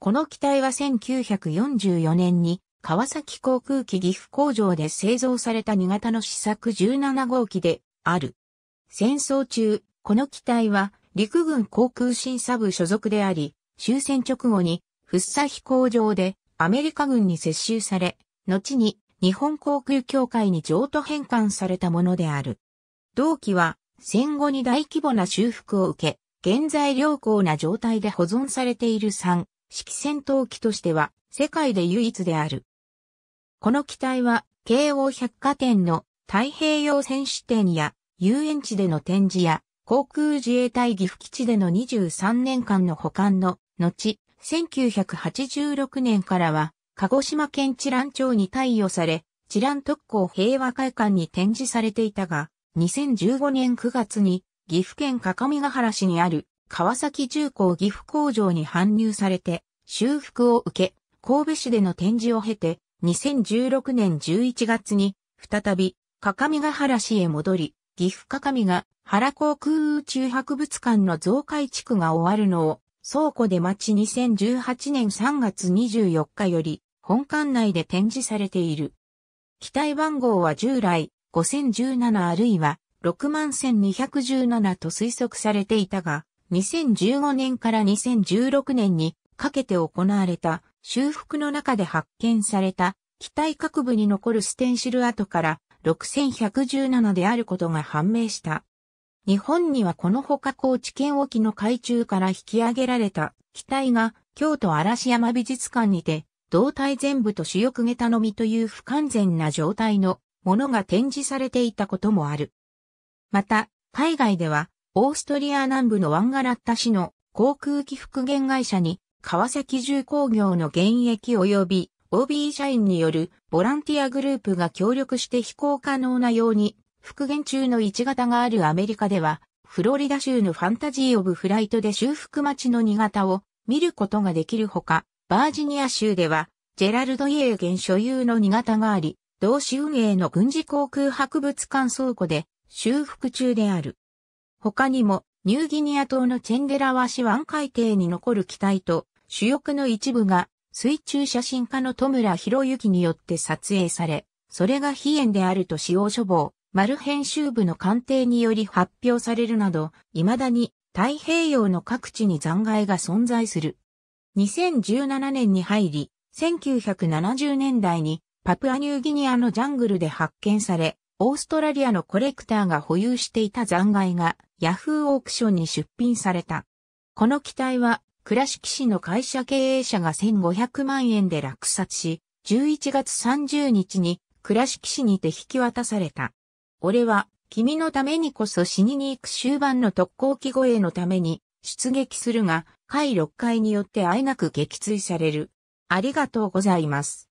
この機体は1944年に川崎航空機岐阜工場で製造された2型の試作17号機である。戦争中、この機体は陸軍航空審査部所属であり、終戦直後に福佐飛行場でアメリカ軍に接収され、後に日本航空協会に譲渡返還されたものである。同機は戦後に大規模な修復を受け、現在良好な状態で保存されている3式戦闘機としては世界で唯一である。この機体は京王百貨店の太平洋選手展や遊園地での展示や航空自衛隊岐阜基地での23年間の保管の後、1986年からは鹿児島県知覧町に貸与され、知覧特攻平和会館に展示されていたが、2015年9月に岐阜県各務原市にある川崎重工岐阜工場に搬入されて修復を受け、神戸市での展示を経て、2016年11月に再び各務原市へ戻り、岐阜各務原航空宇宙博物館の増改築が終わるのを倉庫で待ち2018年3月24日より本館内で展示されている。機体番号は従来5017あるいは61,217と推測されていたが、2015年から2016年にかけて行われた修復の中で発見された機体各部に残るステンシル跡から6117であることが判明した。日本にはこのほか高知県沖の海中から引き上げられた機体が京都嵐山美術館にて胴体全部と主翼下駄のみという不完全な状態のものが展示されていたこともある。また、海外では、オーストリア南部のワンガラッタ市の航空機復元会社に、川崎重工業の現役及び OB 社員によるボランティアグループが協力して飛行可能なように、復元中の1型があるアメリカでは、フロリダ州のファンタジー・オブ・フライトで修復待ちの2型を見ることができるほか、バージニア州では、ジェラルド・イエーゲン所有の2型があり、同市運営の軍事航空博物館倉庫で、修復中である。他にも、ニューギニア島のチェンデラワシ湾海底に残る機体と主翼の一部が水中写真家の戸村博之によって撮影され、それが非縁であると使用処方、丸編集部の鑑定により発表されるなど、未だに太平洋の各地に残骸が存在する。2017年に入り、1970年代にパプアニューギニアのジャングルで発見され、オーストラリアのコレクターが保有していた残骸がヤフーオークションに出品された。この機体は倉敷市の会社経営者が1500万円で落札し、11月30日に倉敷市にて引き渡された。俺は君のためにこそ死にに行く終盤の特攻機護衛のために出撃するが、下位6階によってあえなく撃墜される。ありがとうございます。